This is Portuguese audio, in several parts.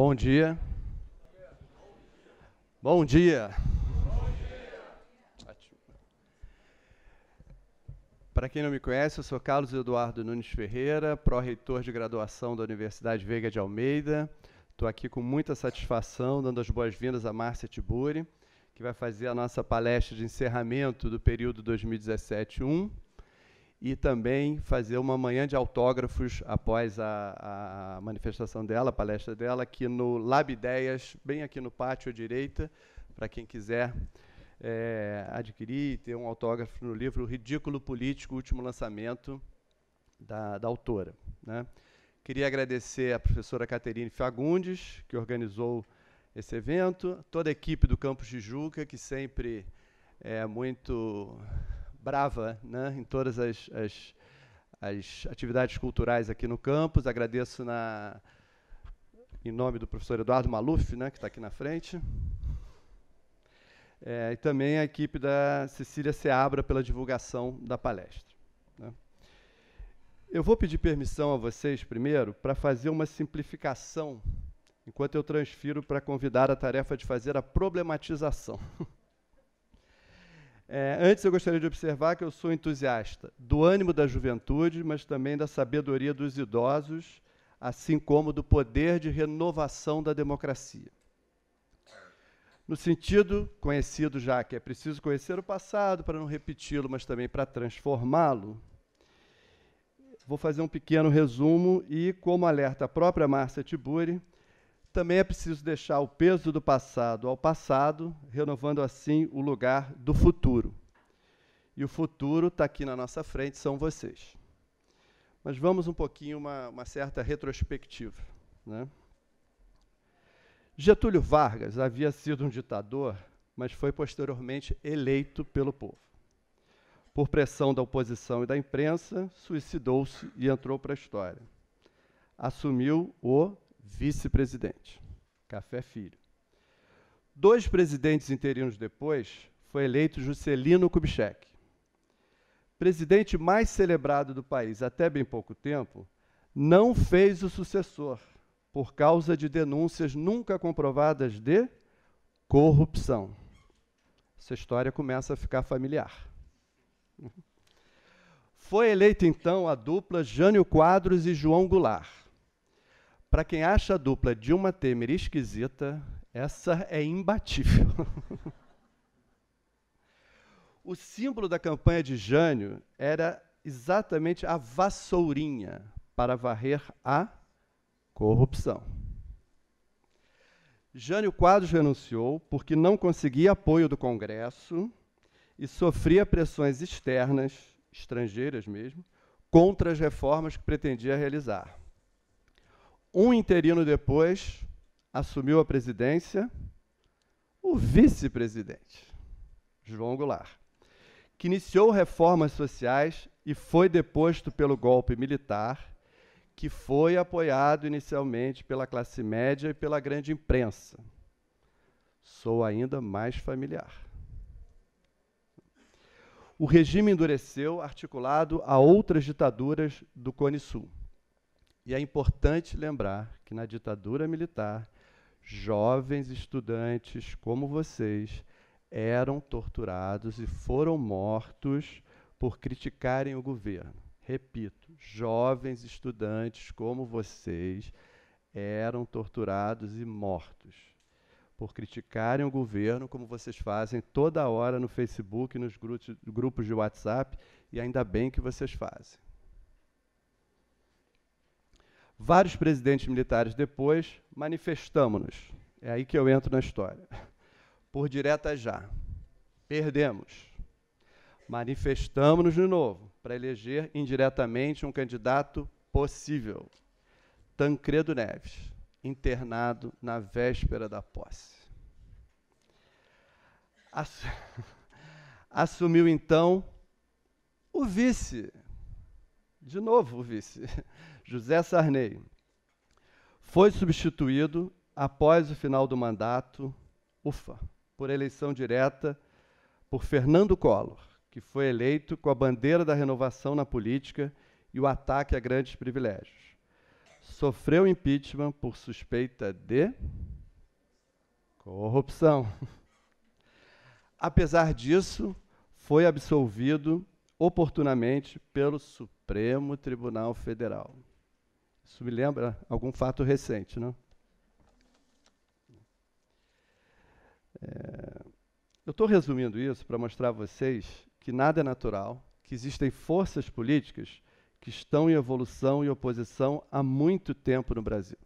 Bom dia. Bom dia. Para quem não me conhece, eu sou Carlos Eduardo Nunes Ferreira, pró-reitor de graduação da Universidade Veiga de Almeida. Estou aqui com muita satisfação, dando as boas-vindas a Márcia Tiburi, que vai fazer a nossa palestra de encerramento do período 2017-1 e também fazer uma manhã de autógrafos após a, a manifestação dela, a palestra dela, aqui no Lab Ideias, bem aqui no pátio à direita, para quem quiser é, adquirir e ter um autógrafo no livro Ridículo Político, último lançamento da, da autora. Né? Queria agradecer à professora Caterine Fagundes, que organizou esse evento, toda a equipe do Campus de Juca, que sempre é muito brava né, em todas as, as, as, atividades culturais aqui no campus. Agradeço na, em nome do professor Eduardo Maluf, né, que está aqui na frente. É, e também a equipe da Cecília Seabra pela divulgação da palestra. Né. Eu vou pedir permissão a vocês primeiro para fazer uma simplificação, enquanto eu transfiro para convidar a tarefa de fazer a problematização. É, antes, eu gostaria de observar que eu sou entusiasta do ânimo da juventude, mas também da sabedoria dos idosos, assim como do poder de renovação da democracia. No sentido conhecido já, que é preciso conhecer o passado para não repeti-lo, mas também para transformá-lo, vou fazer um pequeno resumo e, como alerta a própria Márcia Tiburi, também é preciso deixar o peso do passado ao passado, renovando assim o lugar do futuro. E o futuro está aqui na nossa frente, são vocês. Mas vamos um pouquinho, uma, uma certa retrospectiva. Né? Getúlio Vargas havia sido um ditador, mas foi posteriormente eleito pelo povo. Por pressão da oposição e da imprensa, suicidou-se e entrou para a história. Assumiu o vice-presidente. Café Filho. Dois presidentes interinos depois, foi eleito Juscelino Kubitschek. Presidente mais celebrado do país até bem pouco tempo, não fez o sucessor, por causa de denúncias nunca comprovadas de corrupção. Essa história começa a ficar familiar. Foi eleito então a dupla Jânio Quadros e João Goulart. Para quem acha a dupla Dilma Temer esquisita, essa é imbatível. o símbolo da campanha de Jânio era exatamente a vassourinha para varrer a corrupção. Jânio Quadros renunciou porque não conseguia apoio do Congresso e sofria pressões externas, estrangeiras mesmo, contra as reformas que pretendia realizar. Um interino depois assumiu a presidência o vice-presidente, João Goulart, que iniciou reformas sociais e foi deposto pelo golpe militar, que foi apoiado inicialmente pela classe média e pela grande imprensa. Sou ainda mais familiar. O regime endureceu, articulado a outras ditaduras do Cone Sul. E é importante lembrar que na ditadura militar, jovens estudantes como vocês eram torturados e foram mortos por criticarem o governo. Repito, jovens estudantes como vocês eram torturados e mortos por criticarem o governo, como vocês fazem toda hora no Facebook, nos grupos de WhatsApp, e ainda bem que vocês fazem. Vários presidentes militares depois manifestamos-nos. É aí que eu entro na história. Por direta já. Perdemos. Manifestamos-nos de novo para eleger indiretamente um candidato possível. Tancredo Neves, internado na véspera da posse. Assumiu então o vice. De novo o vice José Sarney foi substituído após o final do mandato, ufa, por eleição direta por Fernando Collor, que foi eleito com a bandeira da renovação na política e o ataque a grandes privilégios. Sofreu impeachment por suspeita de corrupção. Apesar disso, foi absolvido oportunamente pelo Supremo Tribunal Federal. Isso me lembra algum fato recente, não? Né? É, eu estou resumindo isso para mostrar a vocês que nada é natural, que existem forças políticas que estão em evolução e oposição há muito tempo no Brasil.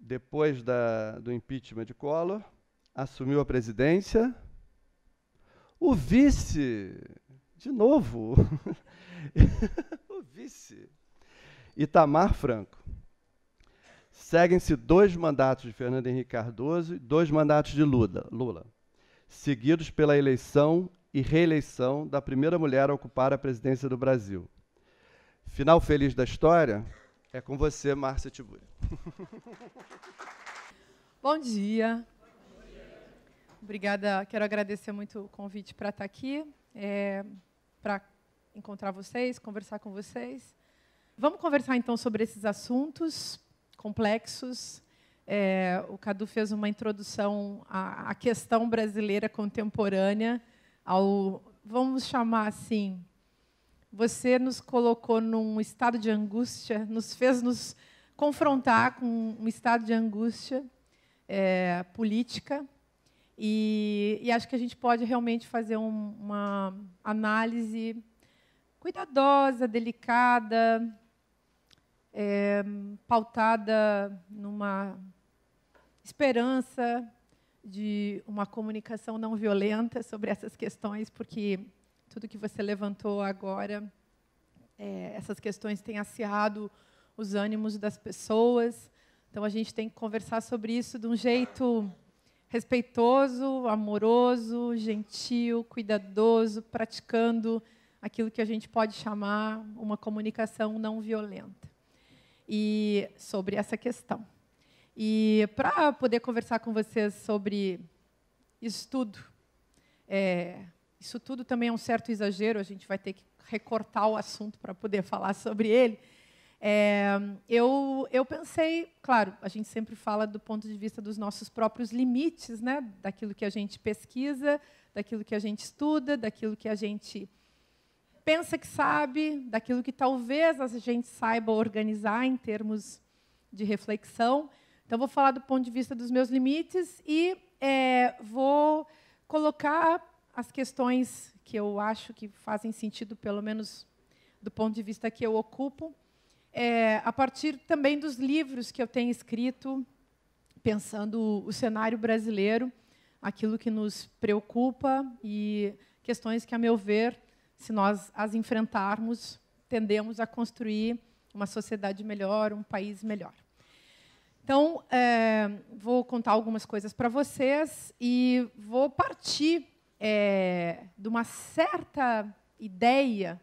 Depois da, do impeachment de Collor, assumiu a presidência o vice, de novo. o vice. Itamar Franco. Seguem-se dois mandatos de Fernando Henrique Cardoso e dois mandatos de Lula, Lula, seguidos pela eleição e reeleição da primeira mulher a ocupar a presidência do Brasil. Final feliz da história é com você, Márcia Tiburi. Bom dia. Obrigada, quero agradecer muito o convite para estar aqui, é, para encontrar vocês, conversar com vocês. Vamos conversar então sobre esses assuntos complexos. É, o Cadu fez uma introdução à, à questão brasileira contemporânea, ao vamos chamar assim. Você nos colocou num estado de angústia, nos fez nos confrontar com um estado de angústia é, política, e, e, acho que a gente pode realmente fazer um, uma análise cuidadosa, delicada, é, pautada numa esperança de uma comunicação não violenta sobre essas questões, porque tudo que você levantou agora, é, essas questões têm acirrado os ânimos das pessoas. Então a gente tem que conversar sobre isso de um jeito respeitoso, amoroso, gentil, cuidadoso, praticando aquilo que a gente pode chamar uma comunicação não violenta. E sobre essa questão. E para poder conversar com vocês sobre isso tudo, é, isso tudo também é um certo exagero, a gente vai ter que recortar o assunto para poder falar sobre ele. É, eu, eu pensei, claro, a gente sempre fala do ponto de vista dos nossos próprios limites, né? daquilo que a gente pesquisa, daquilo que a gente estuda, daquilo que a gente pensa que sabe, daquilo que talvez a gente saiba organizar em termos de reflexão. Então, vou falar do ponto de vista dos meus limites e é, vou colocar as questões que eu acho que fazem sentido, pelo menos do ponto de vista que eu ocupo, é, a partir também dos livros que eu tenho escrito, pensando o cenário brasileiro, aquilo que nos preocupa e questões que, a meu ver, se nós as enfrentarmos, tendemos a construir uma sociedade melhor, um país melhor. Então, é, vou contar algumas coisas para vocês e vou partir é, de uma certa ideia,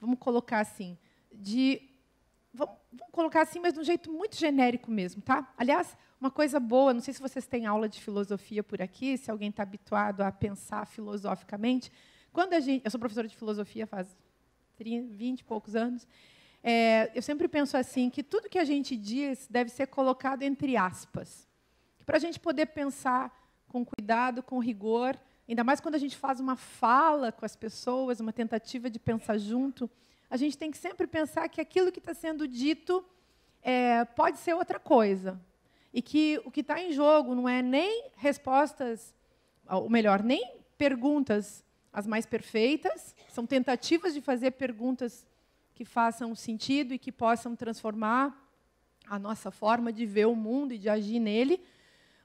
vamos colocar assim, de vamos, vamos colocar assim, mas de um jeito muito genérico mesmo, tá? Aliás, uma coisa boa, não sei se vocês têm aula de filosofia por aqui, se alguém está habituado a pensar filosoficamente, quando a gente, eu sou professora de filosofia faz 30, 20 e poucos anos. É, eu sempre penso assim que tudo que a gente diz deve ser colocado entre aspas, para a gente poder pensar com cuidado, com rigor, ainda mais quando a gente faz uma fala com as pessoas, uma tentativa de pensar junto, a gente tem que sempre pensar que aquilo que está sendo dito é, pode ser outra coisa. E que o que está em jogo não é nem respostas, ou melhor, nem perguntas as mais perfeitas, são tentativas de fazer perguntas que façam sentido e que possam transformar a nossa forma de ver o mundo e de agir nele,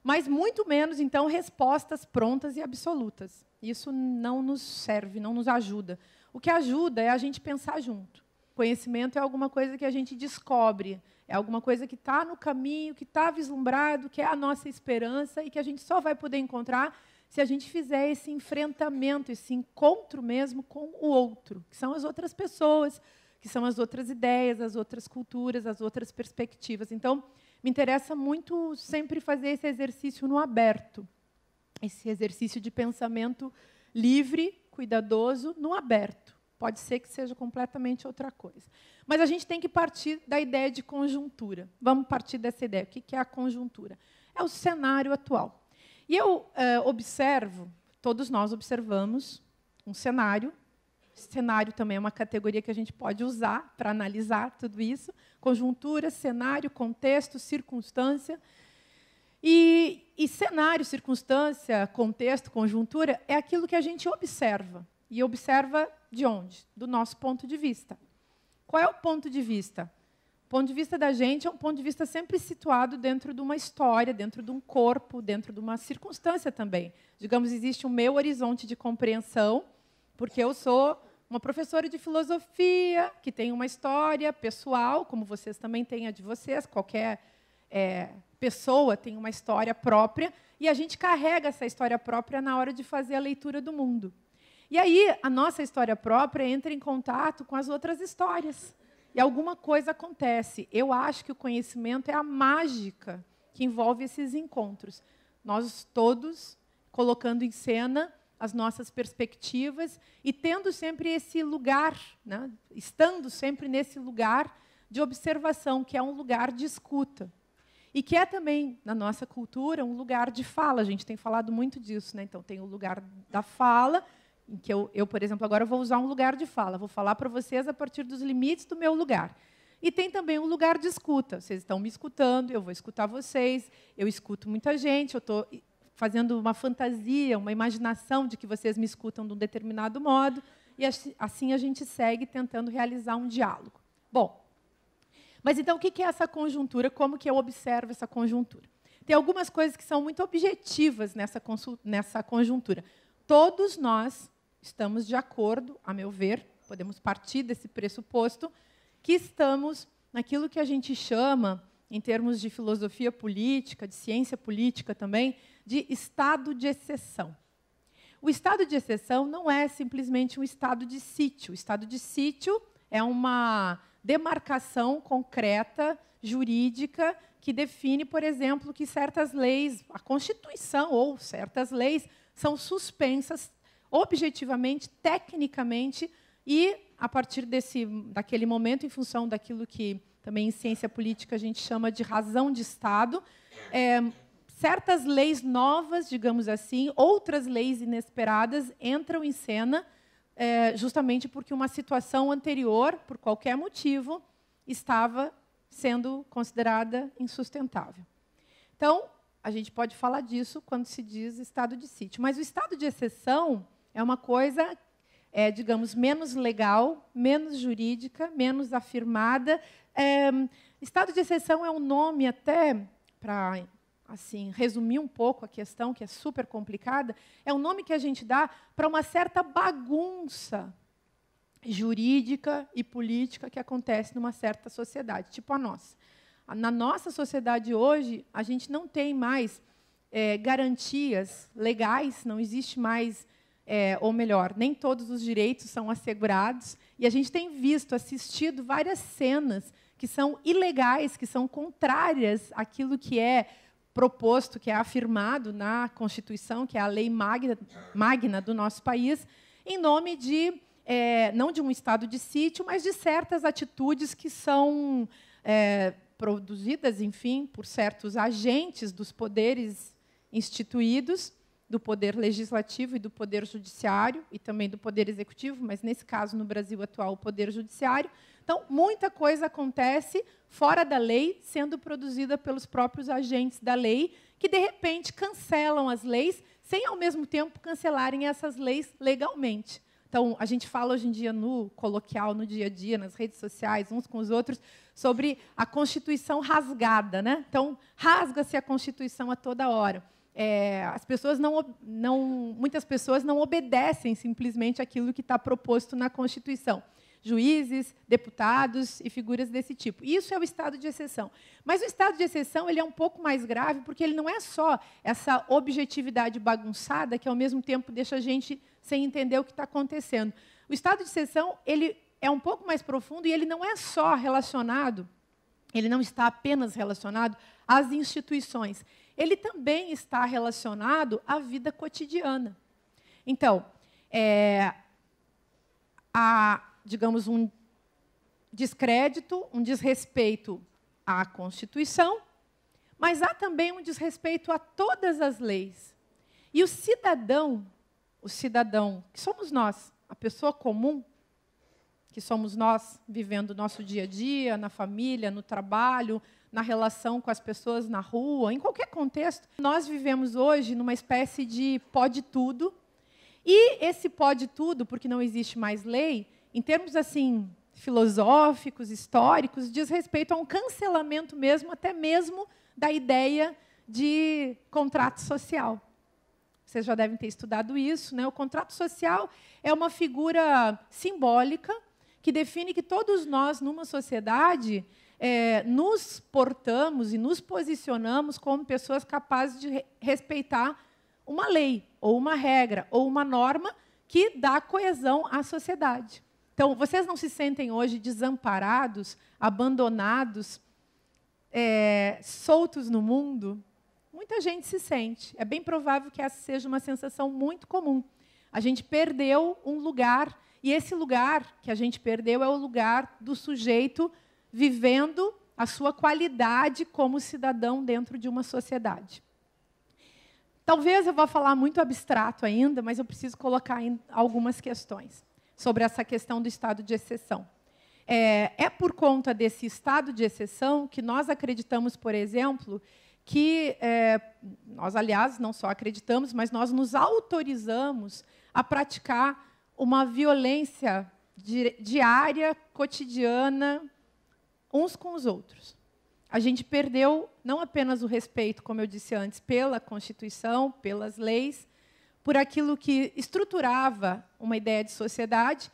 mas muito menos, então, respostas prontas e absolutas. Isso não nos serve, não nos ajuda. O que ajuda é a gente pensar junto. Conhecimento é alguma coisa que a gente descobre, é alguma coisa que está no caminho, que está vislumbrado, que é a nossa esperança e que a gente só vai poder encontrar se a gente fizer esse enfrentamento, esse encontro mesmo com o outro, que são as outras pessoas, que são as outras ideias, as outras culturas, as outras perspectivas. Então, me interessa muito sempre fazer esse exercício no aberto, esse exercício de pensamento livre, cuidadoso, no aberto. Pode ser que seja completamente outra coisa. Mas a gente tem que partir da ideia de conjuntura. Vamos partir dessa ideia. O que é a conjuntura? É o cenário atual. E eu eh, observo, todos nós observamos um cenário. Cenário também é uma categoria que a gente pode usar para analisar tudo isso: conjuntura, cenário, contexto, circunstância. E, e cenário, circunstância, contexto, conjuntura é aquilo que a gente observa. E observa de onde? Do nosso ponto de vista. Qual é o ponto de vista? ponto de vista da gente é um ponto de vista sempre situado dentro de uma história, dentro de um corpo, dentro de uma circunstância também. Digamos, existe o meu horizonte de compreensão, porque eu sou uma professora de filosofia que tem uma história pessoal, como vocês também têm a de vocês, qualquer é, pessoa tem uma história própria, e a gente carrega essa história própria na hora de fazer a leitura do mundo. E aí, a nossa história própria entra em contato com as outras histórias e alguma coisa acontece. Eu acho que o conhecimento é a mágica que envolve esses encontros. Nós todos colocando em cena as nossas perspectivas e tendo sempre esse lugar, né? estando sempre nesse lugar de observação, que é um lugar de escuta. E que é também, na nossa cultura, um lugar de fala. A gente tem falado muito disso. Né? Então, tem o lugar da fala, em que eu, eu, por exemplo, agora vou usar um lugar de fala, vou falar para vocês a partir dos limites do meu lugar. E tem também um lugar de escuta. Vocês estão me escutando, eu vou escutar vocês, eu escuto muita gente, eu estou fazendo uma fantasia, uma imaginação de que vocês me escutam de um determinado modo, e assim a gente segue tentando realizar um diálogo. Bom, mas então o que é essa conjuntura? Como que eu observo essa conjuntura? Tem algumas coisas que são muito objetivas nessa, nessa conjuntura. Todos nós estamos de acordo, a meu ver, podemos partir desse pressuposto, que estamos naquilo que a gente chama, em termos de filosofia política, de ciência política também, de estado de exceção. O estado de exceção não é simplesmente um estado de sítio. O estado de sítio é uma demarcação concreta, jurídica, que define, por exemplo, que certas leis, a Constituição ou certas leis, são suspensas objetivamente, tecnicamente, e a partir desse, daquele momento, em função daquilo que também em ciência política a gente chama de razão de Estado, é, certas leis novas, digamos assim, outras leis inesperadas entram em cena, é, justamente porque uma situação anterior, por qualquer motivo, estava sendo considerada insustentável. Então, a gente pode falar disso quando se diz estado de sítio. Mas o estado de exceção é uma coisa, é, digamos, menos legal, menos jurídica, menos afirmada. É, estado de exceção é um nome até para assim resumir um pouco a questão que é super complicada. É um nome que a gente dá para uma certa bagunça jurídica e política que acontece numa certa sociedade, tipo a nossa. Na nossa sociedade hoje, a gente não tem mais é, garantias legais, não existe mais é, ou melhor, nem todos os direitos são assegurados, e a gente tem visto, assistido várias cenas que são ilegais, que são contrárias àquilo que é proposto, que é afirmado na Constituição, que é a lei magna, magna do nosso país, em nome de é, não de um estado de sítio, mas de certas atitudes que são é, produzidas, enfim, por certos agentes dos poderes instituídos do poder legislativo e do poder judiciário e também do poder executivo, mas nesse caso no Brasil atual o poder judiciário. Então, muita coisa acontece fora da lei, sendo produzida pelos próprios agentes da lei, que de repente cancelam as leis, sem ao mesmo tempo cancelarem essas leis legalmente. Então, a gente fala hoje em dia no coloquial, no dia a dia, nas redes sociais, uns com os outros, sobre a Constituição rasgada, né? Então, rasga-se a Constituição a toda hora é, as pessoas não, não, muitas pessoas não obedecem simplesmente aquilo que está proposto na Constituição. Juízes, deputados e figuras desse tipo. Isso é o estado de exceção. Mas o estado de exceção ele é um pouco mais grave porque ele não é só essa objetividade bagunçada que ao mesmo tempo deixa a gente sem entender o que está acontecendo. O estado de exceção ele é um pouco mais profundo e ele não é só relacionado, ele não está apenas relacionado às instituições ele também está relacionado à vida cotidiana. Então, é, há, digamos, um descrédito, um desrespeito à Constituição, mas há também um desrespeito a todas as leis. E o cidadão, o cidadão que somos nós, a pessoa comum, que somos nós vivendo o nosso dia a dia, na família, no trabalho, na relação com as pessoas na rua, em qualquer contexto. Nós vivemos hoje numa espécie de pode tudo. E esse pode tudo, porque não existe mais lei, em termos assim filosóficos, históricos, diz respeito a um cancelamento mesmo, até mesmo da ideia de contrato social. Vocês já devem ter estudado isso, né? O contrato social é uma figura simbólica que define que todos nós, numa sociedade, é, nos portamos e nos posicionamos como pessoas capazes de respeitar uma lei, ou uma regra, ou uma norma que dá coesão à sociedade. Então, vocês não se sentem hoje desamparados, abandonados, é, soltos no mundo? Muita gente se sente. É bem provável que essa seja uma sensação muito comum. A gente perdeu um lugar, e esse lugar que a gente perdeu é o lugar do sujeito vivendo a sua qualidade como cidadão dentro de uma sociedade. Talvez eu vá falar muito abstrato ainda, mas eu preciso colocar algumas questões sobre essa questão do estado de exceção. É, é, por conta desse estado de exceção que nós acreditamos, por exemplo, que é, nós, aliás, não só acreditamos, mas nós nos autorizamos a praticar uma violência di diária, cotidiana, uns com os outros. A gente perdeu não apenas o respeito, como eu disse antes, pela Constituição, pelas leis, por aquilo que estruturava uma ideia de sociedade,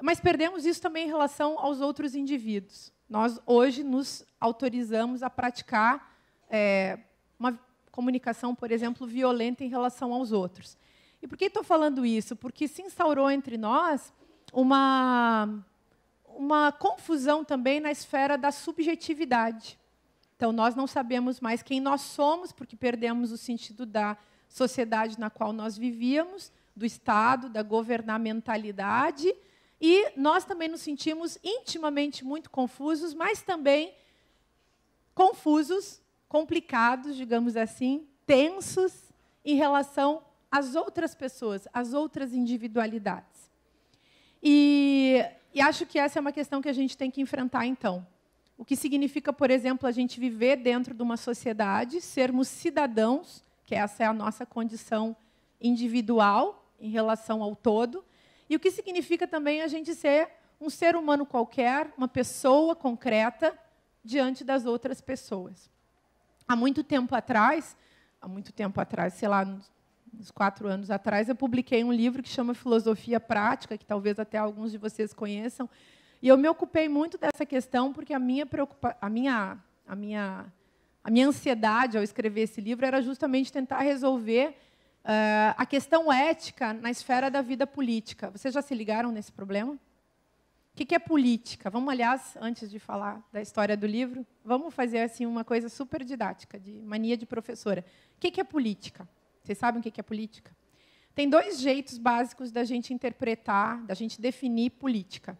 mas perdemos isso também em relação aos outros indivíduos. Nós, hoje, nos autorizamos a praticar é, uma comunicação, por exemplo, violenta em relação aos outros. E por que estou falando isso? Porque se instaurou entre nós uma uma confusão também na esfera da subjetividade. Então, nós não sabemos mais quem nós somos, porque perdemos o sentido da sociedade na qual nós vivíamos, do Estado, da governamentalidade, e nós também nos sentimos intimamente muito confusos, mas também confusos, complicados, digamos assim, tensos em relação às outras pessoas, às outras individualidades. E e acho que essa é uma questão que a gente tem que enfrentar então. O que significa, por exemplo, a gente viver dentro de uma sociedade, sermos cidadãos, que essa é a nossa condição individual em relação ao todo, e o que significa também a gente ser um ser humano qualquer, uma pessoa concreta diante das outras pessoas. Há muito tempo atrás, há muito tempo atrás, sei lá, uns quatro anos atrás, eu publiquei um livro que chama Filosofia Prática, que talvez até alguns de vocês conheçam. E eu me ocupei muito dessa questão porque a minha preocupa a minha a minha a minha ansiedade ao escrever esse livro era justamente tentar resolver uh, a questão ética na esfera da vida política. Vocês já se ligaram nesse problema? O que, é política? Vamos, aliás, antes de falar da história do livro, vamos fazer assim uma coisa super didática, de mania de professora. O que é política? Vocês sabem o que é política? Tem dois jeitos básicos da gente interpretar, da gente definir política.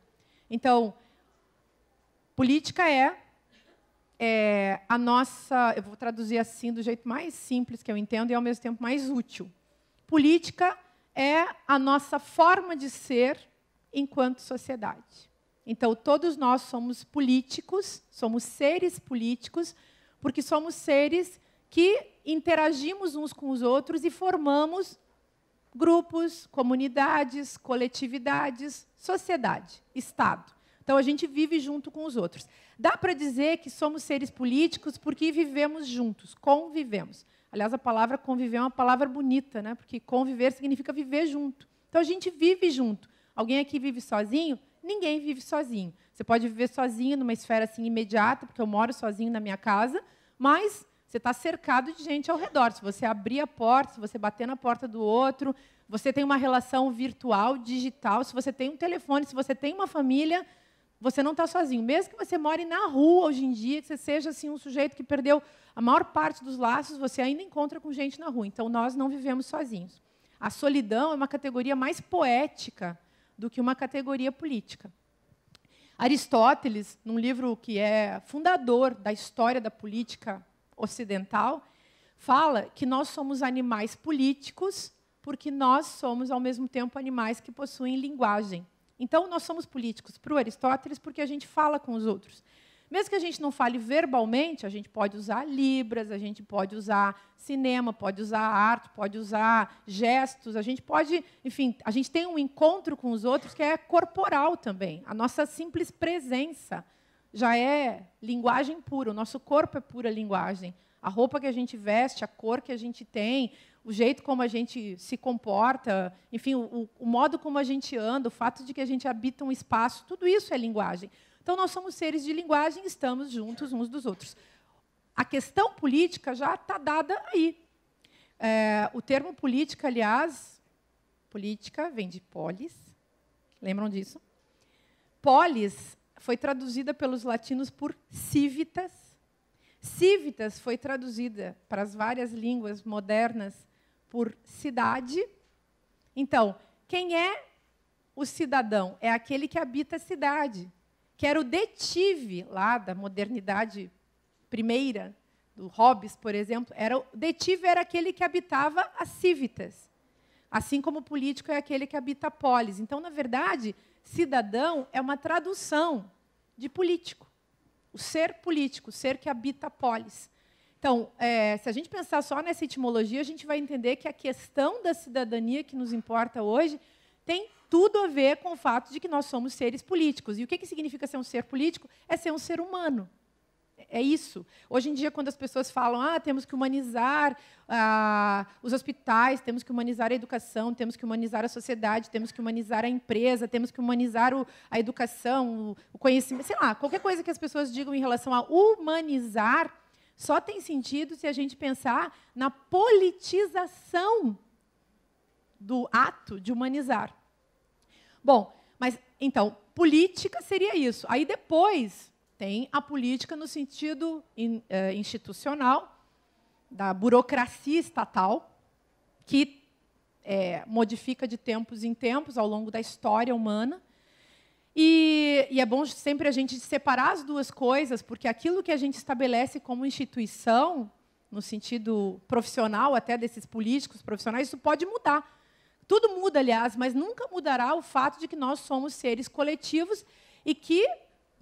Então, política é, é a nossa. Eu vou traduzir assim do jeito mais simples que eu entendo e ao mesmo tempo mais útil. Política é a nossa forma de ser enquanto sociedade. Então, todos nós somos políticos, somos seres políticos, porque somos seres que interagimos uns com os outros e formamos grupos, comunidades, coletividades, sociedade, Estado. Então a gente vive junto com os outros. Dá para dizer que somos seres políticos porque vivemos juntos, convivemos. Aliás, a palavra conviver é uma palavra bonita, né? Porque conviver significa viver junto. Então a gente vive junto. Alguém aqui vive sozinho? Ninguém vive sozinho. Você pode viver sozinho numa esfera assim imediata, porque eu moro sozinho na minha casa, mas você está cercado de gente ao redor. Se você abrir a porta, se você bater na porta do outro, você tem uma relação virtual, digital, se você tem um telefone, se você tem uma família, você não está sozinho. Mesmo que você more na rua hoje em dia, que você seja assim, um sujeito que perdeu a maior parte dos laços, você ainda encontra com gente na rua. Então, nós não vivemos sozinhos. A solidão é uma categoria mais poética do que uma categoria política. Aristóteles, num livro que é fundador da história da política ocidental, fala que nós somos animais políticos, porque nós somos, ao mesmo tempo, animais que possuem linguagem. Então, nós somos políticos para o Aristóteles porque a gente fala com os outros. Mesmo que a gente não fale verbalmente, a gente pode usar libras, a gente pode usar cinema, pode usar arte, pode usar gestos, a gente pode, enfim, a gente tem um encontro com os outros que é corporal também. A nossa simples presença já é linguagem pura. O nosso corpo é pura linguagem. A roupa que a gente veste, a cor que a gente tem, o jeito como a gente se comporta, enfim, o, o modo como a gente anda, o fato de que a gente habita um espaço, tudo isso é linguagem. Então, nós somos seres de linguagem e estamos juntos uns dos outros. A questão política já está dada aí. É, o termo política, aliás, política vem de polis. Lembram disso? Polis foi traduzida pelos latinos por civitas. Civitas foi traduzida para as várias línguas modernas por cidade. Então, quem é o cidadão? É aquele que habita a cidade, que era o detive lá da modernidade primeira, do Hobbes, por exemplo. Era, o detive era aquele que habitava as civitas. Assim como o político é aquele que habita a polis. Então, na verdade, cidadão é uma tradução de político. O ser político, o ser que habita a polis. Então, é, se a gente pensar só nessa etimologia, a gente vai entender que a questão da cidadania que nos importa hoje tem tudo a ver com o fato de que nós somos seres políticos. E o que, que significa ser um ser político? É ser um ser humano é isso. Hoje em dia, quando as pessoas falam, ah, temos que humanizar ah, os hospitais, temos que humanizar a educação, temos que humanizar a sociedade, temos que humanizar a empresa, temos que humanizar o, a educação, o, conhecimento, sei lá, qualquer coisa que as pessoas digam em relação a humanizar, só tem sentido se a gente pensar na politização do ato de humanizar. Bom, mas então, política seria isso. Aí depois tem a política no sentido in, é, institucional, da burocracia estatal, que é, modifica de tempos em tempos ao longo da história humana. E, e, é bom sempre a gente separar as duas coisas, porque aquilo que a gente estabelece como instituição, no sentido profissional até desses políticos profissionais, isso pode mudar. Tudo muda, aliás, mas nunca mudará o fato de que nós somos seres coletivos e que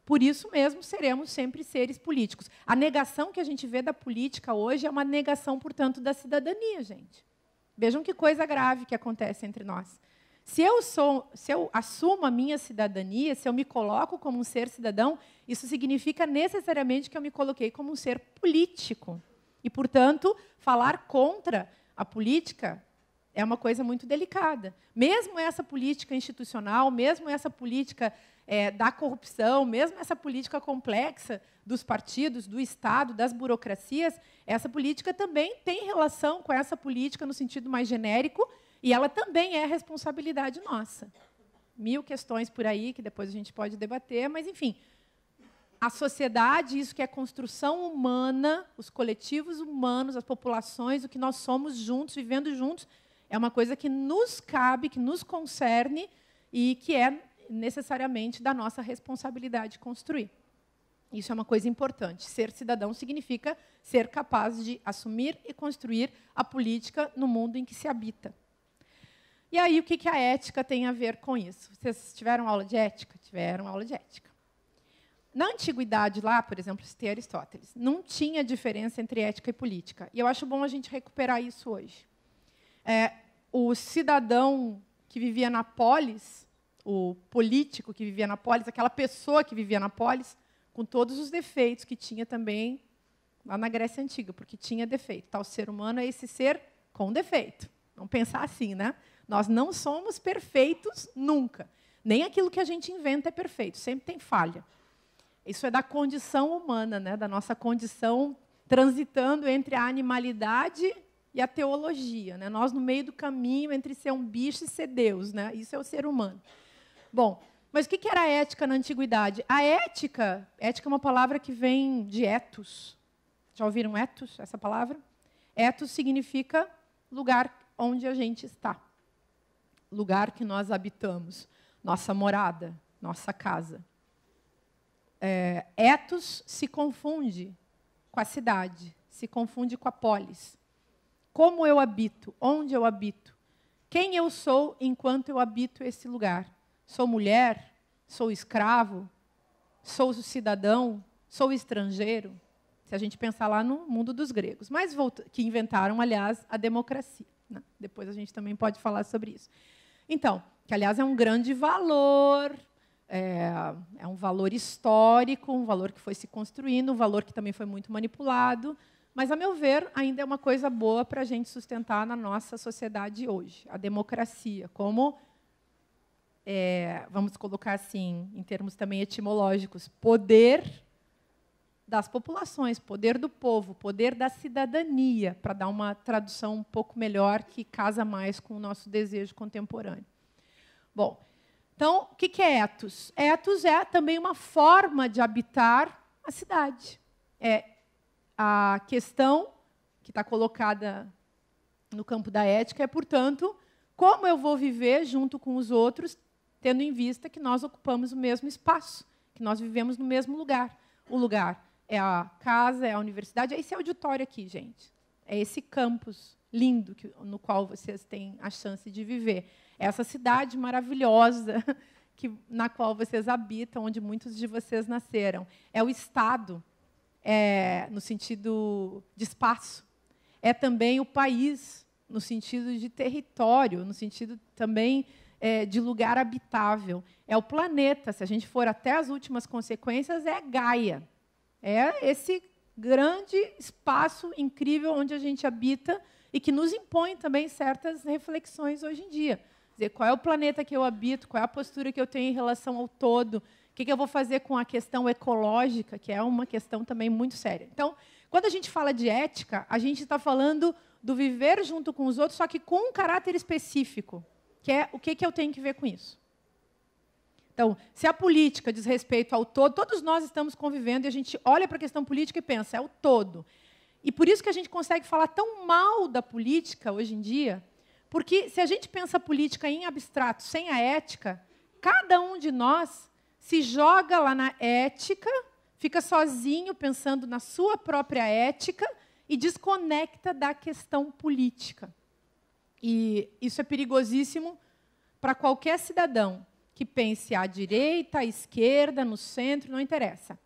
por isso mesmo, seremos sempre seres políticos. A negação que a gente vê da política hoje é uma negação, portanto, da cidadania, gente. Vejam que coisa grave que acontece entre nós. Se eu, sou, se eu assumo a minha cidadania, se eu me coloco como um ser cidadão, isso significa necessariamente que eu me coloquei como um ser político. E, portanto, falar contra a política é uma coisa muito delicada. Mesmo essa política institucional, mesmo essa política é, da corrupção, mesmo essa política complexa dos partidos, do Estado, das burocracias, essa política também tem relação com essa política no sentido mais genérico e ela também é responsabilidade nossa. Mil questões por aí que depois a gente pode debater, mas enfim, a sociedade, isso que é construção humana, os coletivos humanos, as populações, o que nós somos juntos, vivendo juntos, é uma coisa que nos cabe, que nos concerne e que é necessariamente da nossa responsabilidade construir. Isso é uma coisa importante. Ser cidadão significa ser capaz de assumir e construir a política no mundo em que se habita. E aí, o que a ética tem a ver com isso? Vocês tiveram aula de ética? Tiveram aula de ética. Na antiguidade, lá, por exemplo, citei Aristóteles, não tinha diferença entre ética e política. E eu acho bom a gente recuperar isso hoje. É, o cidadão que vivia na polis o político que vivia na polis, aquela pessoa que vivia na polis, com todos os defeitos que tinha também lá na Grécia Antiga, porque tinha defeito. tal ser humano é esse ser com defeito. Não pensar assim, né? Nós não somos perfeitos nunca. Nem aquilo que a gente inventa é perfeito, sempre tem falha. Isso é da condição humana, né? da nossa condição transitando entre a animalidade e a teologia. Né? Nós no meio do caminho entre ser um bicho e ser Deus. Né? Isso é o ser humano. Bom, mas o que era ética na antiguidade? A ética, ética é uma palavra que vem de etos. Já ouviram etos, essa palavra? Etos significa lugar onde a gente está, lugar que nós habitamos, nossa morada, nossa casa. É, etos se confunde com a cidade, se confunde com a polis. Como eu habito, onde eu habito, quem eu sou enquanto eu habito esse lugar. Sou mulher? Sou escravo? Sou cidadão? Sou estrangeiro? Se a gente pensar lá no mundo dos gregos, mas que inventaram, aliás, a democracia. Né? Depois a gente também pode falar sobre isso. Então, que aliás é um grande valor, é, é um valor histórico, um valor que foi se construindo, um valor que também foi muito manipulado, mas, a meu ver, ainda é uma coisa boa para a gente sustentar na nossa sociedade hoje, a democracia, como é, vamos colocar assim, em termos também etimológicos, poder das populações, poder do povo, poder da cidadania, para dar uma tradução um pouco melhor que casa mais com o nosso desejo contemporâneo. Bom, então, o que é etos? Etos é também uma forma de habitar a cidade. É a questão que está colocada no campo da ética é, portanto, como eu vou viver junto com os outros, tendo em vista que nós ocupamos o mesmo espaço, que nós vivemos no mesmo lugar. O lugar é a casa, é a universidade, é esse auditório aqui, gente. É esse campus lindo que, no qual vocês têm a chance de viver. É essa cidade maravilhosa que, na qual vocês habitam, onde muitos de vocês nasceram. É o Estado, é, no sentido de espaço. É também o país, no sentido de território, no sentido também é, de lugar habitável. É o planeta, se a gente for até as últimas consequências, é Gaia. É esse grande espaço incrível onde a gente habita e que nos impõe também certas reflexões hoje em dia. Quer dizer, qual é o planeta que eu habito, qual é a postura que eu tenho em relação ao todo, o que, que, eu vou fazer com a questão ecológica, que é uma questão também muito séria. Então, quando a gente fala de ética, a gente está falando do viver junto com os outros, só que com um caráter específico que é o que, que eu tenho que ver com isso. Então, se a política diz respeito ao todo, todos nós estamos convivendo e a gente olha para a questão política e pensa, é o todo. E por isso que a gente consegue falar tão mal da política hoje em dia, porque se a gente pensa a política em abstrato, sem a ética, cada um de nós se joga lá na ética, fica sozinho pensando na sua própria ética e desconecta da questão política. E isso é perigosíssimo para qualquer cidadão que pense à direita, à esquerda, no centro, não interessa.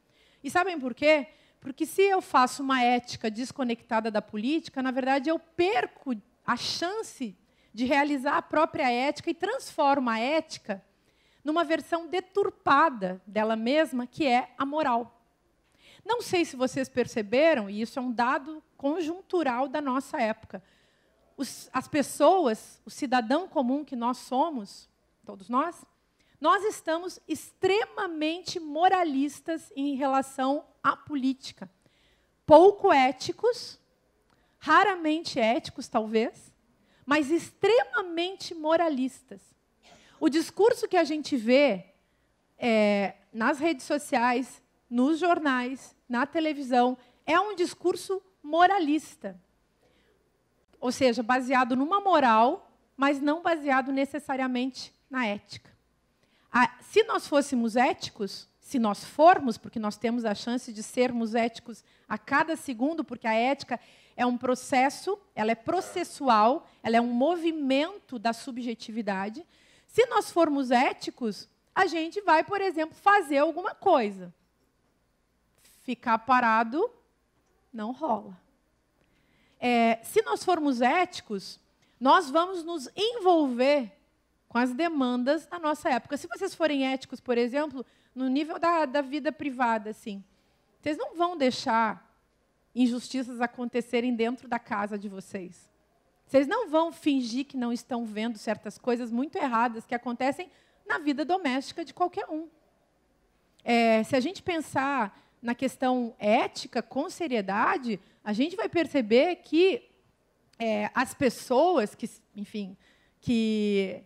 E sabem por quê? Porque se eu faço uma ética desconectada da política, na verdade eu perco a chance de realizar a própria ética e transformo a ética numa versão deturpada dela mesma, que é a moral. Não sei se vocês perceberam, e isso é um dado conjuntural da nossa época os, as pessoas, o cidadão comum que nós somos, todos nós, nós estamos extremamente moralistas em relação à política. Pouco éticos, raramente éticos, talvez, mas extremamente moralistas. O discurso que a gente vê é, nas redes sociais, nos jornais, na televisão, é um discurso moralista ou seja, baseado numa moral, mas não baseado necessariamente na ética. Ah, se nós fôssemos éticos, se nós formos, porque nós temos a chance de sermos éticos a cada segundo, porque a ética é um processo, ela é processual, ela é um movimento da subjetividade. Se nós formos éticos, a gente vai, por exemplo, fazer alguma coisa. Ficar parado não rola é, se nós formos éticos, nós vamos nos envolver com as demandas da nossa época. Se vocês forem éticos, por exemplo, no nível da, da vida privada, assim, vocês não vão deixar injustiças acontecerem dentro da casa de vocês. Vocês não vão fingir que não estão vendo certas coisas muito erradas que acontecem na vida doméstica de qualquer um. É, se a gente pensar na questão ética com seriedade, a gente vai perceber que é, as pessoas que, enfim, que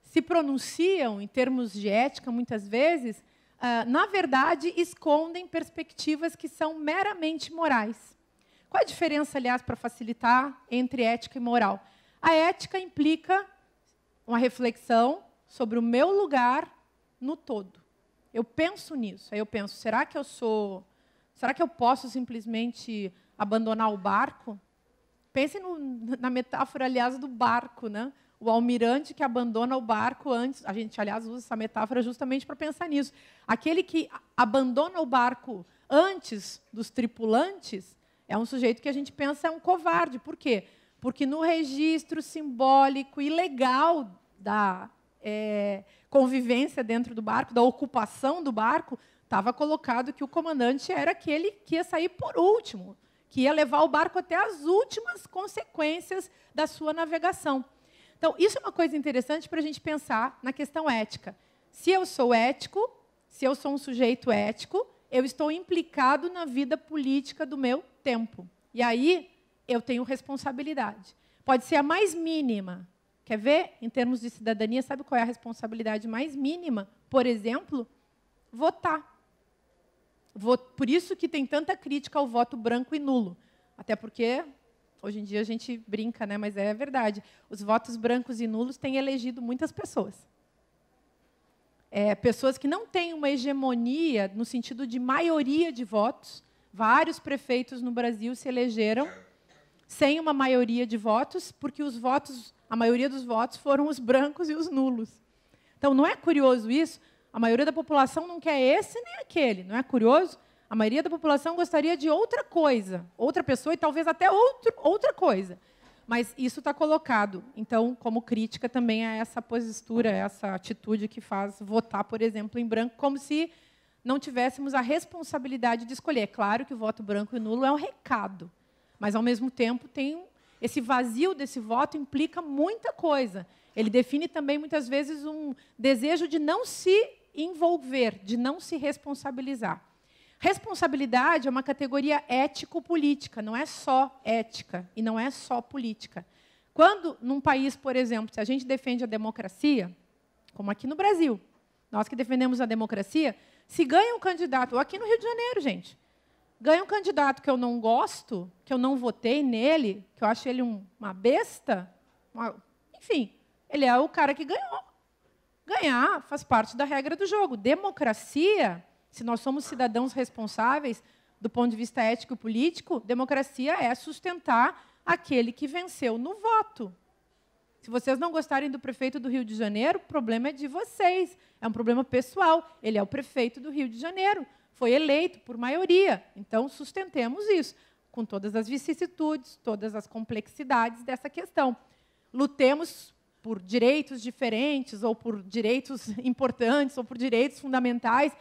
se pronunciam em termos de ética, muitas vezes, uh, na verdade, escondem perspectivas que são meramente morais. Qual a diferença, aliás, para facilitar entre ética e moral? A ética implica uma reflexão sobre o meu lugar no todo. Eu penso nisso. Aí eu penso, será que eu sou Será que eu posso simplesmente abandonar o barco? Pensem no, na metáfora, aliás, do barco, né? O almirante que abandona o barco antes. A gente, aliás, usa essa metáfora justamente para pensar nisso. Aquele que abandona o barco antes dos tripulantes é um sujeito que a gente pensa é um covarde. Por quê? Porque no registro simbólico e legal da é, convivência dentro do barco, da ocupação do barco, estava colocado que o comandante era aquele que ia sair por último, que ia levar o barco até as últimas consequências da sua navegação. Então, isso é uma coisa interessante para a gente pensar na questão ética. Se eu sou ético, se eu sou um sujeito ético, eu estou implicado na vida política do meu tempo. E aí eu tenho responsabilidade. Pode ser a mais mínima. Quer ver? Em termos de cidadania, sabe qual é a responsabilidade mais mínima? Por exemplo, votar. Por isso que tem tanta crítica ao voto branco e nulo. Até porque, hoje em dia, a gente brinca, né? mas é verdade. Os votos brancos e nulos têm elegido muitas pessoas. É, pessoas que não têm uma hegemonia no sentido de maioria de votos. Vários prefeitos no Brasil se elegeram sem uma maioria de votos, porque os votos, a maioria dos votos foram os brancos e os nulos. Então, não é curioso isso? A maioria da população não quer esse nem aquele, não é curioso? A maioria da população gostaria de outra coisa, outra pessoa e talvez até outro, outra coisa. Mas isso está colocado, então, como crítica também a é essa postura, a essa atitude que faz votar, por exemplo, em branco, como se não tivéssemos a responsabilidade de escolher. É claro que o voto branco e nulo é um recado, mas, ao mesmo tempo, tem esse vazio desse voto implica muita coisa. Ele define também, muitas vezes, um desejo de não se envolver, de não se responsabilizar. Responsabilidade é uma categoria ético-política, não é só ética e não é só política. Quando, num país, por exemplo, se a gente defende a democracia, como aqui no Brasil, nós que defendemos a democracia, se ganha um candidato, ou aqui no Rio de Janeiro, gente, ganha um candidato que eu não gosto, que eu não votei nele, que eu acho ele um, uma besta, uma, enfim, ele é o cara que ganhou. Ganhar faz parte da regra do jogo. Democracia, se nós somos cidadãos responsáveis do ponto de vista ético e político, democracia é sustentar aquele que venceu no voto. Se vocês não gostarem do prefeito do Rio de Janeiro, o problema é de vocês. É um problema pessoal. Ele é o prefeito do Rio de Janeiro. Foi eleito por maioria. Então, sustentemos isso, com todas as vicissitudes, todas as complexidades dessa questão. Lutemos por direitos diferentes, ou por direitos importantes, ou por direitos fundamentais,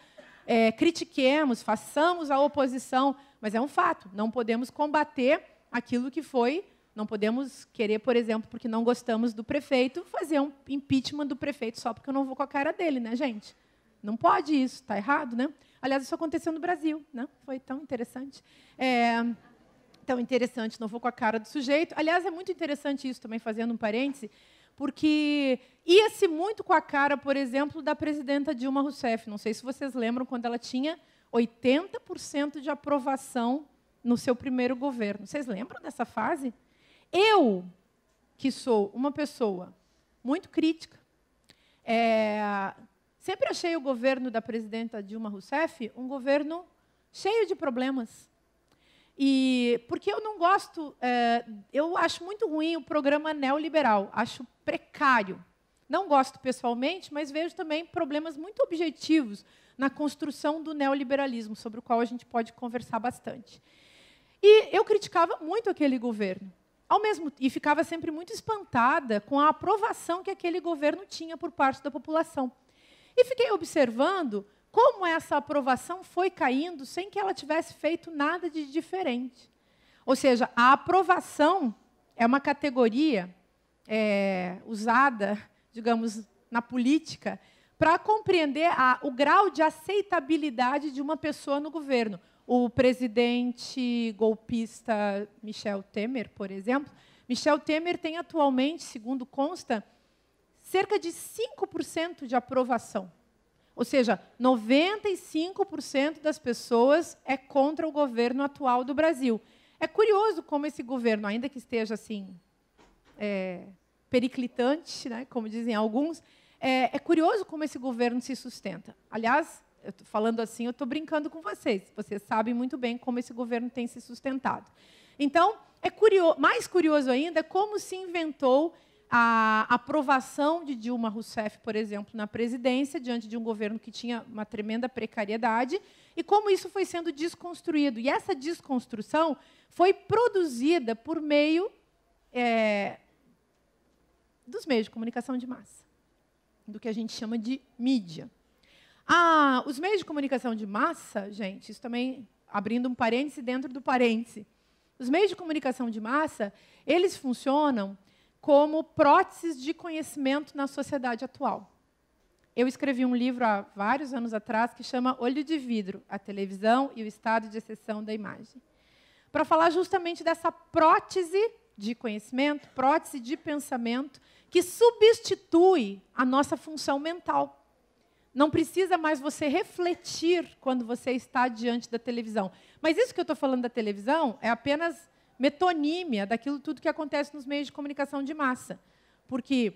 é, critiquemos, façamos a oposição, mas é um fato, não podemos combater aquilo que foi, não podemos querer, por exemplo, porque não gostamos do prefeito, fazer um impeachment do prefeito só porque eu não vou com a cara dele, né, gente? Não pode isso, está errado, né? Aliás, isso aconteceu no Brasil, né? Foi tão interessante. É, tão interessante, não vou com a cara do sujeito. Aliás, é muito interessante isso também, fazendo um parêntese porque ia-se muito com a cara, por exemplo, da presidenta Dilma Rousseff. Não sei se vocês lembram quando ela tinha 80% de aprovação no seu primeiro governo. Vocês lembram dessa fase? Eu, que sou uma pessoa muito crítica, é, sempre achei o governo da presidenta Dilma Rousseff um governo cheio de problemas. E porque eu não gosto, é, eu acho muito ruim o programa neoliberal, acho precário. Não gosto pessoalmente, mas vejo também problemas muito objetivos na construção do neoliberalismo, sobre o qual a gente pode conversar bastante. E eu criticava muito aquele governo. Ao mesmo e ficava sempre muito espantada com a aprovação que aquele governo tinha por parte da população. E fiquei observando como essa aprovação foi caindo sem que ela tivesse feito nada de diferente. Ou seja, a aprovação é uma categoria é, usada, digamos, na política, para compreender a, o grau de aceitabilidade de uma pessoa no governo. O presidente golpista Michel Temer, por exemplo, Michel Temer tem atualmente, segundo consta, cerca de 5% de aprovação ou seja, 95% das pessoas é contra o governo atual do Brasil. É curioso como esse governo, ainda que esteja assim é, periclitante, né, como dizem alguns, é, é, curioso como esse governo se sustenta. Aliás, falando assim, eu estou brincando com vocês. Vocês sabem muito bem como esse governo tem se sustentado. Então, é curioso, mais curioso ainda é como se inventou a aprovação de Dilma Rousseff, por exemplo, na presidência, diante de um governo que tinha uma tremenda precariedade, e como isso foi sendo desconstruído. E essa desconstrução foi produzida por meio é, dos meios de comunicação de massa, do que a gente chama de mídia. Ah, os meios de comunicação de massa, gente, isso também abrindo um parêntese dentro do parêntese. Os meios de comunicação de massa, eles funcionam como próteses de conhecimento na sociedade atual. Eu escrevi um livro há vários anos atrás que chama Olho de Vidro: A Televisão e o Estado de Exceção da Imagem. Para falar justamente dessa prótese de conhecimento, prótese de pensamento, que substitui a nossa função mental. Não precisa mais você refletir quando você está diante da televisão. Mas isso que eu estou falando da televisão é apenas metonímia daquilo tudo que acontece nos meios de comunicação de massa. Porque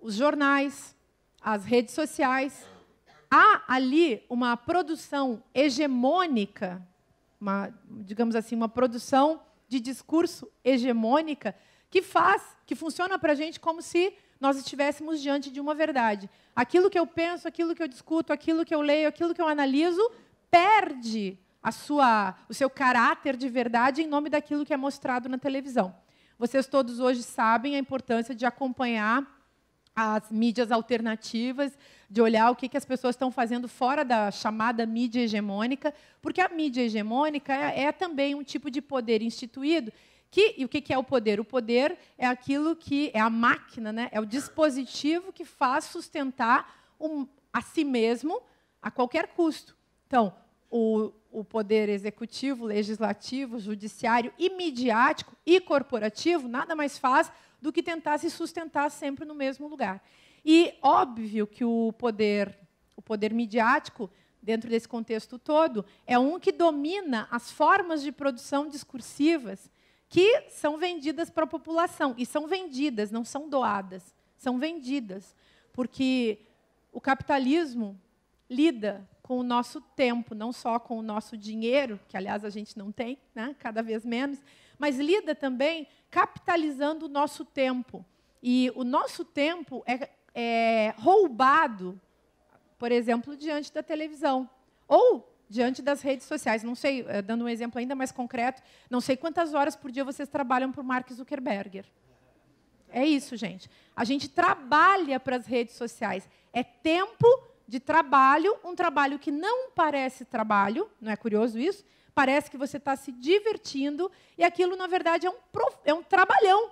os jornais, as redes sociais, há ali uma produção hegemônica, uma, digamos assim, uma produção de discurso hegemônica que faz, que funciona para a gente como se nós estivéssemos diante de uma verdade. Aquilo que eu penso, aquilo que eu discuto, aquilo que eu leio, aquilo que eu analiso, perde a sua, o seu caráter de verdade em nome daquilo que é mostrado na televisão. Vocês todos hoje sabem a importância de acompanhar as mídias alternativas, de olhar o que, que as pessoas estão fazendo fora da chamada mídia hegemônica, porque a mídia hegemônica é, é também um tipo de poder instituído. Que, e o que, que é o poder? O poder é aquilo que é a máquina, né? é o dispositivo que faz sustentar um, a si mesmo a qualquer custo. Então, o, o poder executivo, legislativo, judiciário e midiático e corporativo nada mais faz do que tentar se sustentar sempre no mesmo lugar. E óbvio que o poder, o poder midiático, dentro desse contexto todo, é um que domina as formas de produção discursivas que são vendidas para a população. E são vendidas, não são doadas, são vendidas. Porque o capitalismo lida com o nosso tempo, não só com o nosso dinheiro, que aliás a gente não tem, né? cada vez menos, mas lida também capitalizando o nosso tempo. E o nosso tempo é, é roubado, por exemplo, diante da televisão ou diante das redes sociais. Não sei, eh, dando um exemplo ainda mais concreto, não sei quantas horas por dia vocês trabalham por Mark Zuckerberger. É isso, gente. A gente trabalha para as redes sociais. É tempo de trabalho, um trabalho que não parece trabalho, não é curioso isso? Parece que você está se divertindo e aquilo, na verdade, é um, prof... é um trabalhão.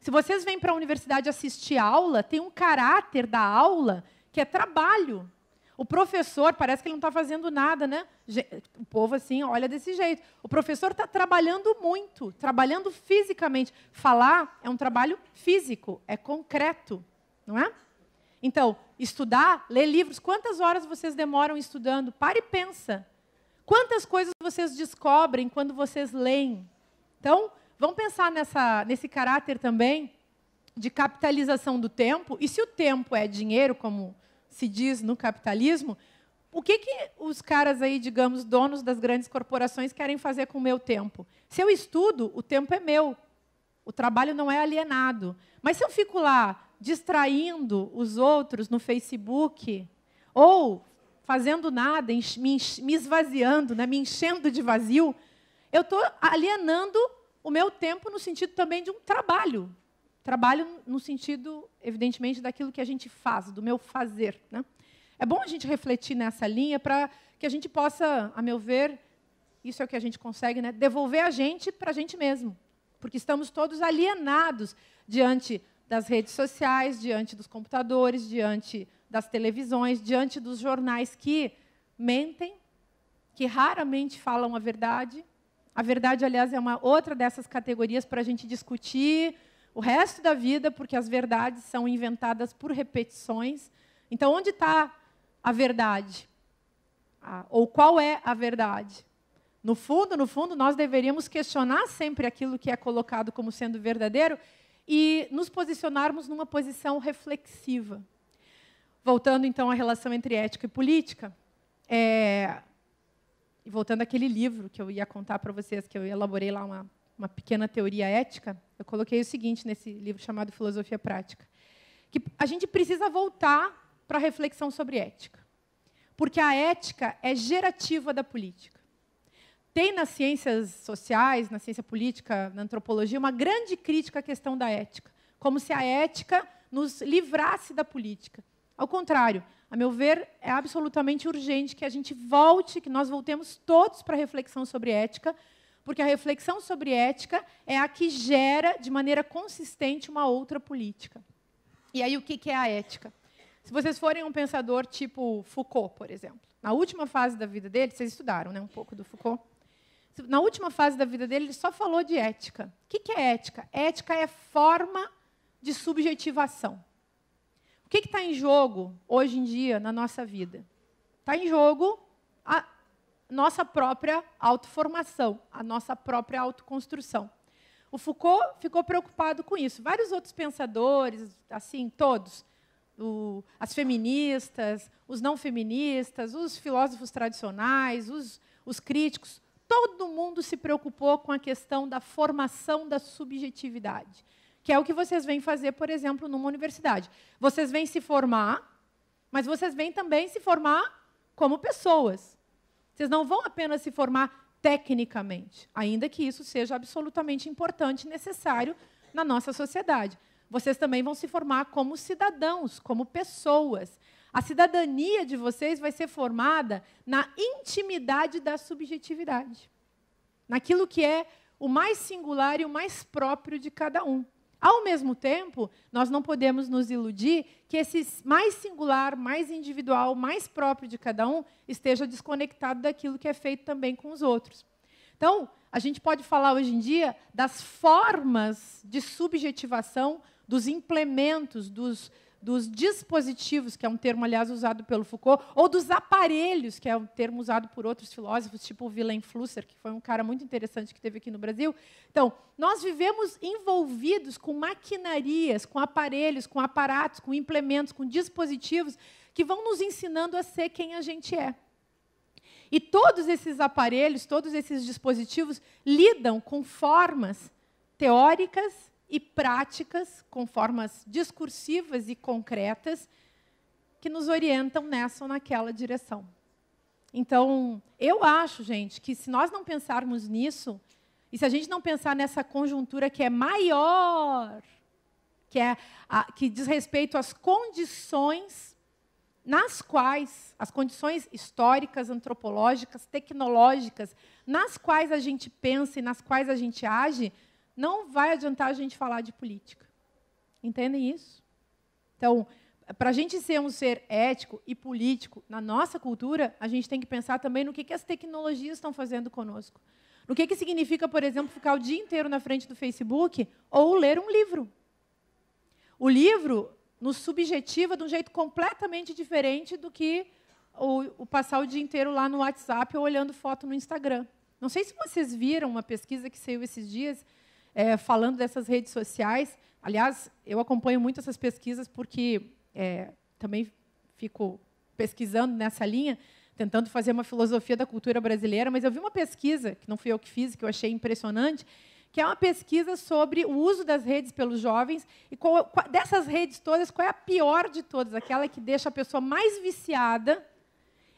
Se vocês vêm para a universidade assistir aula, tem um caráter da aula que é trabalho. O professor parece que ele não está fazendo nada, né? O povo assim olha desse jeito. O professor está trabalhando muito, trabalhando fisicamente. Falar é um trabalho físico, é concreto, não é? Então, estudar, ler livros, quantas horas vocês demoram estudando? Pare e pensa. Quantas coisas vocês descobrem quando vocês leem? Então, vamos pensar nessa, nesse caráter também de capitalização do tempo. E se o tempo é dinheiro, como se diz no capitalismo, o que, que os caras aí, digamos, donos das grandes corporações querem fazer com o meu tempo? Se eu estudo, o tempo é meu. O trabalho não é alienado. Mas se eu fico lá distraindo os outros no Facebook ou fazendo nada, me esvaziando, né, me enchendo de vazio, eu estou alienando o meu tempo no sentido também de um trabalho. Trabalho no sentido, evidentemente, daquilo que a gente faz, do meu fazer. Né? É bom a gente refletir nessa linha para que a gente possa, a meu ver, isso é o que a gente consegue, né? devolver a gente para a gente mesmo. Porque estamos todos alienados diante das redes sociais, diante dos computadores, diante das televisões, diante dos jornais que mentem, que raramente falam a verdade. A verdade, aliás, é uma outra dessas categorias para a gente discutir o resto da vida, porque as verdades são inventadas por repetições. Então, onde está a verdade? Ah, ou qual é a verdade? No fundo, no fundo, nós deveríamos questionar sempre aquilo que é colocado como sendo verdadeiro e nos posicionarmos numa posição reflexiva. Voltando então à relação entre ética e política, é... e voltando àquele livro que eu ia contar para vocês, que eu elaborei lá uma, uma pequena teoria ética, eu coloquei o seguinte nesse livro chamado Filosofia Prática, que a gente precisa voltar para a reflexão sobre ética, porque a ética é gerativa da política tem nas ciências sociais, na ciência política, na antropologia, uma grande crítica à questão da ética, como se a ética nos livrasse da política. Ao contrário, a meu ver, é absolutamente urgente que a gente volte, que nós voltemos todos para a reflexão sobre ética, porque a reflexão sobre ética é a que gera de maneira consistente uma outra política. E aí, o que é a ética? Se vocês forem um pensador tipo Foucault, por exemplo, na última fase da vida dele, vocês estudaram né, um pouco do Foucault na última fase da vida dele, ele só falou de ética. O que, é ética? Ética é forma de subjetivação. O que está em jogo hoje em dia na nossa vida? Está em jogo a nossa própria autoformação, a nossa própria autoconstrução. O Foucault ficou preocupado com isso. Vários outros pensadores, assim, todos, o, as feministas, os não feministas, os filósofos tradicionais, os, os críticos, todo mundo se preocupou com a questão da formação da subjetividade, que é o que vocês vêm fazer, por exemplo, numa universidade. Vocês vêm se formar, mas vocês vêm também se formar como pessoas. Vocês não vão apenas se formar tecnicamente, ainda que isso seja absolutamente importante e necessário na nossa sociedade. Vocês também vão se formar como cidadãos, como pessoas. A cidadania de vocês vai ser formada na intimidade da subjetividade, naquilo que é o mais singular e o mais próprio de cada um. Ao mesmo tempo, nós não podemos nos iludir que esse mais singular, mais individual, mais próprio de cada um esteja desconectado daquilo que é feito também com os outros. Então, a gente pode falar hoje em dia das formas de subjetivação, dos implementos, dos, dos dispositivos, que é um termo, aliás, usado pelo Foucault, ou dos aparelhos, que é um termo usado por outros filósofos, tipo o Willem Flusser, que foi um cara muito interessante que teve aqui no Brasil. Então, nós vivemos envolvidos com maquinarias, com aparelhos, com aparatos, com implementos, com dispositivos que vão nos ensinando a ser quem a gente é. E todos esses aparelhos, todos esses dispositivos lidam com formas teóricas e práticas, com formas discursivas e concretas, que nos orientam nessa ou naquela direção. Então, eu acho, gente, que se nós não pensarmos nisso, e se a gente não pensar nessa conjuntura que é maior, que, é a, que diz respeito às condições nas quais, as condições históricas, antropológicas, tecnológicas, nas quais a gente pensa e nas quais a gente age, não vai adiantar a gente falar de política. Entendem isso? Então, para a gente ser um ser ético e político na nossa cultura, a gente tem que pensar também no que, que as tecnologias estão fazendo conosco. No que, que significa, por exemplo, ficar o dia inteiro na frente do Facebook ou ler um livro. O livro nos subjetiva de um jeito completamente diferente do que o, o passar o dia inteiro lá no WhatsApp ou olhando foto no Instagram. Não sei se vocês viram uma pesquisa que saiu esses dias é, falando dessas redes sociais. Aliás, eu acompanho muito essas pesquisas porque é, também fico pesquisando nessa linha, tentando fazer uma filosofia da cultura brasileira, mas eu vi uma pesquisa, que não fui eu que fiz, que eu achei impressionante, que é uma pesquisa sobre o uso das redes pelos jovens e qual, dessas redes todas, qual é a pior de todas, aquela que deixa a pessoa mais viciada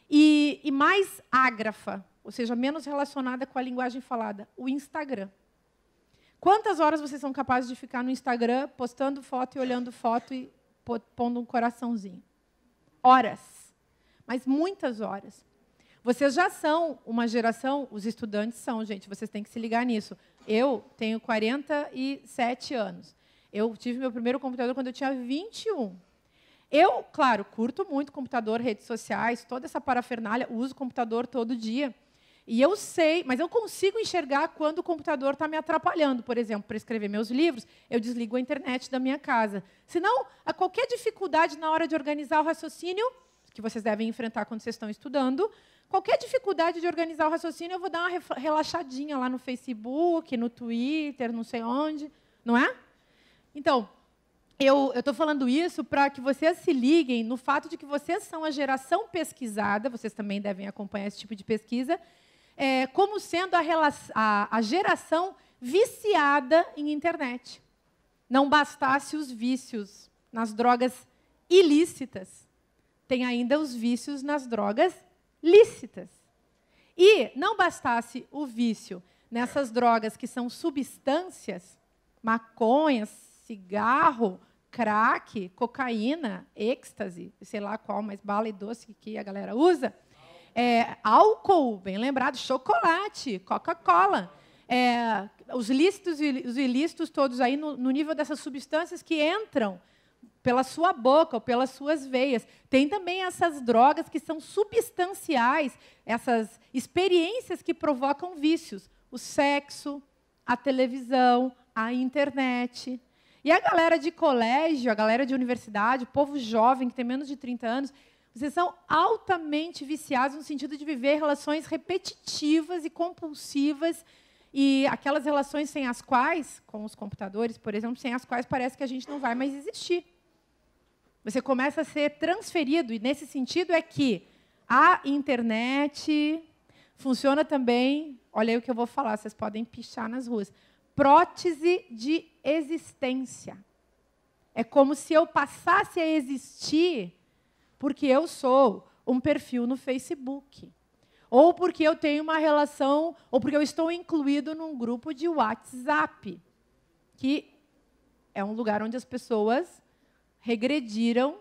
e, e mais ágrafa, ou seja, menos relacionada com a linguagem falada, o Instagram. Quantas horas vocês são capazes de ficar no Instagram postando foto e olhando foto e pondo um coraçãozinho? Horas. Mas muitas horas. Vocês já são uma geração, os estudantes são, gente, vocês têm que se ligar nisso. Eu tenho 47 anos. Eu tive meu primeiro computador quando eu tinha 21. Eu, claro, curto muito computador, redes sociais, toda essa parafernália, uso computador todo dia. E eu sei, mas eu consigo enxergar quando o computador está me atrapalhando. Por exemplo, para escrever meus livros, eu desligo a internet da minha casa. Senão, a qualquer dificuldade na hora de organizar o raciocínio, que vocês devem enfrentar quando vocês estão estudando, qualquer dificuldade de organizar o raciocínio, eu vou dar uma relaxadinha lá no Facebook, no Twitter, não sei onde, não é? Então, eu estou falando isso para que vocês se liguem no fato de que vocês são a geração pesquisada, vocês também devem acompanhar esse tipo de pesquisa, é, como sendo a, relação, a, a geração viciada em internet. Não bastasse os vícios nas drogas ilícitas, tem ainda os vícios nas drogas lícitas. E não bastasse o vício nessas drogas que são substâncias, maconha, cigarro, crack, cocaína, êxtase, sei lá qual mais bala e doce que a galera usa, é, álcool, bem lembrado, chocolate, Coca-Cola. É, os lícitos e os ilícitos todos aí no, no nível dessas substâncias que entram pela sua boca ou pelas suas veias. Tem também essas drogas que são substanciais, essas experiências que provocam vícios. O sexo, a televisão, a internet. E a galera de colégio, a galera de universidade, o povo jovem que tem menos de 30 anos, vocês são altamente viciados no sentido de viver relações repetitivas e compulsivas e aquelas relações sem as quais, com os computadores, por exemplo, sem as quais parece que a gente não vai mais existir. Você começa a ser transferido, e nesse sentido é que a internet funciona também, olha aí o que eu vou falar, vocês podem pichar nas ruas, prótese de existência. É como se eu passasse a existir porque eu sou um perfil no Facebook. Ou porque eu tenho uma relação, ou porque eu estou incluído num grupo de WhatsApp, que é um lugar onde as pessoas regrediram,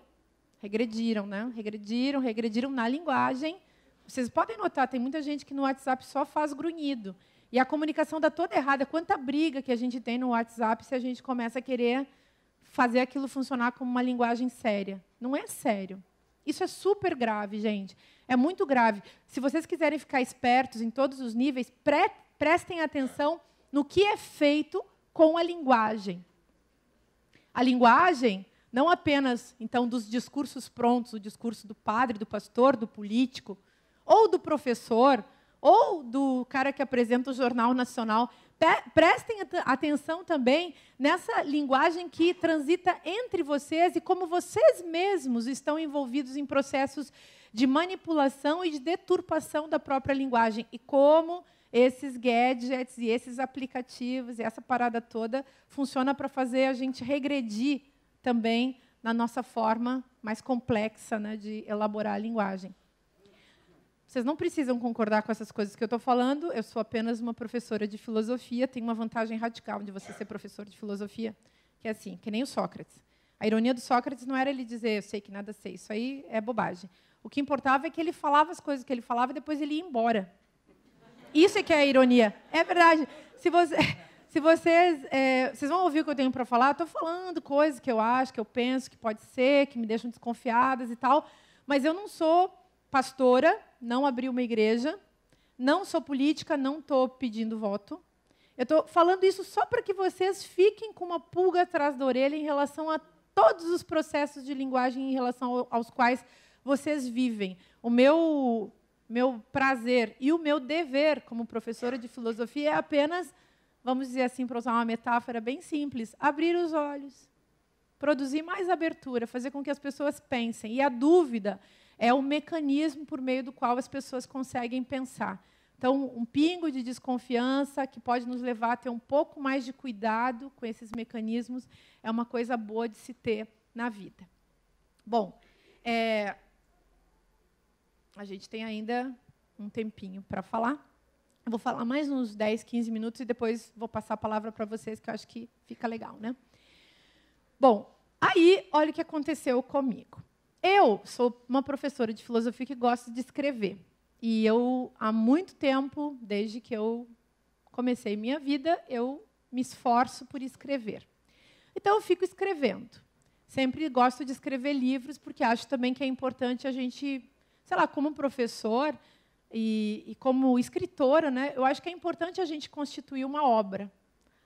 regrediram, né? Regrediram, regrediram na linguagem. Vocês podem notar, tem muita gente que no WhatsApp só faz grunhido. E a comunicação dá toda errada. Quanta briga que a gente tem no WhatsApp se a gente começa a querer fazer aquilo funcionar como uma linguagem séria. Não é sério. Isso é super grave, gente. É muito grave. Se vocês quiserem ficar espertos em todos os níveis, pre prestem atenção no que é feito com a linguagem. A linguagem, não apenas então dos discursos prontos, o discurso do padre, do pastor, do político, ou do professor, ou do cara que apresenta o Jornal Nacional, prestem atenção também nessa linguagem que transita entre vocês e como vocês mesmos estão envolvidos em processos de manipulação e de deturpação da própria linguagem e como esses gadgets e esses aplicativos e essa parada toda funciona para fazer a gente regredir também na nossa forma mais complexa né, de elaborar a linguagem. Vocês não precisam concordar com essas coisas que eu estou falando. Eu sou apenas uma professora de filosofia. Tem uma vantagem radical de você ser professor de filosofia, que é assim, que nem o Sócrates. A ironia do Sócrates não era ele dizer, eu sei que nada sei, isso aí é bobagem. O que importava é que ele falava as coisas que ele falava e depois ele ia embora. Isso é que é a ironia. É verdade. Se, você, se vocês, é, vocês vão ouvir o que eu tenho para falar, estou falando coisas que eu acho, que eu penso, que pode ser, que me deixam desconfiadas e tal, mas eu não sou pastora, não abri uma igreja, não sou política, não estou pedindo voto. Eu estou falando isso só para que vocês fiquem com uma pulga atrás da orelha em relação a todos os processos de linguagem em relação aos quais vocês vivem. O meu, meu prazer e o meu dever como professora de filosofia é apenas, vamos dizer assim, para usar uma metáfora bem simples, abrir os olhos, produzir mais abertura, fazer com que as pessoas pensem. E a dúvida é o mecanismo por meio do qual as pessoas conseguem pensar. Então, um pingo de desconfiança que pode nos levar a ter um pouco mais de cuidado com esses mecanismos é uma coisa boa de se ter na vida. Bom, é, a gente tem ainda um tempinho para falar. Eu vou falar mais uns 10, 15 minutos e depois vou passar a palavra para vocês, que eu acho que fica legal. Né? Bom, aí, olha o que aconteceu comigo. Eu sou uma professora de filosofia que gosta de escrever. E eu, há muito tempo, desde que eu comecei minha vida, eu me esforço por escrever. Então, eu fico escrevendo. Sempre gosto de escrever livros, porque acho também que é importante a gente, sei lá, como professor e, e como escritora, né, eu acho que é importante a gente constituir uma obra.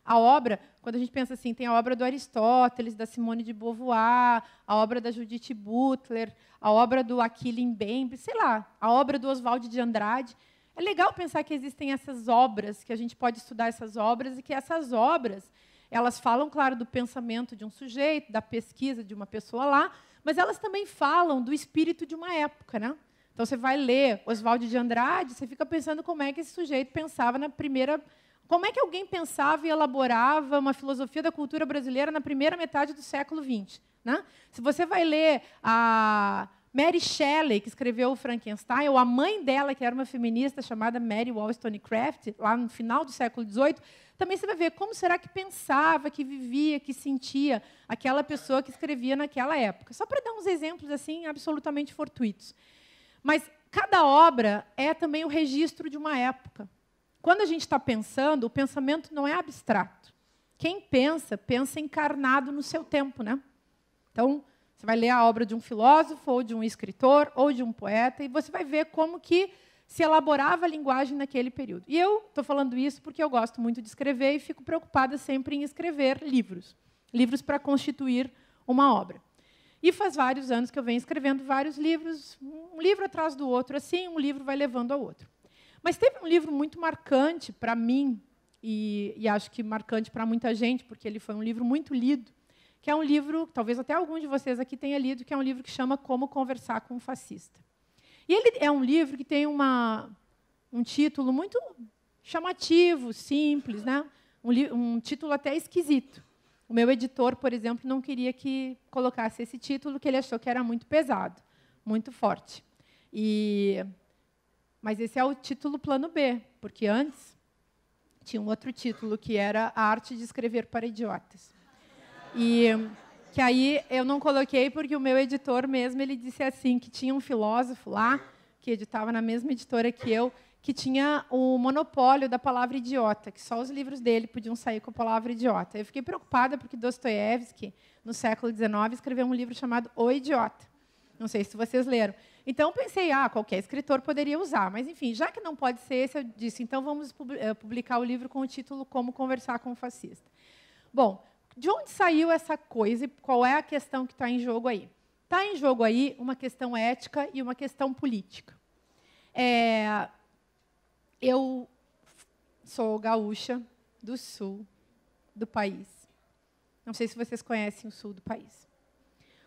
A obra, quando a gente pensa assim, tem a obra do Aristóteles, da Simone de Beauvoir, a obra da Judith Butler, a obra do Achille Mbembe, sei lá, a obra do Oswald de Andrade. É legal pensar que existem essas obras, que a gente pode estudar essas obras e que essas obras, elas falam, claro, do pensamento de um sujeito, da pesquisa de uma pessoa lá, mas elas também falam do espírito de uma época, né? Então você vai ler Oswald de Andrade, você fica pensando como é que esse sujeito pensava na primeira como é que alguém pensava e elaborava uma filosofia da cultura brasileira na primeira metade do século XX? Né? Se você vai ler a Mary Shelley, que escreveu o Frankenstein, ou a mãe dela, que era uma feminista chamada Mary Wollstonecraft, lá no final do século XVIII, também você vai ver como será que pensava, que vivia, que sentia aquela pessoa que escrevia naquela época. Só para dar uns exemplos assim absolutamente fortuitos. Mas cada obra é também o registro de uma época. Quando a gente está pensando, o pensamento não é abstrato. Quem pensa, pensa encarnado no seu tempo, né? Então, você vai ler a obra de um filósofo, ou de um escritor, ou de um poeta, e você vai ver como que se elaborava a linguagem naquele período. E eu estou falando isso porque eu gosto muito de escrever e fico preocupada sempre em escrever livros, livros para constituir uma obra. E faz vários anos que eu venho escrevendo vários livros, um livro atrás do outro, assim, um livro vai levando ao outro. Mas teve um livro muito marcante para mim, e, e, acho que marcante para muita gente, porque ele foi um livro muito lido, que é um livro, talvez até algum de vocês aqui tenha lido, que é um livro que chama Como Conversar com um Fascista. E ele é um livro que tem uma, um título muito chamativo, simples, né? um, um título até esquisito. O meu editor, por exemplo, não queria que colocasse esse título, que ele achou que era muito pesado, muito forte. E mas esse é o título plano B, porque antes tinha um outro título que era A Arte de Escrever para Idiotas. E que aí eu não coloquei porque o meu editor mesmo ele disse assim que tinha um filósofo lá que editava na mesma editora que eu que tinha o monopólio da palavra idiota, que só os livros dele podiam sair com a palavra idiota. Eu fiquei preocupada porque Dostoiévski, no século XIX, escreveu um livro chamado O Idiota. Não sei se vocês leram. Então pensei, ah, qualquer escritor poderia usar, mas enfim, já que não pode ser esse, eu disse, então vamos eh, publicar o livro com o título Como Conversar com o Fascista. Bom, de onde saiu essa coisa e qual é a questão que está em jogo aí? Está em jogo aí uma questão ética e uma questão política. É, eu sou gaúcha do sul do país. Não sei se vocês conhecem o sul do país.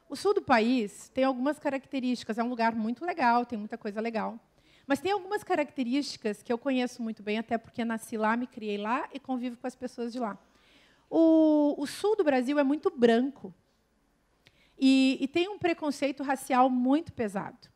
O sul do país tem algumas características, é um lugar muito legal, tem muita coisa legal. Mas tem algumas características que eu conheço muito bem, até porque nasci lá, me criei lá e convivo com as pessoas de lá. O, o sul do Brasil é muito branco e, e, tem um preconceito racial muito pesado.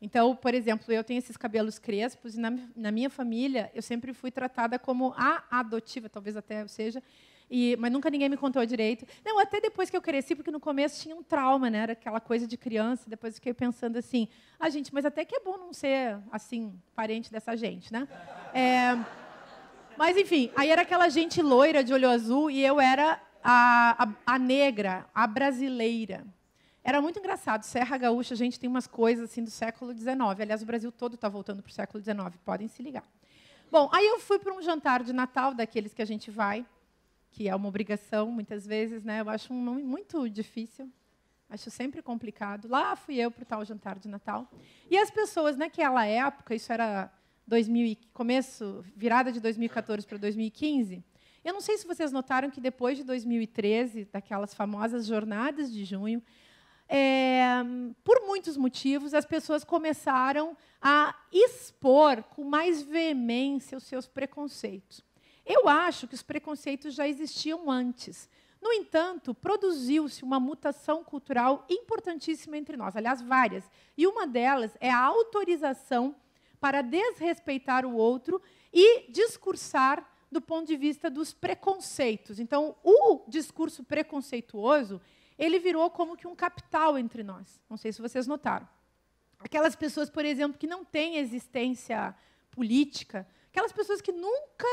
Então, por exemplo, eu tenho esses cabelos crespos e na, na minha família eu sempre fui tratada como a adotiva, talvez até eu seja, e, mas nunca ninguém me contou direito. Não, até depois que eu cresci, porque no começo tinha um trauma, né? Era aquela coisa de criança. Depois fiquei pensando assim: ah, gente, mas até que é bom não ser, assim, parente dessa gente, né? É, mas, enfim, aí era aquela gente loira de olho azul e eu era a, a, a negra, a brasileira. Era muito engraçado. Serra Gaúcha, a gente tem umas coisas assim do século XIX. Aliás, o Brasil todo está voltando para o século XIX. Podem se ligar. Bom, aí eu fui para um jantar de Natal, daqueles que a gente vai, que é uma obrigação muitas vezes, né? Eu acho um nome muito difícil. Acho sempre complicado. Lá fui eu para o tal jantar de Natal. E as pessoas naquela né, é época, isso era 2000, começo, virada de 2014 para 2015, eu não sei se vocês notaram que depois de 2013, daquelas famosas jornadas de junho, é, por muitos motivos, as pessoas começaram a expor com mais veemência os seus preconceitos. Eu acho que os preconceitos já existiam antes. No entanto, produziu-se uma mutação cultural importantíssima entre nós, aliás, várias. E uma delas é a autorização para desrespeitar o outro e discursar do ponto de vista dos preconceitos. Então, o discurso preconceituoso, ele virou como que um capital entre nós. Não sei se vocês notaram. Aquelas pessoas, por exemplo, que não têm existência política, aquelas pessoas que nunca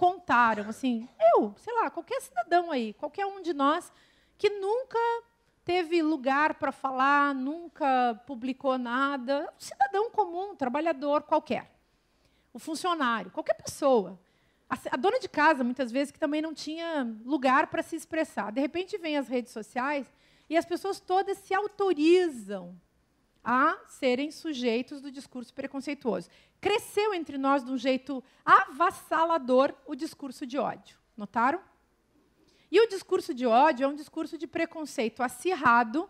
contaram, assim, eu, sei lá, qualquer cidadão aí, qualquer um de nós que nunca teve lugar para falar, nunca publicou nada, é um cidadão comum, um trabalhador qualquer, o um funcionário, qualquer pessoa, a, a dona de casa muitas vezes que também não tinha lugar para se expressar, de repente vem as redes sociais e as pessoas todas se autorizam a serem sujeitos do discurso preconceituoso. Cresceu entre nós de um jeito avassalador o discurso de ódio. Notaram? E o discurso de ódio é um discurso de preconceito acirrado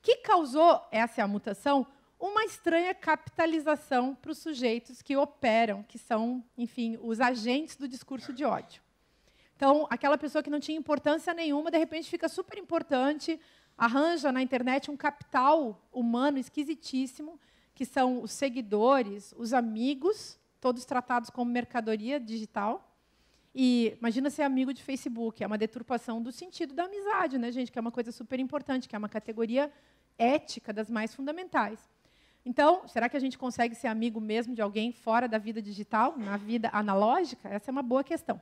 que causou, essa é a mutação, uma estranha capitalização para os sujeitos que operam, que são, enfim, os agentes do discurso de ódio. Então, aquela pessoa que não tinha importância nenhuma, de repente fica super importante, arranja na internet um capital humano esquisitíssimo, que são os seguidores, os amigos, todos tratados como mercadoria digital. E imagina ser amigo de Facebook, é uma deturpação do sentido da amizade, né, gente? Que é uma coisa super importante, que é uma categoria ética das mais fundamentais. Então, será que a gente consegue ser amigo mesmo de alguém fora da vida digital, na vida analógica? Essa é uma boa questão.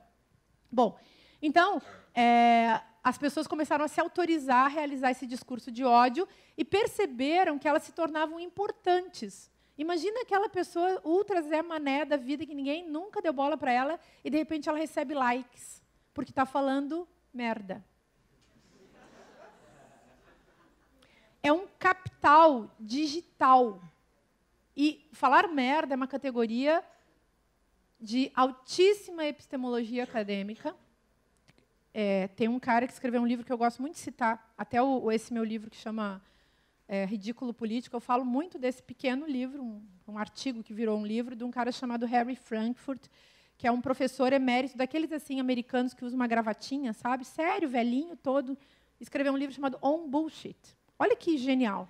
Bom, então, é, as pessoas começaram a se autorizar a realizar esse discurso de ódio e perceberam que elas se tornavam importantes. Imagina aquela pessoa ultra Zé Mané da vida que ninguém nunca deu bola para ela e de repente ela recebe likes porque está falando merda. É um capital digital. E falar merda é uma categoria de altíssima epistemologia acadêmica é, tem um cara que escreveu um livro que eu gosto muito de citar, até o, esse meu livro que chama é, Ridículo Político. Eu falo muito desse pequeno livro, um, um artigo que virou um livro, de um cara chamado Harry Frankfurt, que é um professor emérito daqueles assim americanos que usa uma gravatinha, sabe? Sério, velhinho todo. Escreveu um livro chamado On Bullshit. Olha que genial.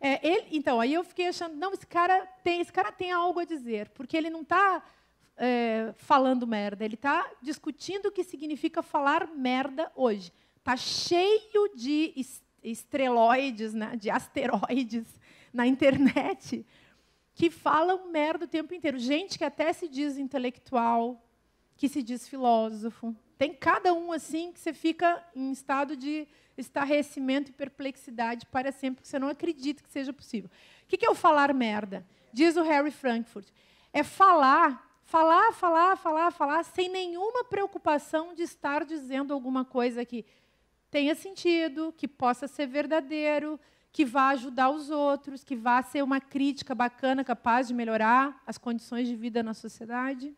É, ele, então, aí eu fiquei achando, não, esse cara tem, esse cara tem algo a dizer, porque ele não está é, falando merda, ele está discutindo o que significa falar merda hoje. Está cheio de estreloides, né, de asteroides na internet que falam merda o tempo inteiro. Gente que até se diz intelectual, que se diz filósofo. Tem cada um assim que você fica em estado de estarrecimento e perplexidade para sempre, porque você não acredita que seja possível. O que é o falar merda? Diz o Harry Frankfurt. É falar falar, falar, falar, falar, sem nenhuma preocupação de estar dizendo alguma coisa que tenha sentido, que possa ser verdadeiro, que vá ajudar os outros, que vá ser uma crítica bacana, capaz de melhorar as condições de vida na sociedade.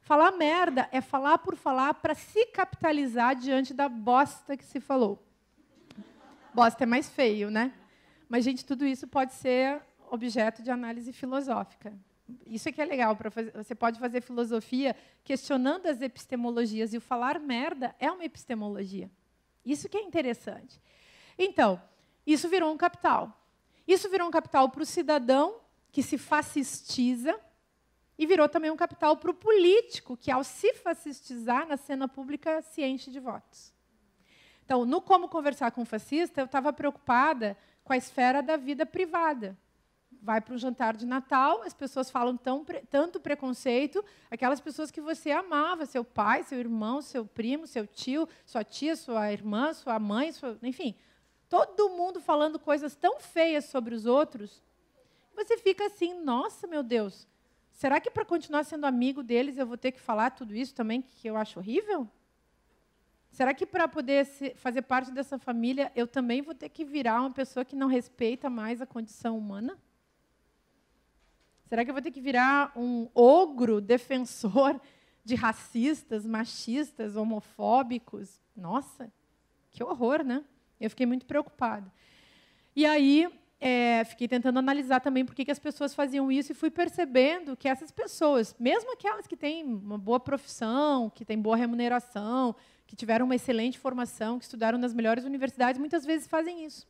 Falar merda é falar por falar para se capitalizar diante da bosta que se falou. Bosta é mais feio, né? Mas, gente, tudo isso pode ser objeto de análise filosófica. Isso é que é legal. Fazer, você pode fazer filosofia questionando as epistemologias. E o falar merda é uma epistemologia. Isso que é interessante. Então, isso virou um capital. Isso virou um capital para o cidadão que se fascistiza e virou também um capital para o político que, ao se fascistizar na cena pública, se enche de votos. Então, no Como Conversar com o Fascista, eu estava preocupada com a esfera da vida privada vai para um jantar de Natal, as pessoas falam tão, tanto preconceito, aquelas pessoas que você amava, seu pai, seu irmão, seu primo, seu tio, sua tia, sua irmã, sua mãe, sua, enfim, todo mundo falando coisas tão feias sobre os outros, você fica assim, nossa, meu Deus, será que para continuar sendo amigo deles eu vou ter que falar tudo isso também que eu acho horrível? Será que para poder fazer parte dessa família eu também vou ter que virar uma pessoa que não respeita mais a condição humana? Será que eu vou ter que virar um ogro defensor de racistas, machistas, homofóbicos? Nossa, que horror, né? Eu fiquei muito preocupada. E aí, é, fiquei tentando analisar também por que, que as pessoas faziam isso e fui percebendo que essas pessoas, mesmo aquelas que têm uma boa profissão, que têm boa remuneração, que tiveram uma excelente formação, que estudaram nas melhores universidades, muitas vezes fazem isso.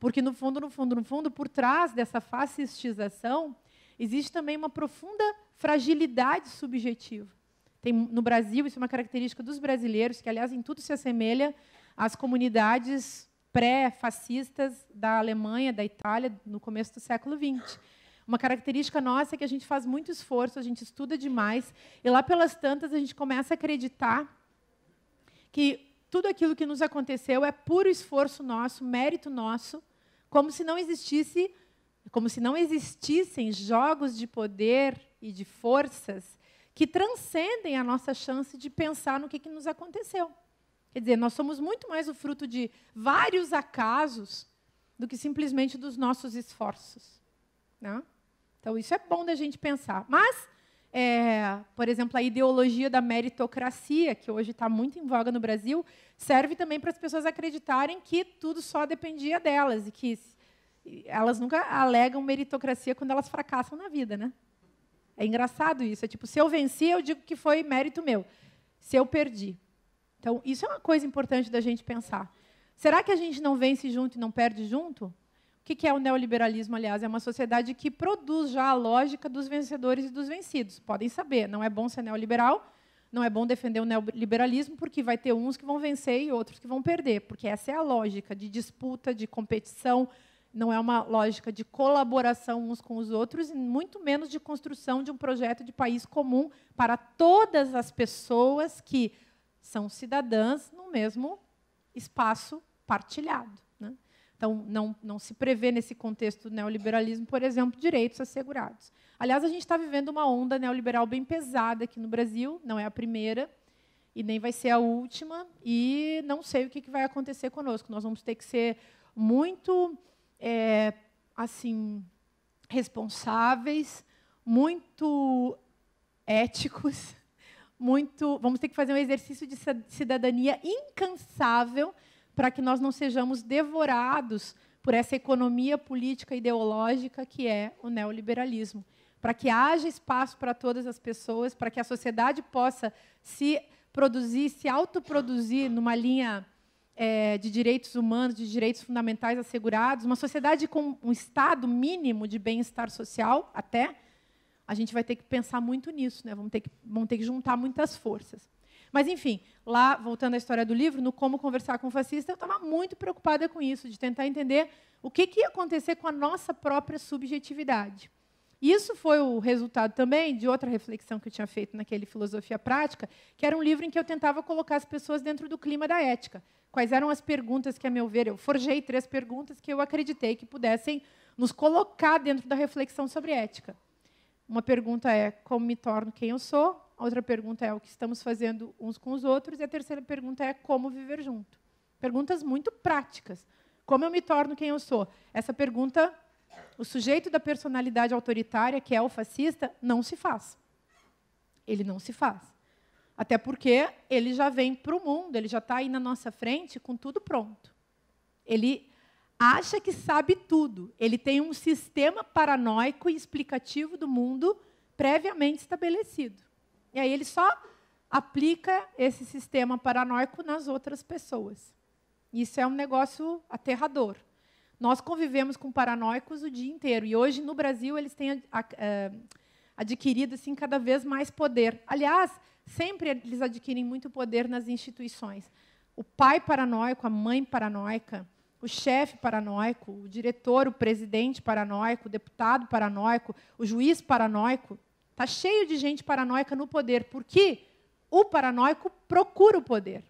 Porque, no fundo, no fundo, no fundo, por trás dessa fascistização, existe também uma profunda fragilidade subjetiva. Tem, no Brasil, isso é uma característica dos brasileiros, que, aliás, em tudo se assemelha às comunidades pré-fascistas da Alemanha, da Itália, no começo do século XX. Uma característica nossa é que a gente faz muito esforço, a gente estuda demais, e lá pelas tantas a gente começa a acreditar que tudo aquilo que nos aconteceu é puro esforço nosso, mérito nosso, como se não existisse é como se não existissem jogos de poder e de forças que transcendem a nossa chance de pensar no que, que nos aconteceu. Quer dizer, nós somos muito mais o fruto de vários acasos do que simplesmente dos nossos esforços. Né? Então, isso é bom da gente pensar. Mas, é, por exemplo, a ideologia da meritocracia, que hoje está muito em voga no Brasil, serve também para as pessoas acreditarem que tudo só dependia delas e que elas nunca alegam meritocracia quando elas fracassam na vida, né? É engraçado isso. É tipo, se eu venci, eu digo que foi mérito meu. Se eu perdi. Então, isso é uma coisa importante da gente pensar. Será que a gente não vence junto e não perde junto? O que é o neoliberalismo, aliás? É uma sociedade que produz já a lógica dos vencedores e dos vencidos. Podem saber, não é bom ser neoliberal, não é bom defender o neoliberalismo, porque vai ter uns que vão vencer e outros que vão perder, porque essa é a lógica de disputa, de competição, não é uma lógica de colaboração uns com os outros, e muito menos de construção de um projeto de país comum para todas as pessoas que são cidadãs no mesmo espaço partilhado. Né? Então, não, não se prevê nesse contexto do neoliberalismo, por exemplo, direitos assegurados. Aliás, a gente está vivendo uma onda neoliberal bem pesada aqui no Brasil, não é a primeira e nem vai ser a última, e não sei o que vai acontecer conosco. Nós vamos ter que ser muito é, assim responsáveis, muito éticos, muito. Vamos ter que fazer um exercício de cidadania incansável para que nós não sejamos devorados por essa economia política ideológica que é o neoliberalismo, para que haja espaço para todas as pessoas, para que a sociedade possa se produzir, se autoproduzir numa linha é, de direitos humanos, de direitos fundamentais assegurados, uma sociedade com um estado mínimo de bem-estar social, até, a gente vai ter que pensar muito nisso, né? Vamos ter que, vamos ter que juntar muitas forças. Mas, enfim, lá, voltando à história do livro, no Como Conversar com o Fascista, eu estava muito preocupada com isso, de tentar entender o que, que ia acontecer com a nossa própria subjetividade. Isso foi o resultado também de outra reflexão que eu tinha feito naquele Filosofia Prática, que era um livro em que eu tentava colocar as pessoas dentro do clima da ética. Quais eram as perguntas que, a meu ver, eu forjei três perguntas que eu acreditei que pudessem nos colocar dentro da reflexão sobre ética. Uma pergunta é como me torno quem eu sou, a outra pergunta é o que estamos fazendo uns com os outros, e a terceira pergunta é como viver junto. Perguntas muito práticas. Como eu me torno quem eu sou? Essa pergunta o sujeito da personalidade autoritária, que é o fascista, não se faz. Ele não se faz. Até porque ele já vem para o mundo, ele já está aí na nossa frente com tudo pronto. Ele acha que sabe tudo. Ele tem um sistema paranoico e explicativo do mundo previamente estabelecido. E aí ele só aplica esse sistema paranoico nas outras pessoas. Isso é um negócio aterrador. Nós convivemos com paranoicos o dia inteiro. E hoje, no Brasil, eles têm é, adquirido assim, cada vez mais poder. Aliás, sempre eles adquirem muito poder nas instituições. O pai paranoico, a mãe paranoica, o chefe paranoico, o diretor, o presidente paranoico, o deputado paranoico, o juiz paranoico. Está cheio de gente paranoica no poder, porque o paranoico procura o poder.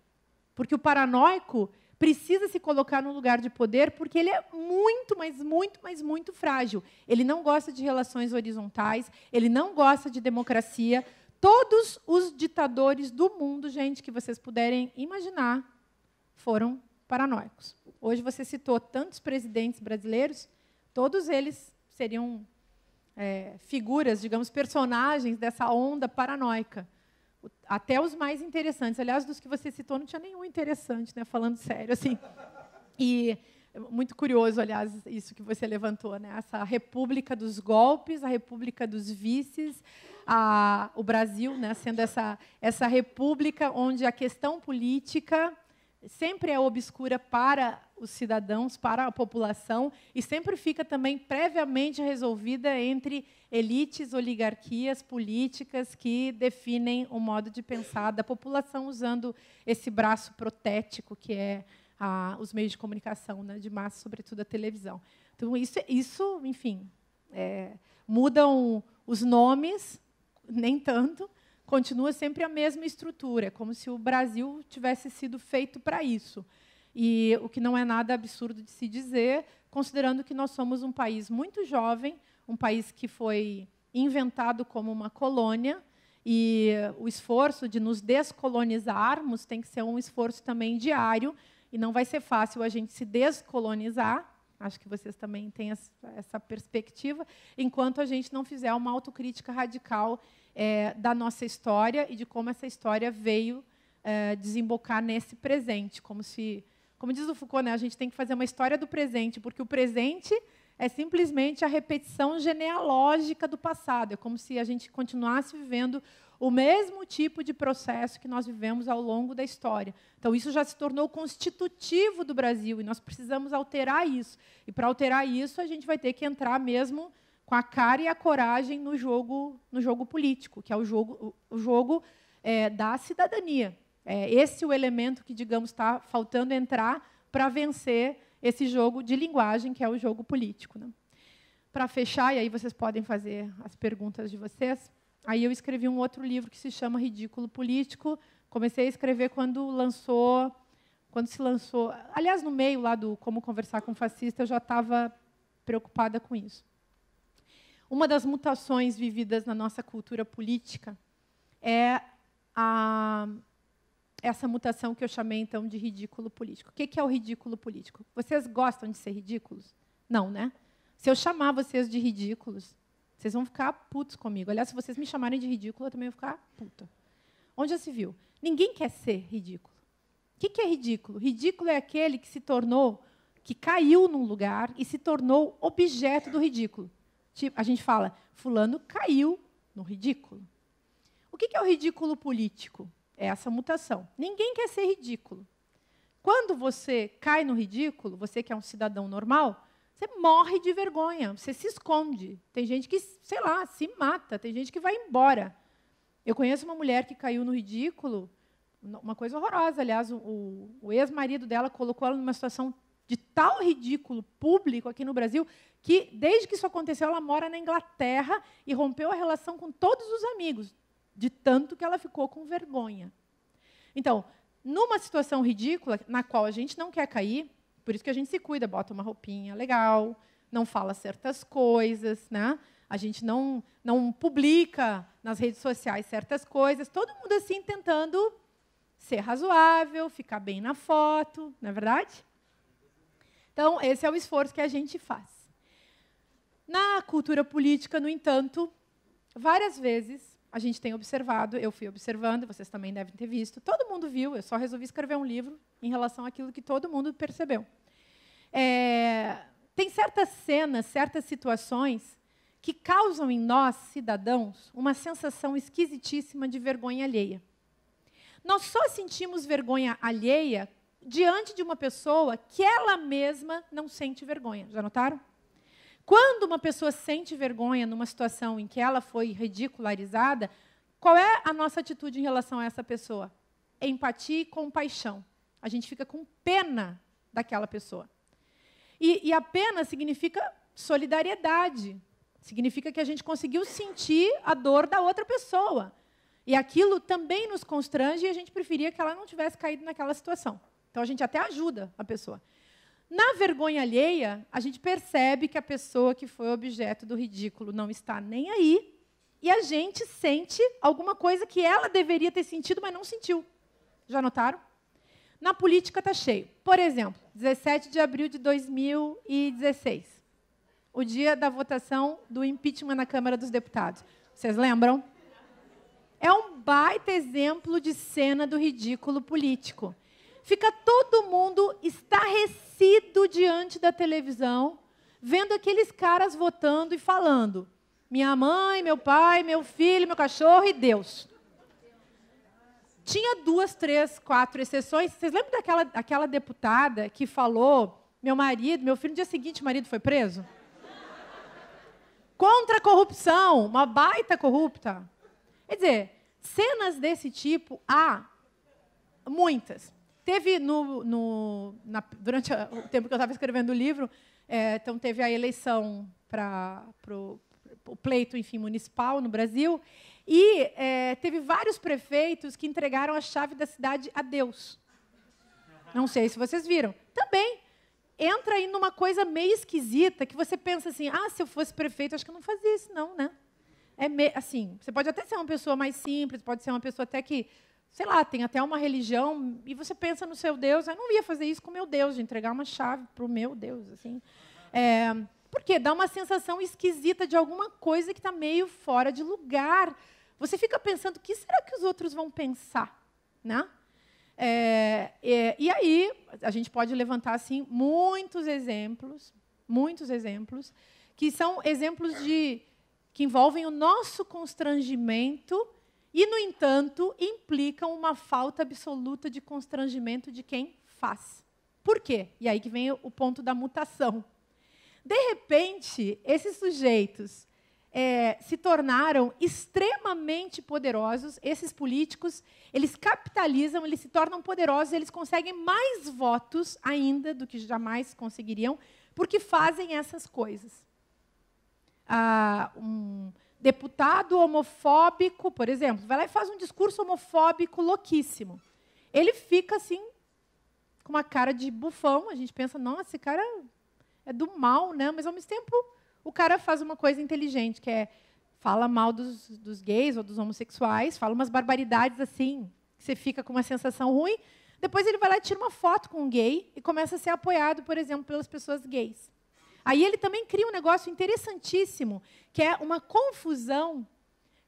Porque o paranoico precisa se colocar num lugar de poder porque ele é muito, mas muito, mas muito frágil. Ele não gosta de relações horizontais, ele não gosta de democracia. Todos os ditadores do mundo, gente, que vocês puderem imaginar, foram paranoicos. Hoje você citou tantos presidentes brasileiros, todos eles seriam é, figuras, digamos, personagens dessa onda paranoica até os mais interessantes. Aliás, dos que você citou, não tinha nenhum interessante, né? Falando sério, assim. E muito curioso, aliás, isso que você levantou, né? Essa república dos golpes, a república dos vices, a, o Brasil, né? Sendo essa essa república onde a questão política sempre é obscura para os cidadãos, para a população, e sempre fica também previamente resolvida entre elites, oligarquias, políticas que definem o modo de pensar da população usando esse braço protético que é a, os meios de comunicação né, de massa, sobretudo a televisão. Então, isso, isso enfim, é, mudam os nomes, nem tanto, continua sempre a mesma estrutura, é como se o Brasil tivesse sido feito para isso. E o que não é nada absurdo de se dizer, considerando que nós somos um país muito jovem, um país que foi inventado como uma colônia, e o esforço de nos descolonizarmos tem que ser um esforço também diário, e não vai ser fácil a gente se descolonizar. Acho que vocês também têm essa perspectiva, enquanto a gente não fizer uma autocrítica radical é, da nossa história e de como essa história veio é, desembocar nesse presente, como se como diz o Foucault, né, a gente tem que fazer uma história do presente, porque o presente é simplesmente a repetição genealógica do passado. É como se a gente continuasse vivendo o mesmo tipo de processo que nós vivemos ao longo da história. Então, isso já se tornou constitutivo do Brasil e nós precisamos alterar isso. E para alterar isso, a gente vai ter que entrar mesmo com a cara e a coragem no jogo, no jogo político, que é o jogo, o jogo é, da cidadania. É esse é o elemento que, digamos, está faltando entrar para vencer esse jogo de linguagem, que é o jogo político. Né? Para fechar, e aí vocês podem fazer as perguntas de vocês, aí eu escrevi um outro livro que se chama Ridículo Político. Comecei a escrever quando lançou, quando se lançou. Aliás, no meio lá do Como Conversar com Fascista, eu já estava preocupada com isso. Uma das mutações vividas na nossa cultura política é a essa mutação que eu chamei então de ridículo político. O que é o ridículo político? Vocês gostam de ser ridículos? Não, né? Se eu chamar vocês de ridículos, vocês vão ficar putos comigo. Aliás, se vocês me chamarem de ridículo, eu também vou ficar puta. Onde já se viu? Ninguém quer ser ridículo. O que é ridículo? Ridículo é aquele que se tornou, que caiu num lugar e se tornou objeto do ridículo. Tipo, a gente fala, fulano caiu no ridículo. O que é o ridículo político? essa mutação. Ninguém quer ser ridículo. Quando você cai no ridículo, você que é um cidadão normal, você morre de vergonha, você se esconde. Tem gente que, sei lá, se mata, tem gente que vai embora. Eu conheço uma mulher que caiu no ridículo, uma coisa horrorosa. Aliás, o, o ex-marido dela colocou ela numa situação de tal ridículo público aqui no Brasil que, desde que isso aconteceu, ela mora na Inglaterra e rompeu a relação com todos os amigos de tanto que ela ficou com vergonha. Então, numa situação ridícula, na qual a gente não quer cair, por isso que a gente se cuida, bota uma roupinha legal, não fala certas coisas, né? A gente não, não publica nas redes sociais certas coisas, todo mundo assim tentando ser razoável, ficar bem na foto, não é verdade? Então, esse é o esforço que a gente faz. Na cultura política, no entanto, várias vezes a gente tem observado, eu fui observando, vocês também devem ter visto, todo mundo viu, eu só resolvi escrever um livro em relação àquilo que todo mundo percebeu. É, tem certas cenas, certas situações que causam em nós, cidadãos, uma sensação esquisitíssima de vergonha alheia. Nós só sentimos vergonha alheia diante de uma pessoa que ela mesma não sente vergonha. Já notaram? Quando uma pessoa sente vergonha numa situação em que ela foi ridicularizada, qual é a nossa atitude em relação a essa pessoa? Empatia e compaixão. A gente fica com pena daquela pessoa. E, e a pena significa solidariedade. Significa que a gente conseguiu sentir a dor da outra pessoa. E aquilo também nos constrange e a gente preferia que ela não tivesse caído naquela situação. Então a gente até ajuda a pessoa. Na vergonha alheia, a gente percebe que a pessoa que foi objeto do ridículo não está nem aí e a gente sente alguma coisa que ela deveria ter sentido, mas não sentiu. Já notaram? Na política está cheio. Por exemplo, 17 de abril de 2016, o dia da votação do impeachment na Câmara dos Deputados. Vocês lembram? É um baita exemplo de cena do ridículo político fica todo mundo estarrecido diante da televisão, vendo aqueles caras votando e falando: minha mãe, meu pai, meu filho, meu cachorro e Deus. Tinha duas, três, quatro exceções. Vocês lembram daquela aquela deputada que falou: meu marido, meu filho, no dia seguinte, o marido foi preso? Contra a corrupção, uma baita corrupta. Quer dizer, cenas desse tipo há muitas. Teve, no, no na, durante o tempo que eu estava escrevendo o livro, é, então teve a eleição para o pleito enfim, municipal no Brasil, e é, teve vários prefeitos que entregaram a chave da cidade a Deus. Não sei se vocês viram. Também entra aí numa coisa meio esquisita que você pensa assim: ah, se eu fosse prefeito, acho que eu não fazia isso, não, né? É me... assim, você pode até ser uma pessoa mais simples, pode ser uma pessoa até que sei lá, tem até uma religião, e você pensa no seu Deus, eu não ia fazer isso com o meu Deus, de entregar uma chave para o meu Deus. assim. É, porque dá uma sensação esquisita de alguma coisa que está meio fora de lugar. Você fica pensando, o que será que os outros vão pensar? Né? É, é, e aí, a gente pode levantar assim, muitos exemplos, muitos exemplos, que são exemplos de que envolvem o nosso constrangimento e, no entanto, implicam uma falta absoluta de constrangimento de quem faz. Por quê? E aí que vem o ponto da mutação. De repente, esses sujeitos é, se tornaram extremamente poderosos. Esses políticos, eles capitalizam, eles se tornam poderosos, eles conseguem mais votos ainda do que jamais conseguiriam, porque fazem essas coisas. Ah, um, deputado homofóbico, por exemplo, vai lá e faz um discurso homofóbico louquíssimo. Ele fica assim, com uma cara de bufão, a gente pensa, nossa, esse cara é do mal, né? Mas ao mesmo tempo, o cara faz uma coisa inteligente, que é fala mal dos, dos gays ou dos homossexuais, fala umas barbaridades assim, que você fica com uma sensação ruim. Depois ele vai lá e tira uma foto com um gay e começa a ser apoiado, por exemplo, pelas pessoas gays. Aí ele também cria um negócio interessantíssimo, que é uma confusão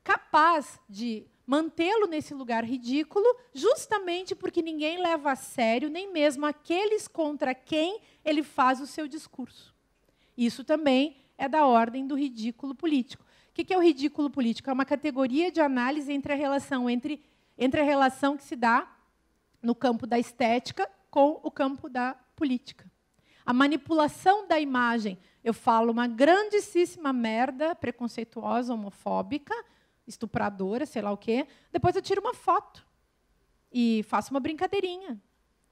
capaz de mantê-lo nesse lugar ridículo, justamente porque ninguém leva a sério nem mesmo aqueles contra quem ele faz o seu discurso. Isso também é da ordem do ridículo político. O que é o ridículo político? É uma categoria de análise entre a relação entre, entre a relação que se dá no campo da estética com o campo da política a manipulação da imagem. Eu falo uma grandíssima merda preconceituosa, homofóbica, estupradora, sei lá o quê. Depois eu tiro uma foto e faço uma brincadeirinha.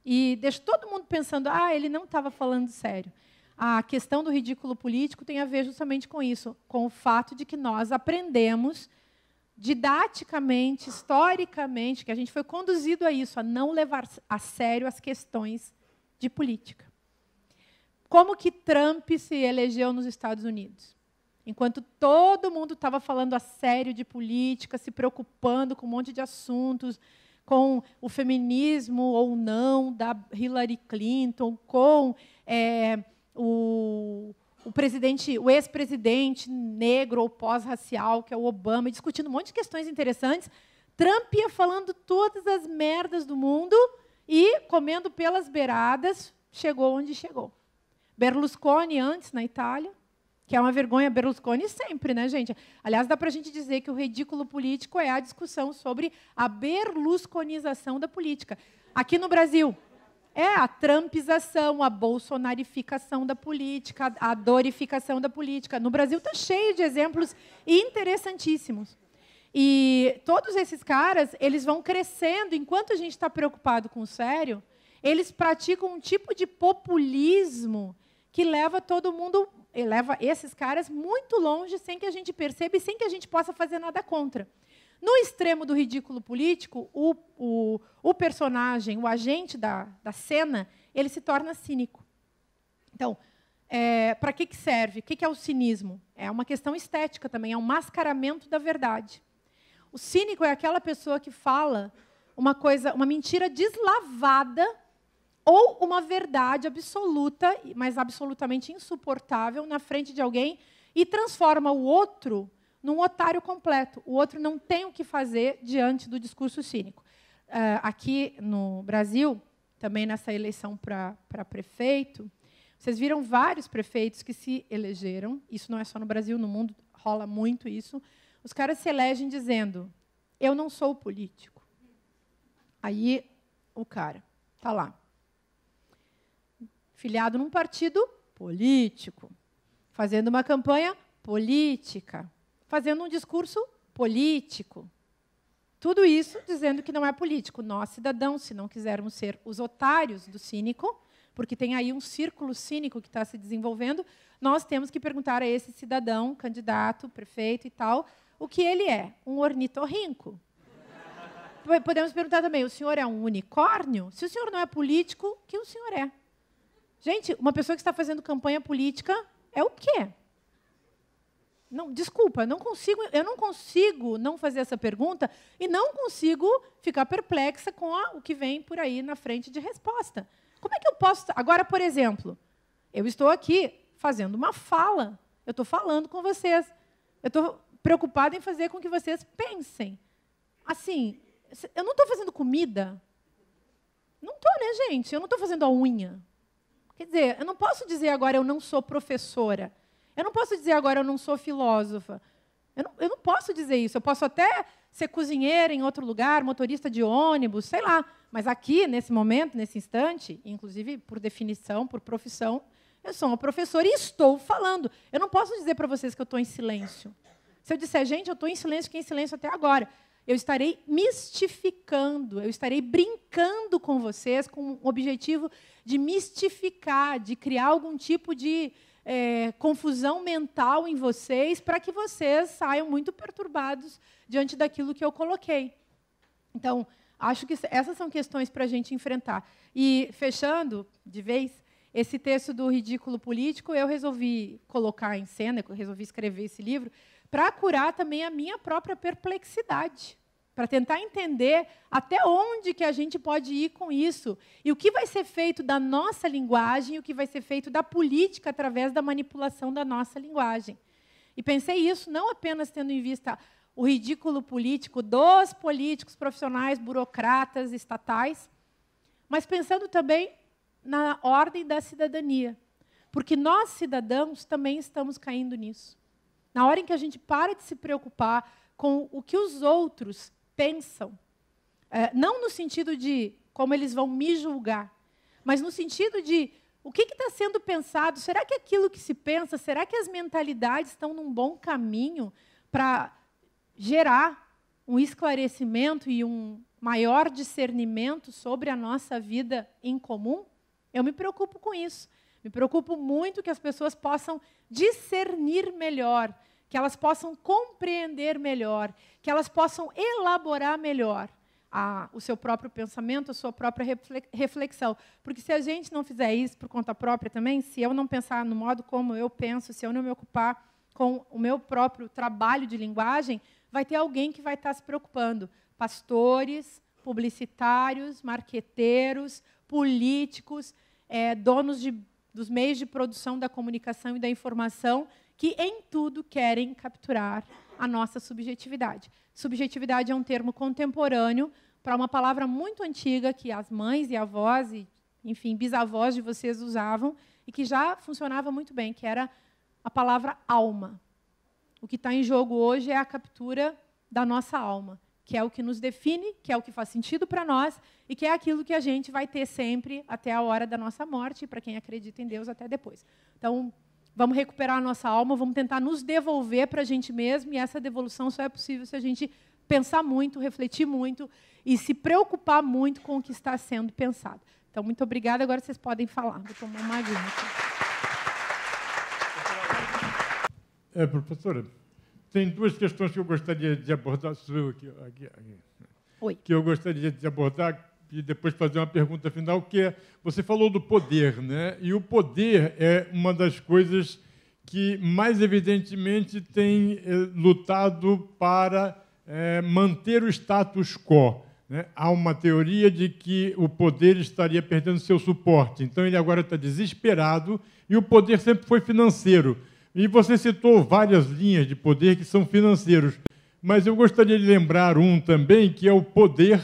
E deixo todo mundo pensando: ah, ele não estava falando sério. A questão do ridículo político tem a ver justamente com isso, com o fato de que nós aprendemos didaticamente, historicamente, que a gente foi conduzido a isso, a não levar a sério as questões de política como que Trump se elegeu nos Estados Unidos? Enquanto todo mundo estava falando a sério de política, se preocupando com um monte de assuntos, com o feminismo ou não da Hillary Clinton, com é, o, o presidente, o ex-presidente negro ou pós-racial, que é o Obama, discutindo um monte de questões interessantes. Trump ia falando todas as merdas do mundo e, comendo pelas beiradas, chegou onde chegou. Berlusconi antes na Itália, que é uma vergonha Berlusconi sempre, né, gente? Aliás, dá para a gente dizer que o ridículo político é a discussão sobre a berlusconização da política. Aqui no Brasil, é a trampização, a bolsonarificação da política, a dorificação da política. No Brasil está cheio de exemplos interessantíssimos. E todos esses caras, eles vão crescendo, enquanto a gente está preocupado com o sério, eles praticam um tipo de populismo que leva todo mundo, leva esses caras muito longe sem que a gente perceba e sem que a gente possa fazer nada contra. No extremo do ridículo político, o, o, o personagem, o agente da, da cena, ele se torna cínico. Então, é, para que, que serve? O que, que é o cinismo? É uma questão estética também, é um mascaramento da verdade. O cínico é aquela pessoa que fala uma coisa, uma mentira deslavada ou uma verdade absoluta, mas absolutamente insuportável, na frente de alguém e transforma o outro num otário completo. O outro não tem o que fazer diante do discurso cínico. Uh, aqui no Brasil, também nessa eleição para prefeito, vocês viram vários prefeitos que se elegeram. Isso não é só no Brasil, no mundo rola muito isso. Os caras se elegem dizendo: Eu não sou político. Aí o cara tá lá filiado num partido político, fazendo uma campanha política, fazendo um discurso político. Tudo isso dizendo que não é político. Nós, cidadãos, se não quisermos ser os otários do cínico, porque tem aí um círculo cínico que está se desenvolvendo, nós temos que perguntar a esse cidadão, candidato, prefeito e tal, o que ele é? Um ornitorrinco. Podemos perguntar também: o senhor é um unicórnio? Se o senhor não é político, o que o senhor é? Gente, uma pessoa que está fazendo campanha política é o quê? Não, desculpa, não consigo, eu não consigo não fazer essa pergunta e não consigo ficar perplexa com a, o que vem por aí na frente de resposta. Como é que eu posso. Agora, por exemplo, eu estou aqui fazendo uma fala, eu estou falando com vocês, eu estou preocupada em fazer com que vocês pensem. Assim, eu não estou fazendo comida. Não estou, né, gente? Eu não estou fazendo a unha. Quer dizer, eu não posso dizer agora eu não sou professora. Eu não posso dizer agora eu não sou filósofa. Eu não, eu não posso dizer isso. Eu posso até ser cozinheira em outro lugar, motorista de ônibus, sei lá. Mas aqui, nesse momento, nesse instante, inclusive por definição, por profissão, eu sou uma professora e estou falando. Eu não posso dizer para vocês que eu estou em silêncio. Se eu disser, gente, eu estou em silêncio, fiquei em silêncio até agora eu estarei mistificando, eu estarei brincando com vocês com o objetivo de mistificar, de criar algum tipo de é, confusão mental em vocês, para que vocês saiam muito perturbados diante daquilo que eu coloquei. Então, acho que essas são questões para a gente enfrentar. E, fechando de vez, esse texto do Ridículo Político, eu resolvi colocar em cena, eu resolvi escrever esse livro, para curar também a minha própria perplexidade, para tentar entender até onde que a gente pode ir com isso e o que vai ser feito da nossa linguagem, o que vai ser feito da política através da manipulação da nossa linguagem. E pensei isso não apenas tendo em vista o ridículo político dos políticos profissionais, burocratas, estatais, mas pensando também na ordem da cidadania, porque nós cidadãos também estamos caindo nisso na hora em que a gente para de se preocupar com o que os outros pensam, é, não no sentido de como eles vão me julgar, mas no sentido de o que está sendo pensado, será que aquilo que se pensa, será que as mentalidades estão num bom caminho para gerar um esclarecimento e um maior discernimento sobre a nossa vida em comum? Eu me preocupo com isso. Me preocupo muito que as pessoas possam discernir melhor que elas possam compreender melhor, que elas possam elaborar melhor a, o seu próprio pensamento, a sua própria reflexão. Porque se a gente não fizer isso por conta própria também, se eu não pensar no modo como eu penso, se eu não me ocupar com o meu próprio trabalho de linguagem, vai ter alguém que vai estar se preocupando. Pastores, publicitários, marqueteiros, políticos, é, donos de, dos meios de produção da comunicação e da informação que em tudo querem capturar a nossa subjetividade. Subjetividade é um termo contemporâneo para uma palavra muito antiga que as mães e avós e, enfim, bisavós de vocês usavam e que já funcionava muito bem, que era a palavra alma. O que está em jogo hoje é a captura da nossa alma, que é o que nos define, que é o que faz sentido para nós e que é aquilo que a gente vai ter sempre até a hora da nossa morte, para quem acredita em Deus até depois. Então, vamos recuperar a nossa alma, vamos tentar nos devolver para a gente mesmo, e essa devolução só é possível se a gente pensar muito, refletir muito e se preocupar muito com o que está sendo pensado. Então, muito obrigada. Agora vocês podem falar. Vou tomar uma aguinha. É, professora, tem duas questões que eu gostaria de abordar. Sou eu aqui, aqui, aqui. Que eu gostaria de abordar e depois fazer uma pergunta final, que é, você falou do poder, né? E o poder é uma das coisas que mais evidentemente tem eh, lutado para é, manter o status quo. Né? Há uma teoria de que o poder estaria perdendo seu suporte, então ele agora está desesperado e o poder sempre foi financeiro. E você citou várias linhas de poder que são financeiros, mas eu gostaria de lembrar um também que é o poder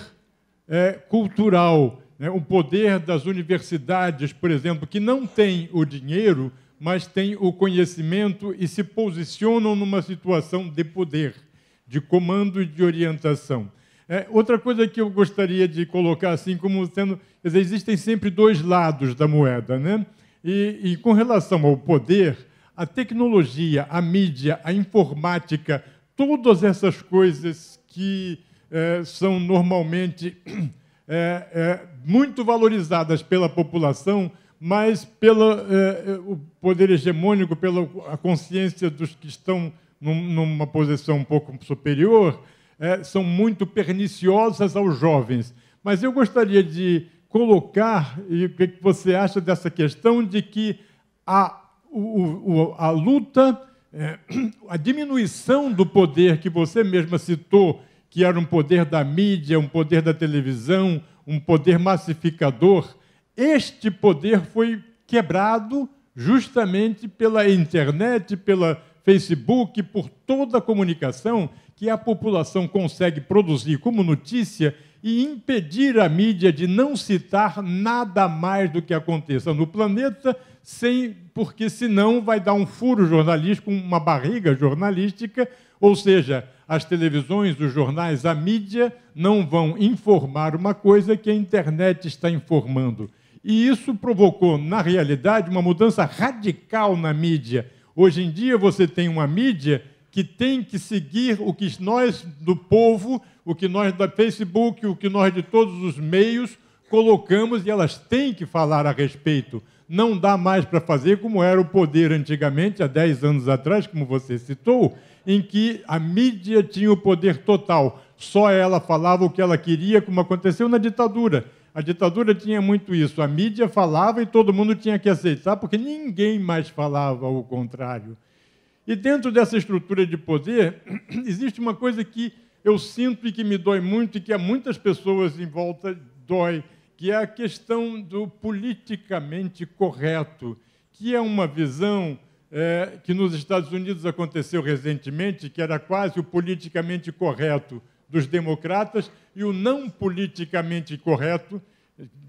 é, cultural, né? o poder das universidades, por exemplo, que não tem o dinheiro, mas tem o conhecimento e se posicionam numa situação de poder, de comando e de orientação. É, outra coisa que eu gostaria de colocar assim como sendo, existem sempre dois lados da moeda, né? E, e com relação ao poder, a tecnologia, a mídia, a informática, todas essas coisas que é, são normalmente é, é, muito valorizadas pela população, mas pelo é, o poder hegemônico, pela a consciência dos que estão num, numa posição um pouco superior, são muito perniciosas aos jovens. Mas eu gostaria de colocar, e o que você acha dessa questão de que a, o, a luta, a diminuição do poder que você mesma citou que era um poder da mídia, um poder da televisão, um poder massificador. Este poder foi quebrado justamente pela internet, pela Facebook, por toda a comunicação que a população consegue produzir como notícia e impedir a mídia de não citar nada mais do que aconteça no planeta, sem porque senão vai dar um furo jornalístico, uma barriga jornalística, ou seja, as televisões, os jornais, a mídia não vão informar uma coisa que a internet está informando. E isso provocou, na realidade, uma mudança radical na mídia. Hoje em dia você tem uma mídia que tem que seguir o que nós do povo, o que nós do Facebook, o que nós de todos os meios colocamos e elas têm que falar a respeito. Não dá mais para fazer como era o poder antigamente, há 10 anos atrás, como você citou, em que a mídia tinha o poder total. Só ela falava o que ela queria, como aconteceu na ditadura. A ditadura tinha muito isso. A mídia falava e todo mundo tinha que aceitar, porque ninguém mais falava o contrário. E dentro dessa estrutura de poder, existe uma coisa que eu sinto e que me dói muito e que a muitas pessoas em volta dói, que é a questão do politicamente correto, que é uma visão é, que nos Estados Unidos aconteceu recentemente, que era quase o politicamente correto dos democratas e o não politicamente correto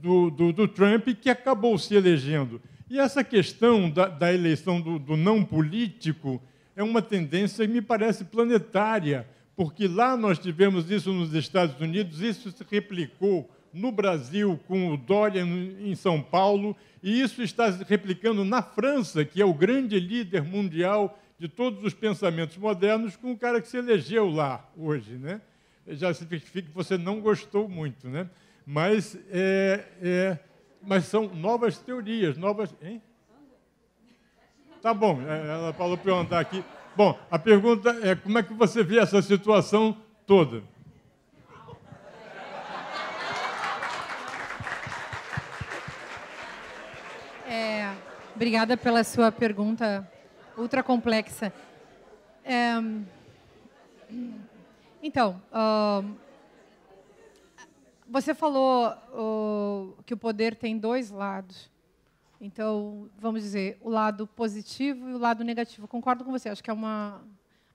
do, do, do Trump, que acabou se elegendo. E essa questão da, da eleição do, do, não político é uma tendência que me parece planetária, porque lá nós tivemos isso nos Estados Unidos, isso se replicou no Brasil com o Dória em São Paulo, e isso está se replicando na França, que é o grande líder mundial de todos os pensamentos modernos, com o cara que se elegeu lá hoje. Né? Já verifica que você não gostou muito, né? mas, é, é, mas são novas teorias, novas. Hein? Tá bom, é, ela falou para eu andar aqui. Bom, a pergunta é como é que você vê essa situação toda? É, obrigada pela sua pergunta ultra complexa. É, então, uh, você falou uh, que o poder tem dois lados. Então, vamos dizer, o lado positivo e o lado negativo. Concordo com você, acho que é uma,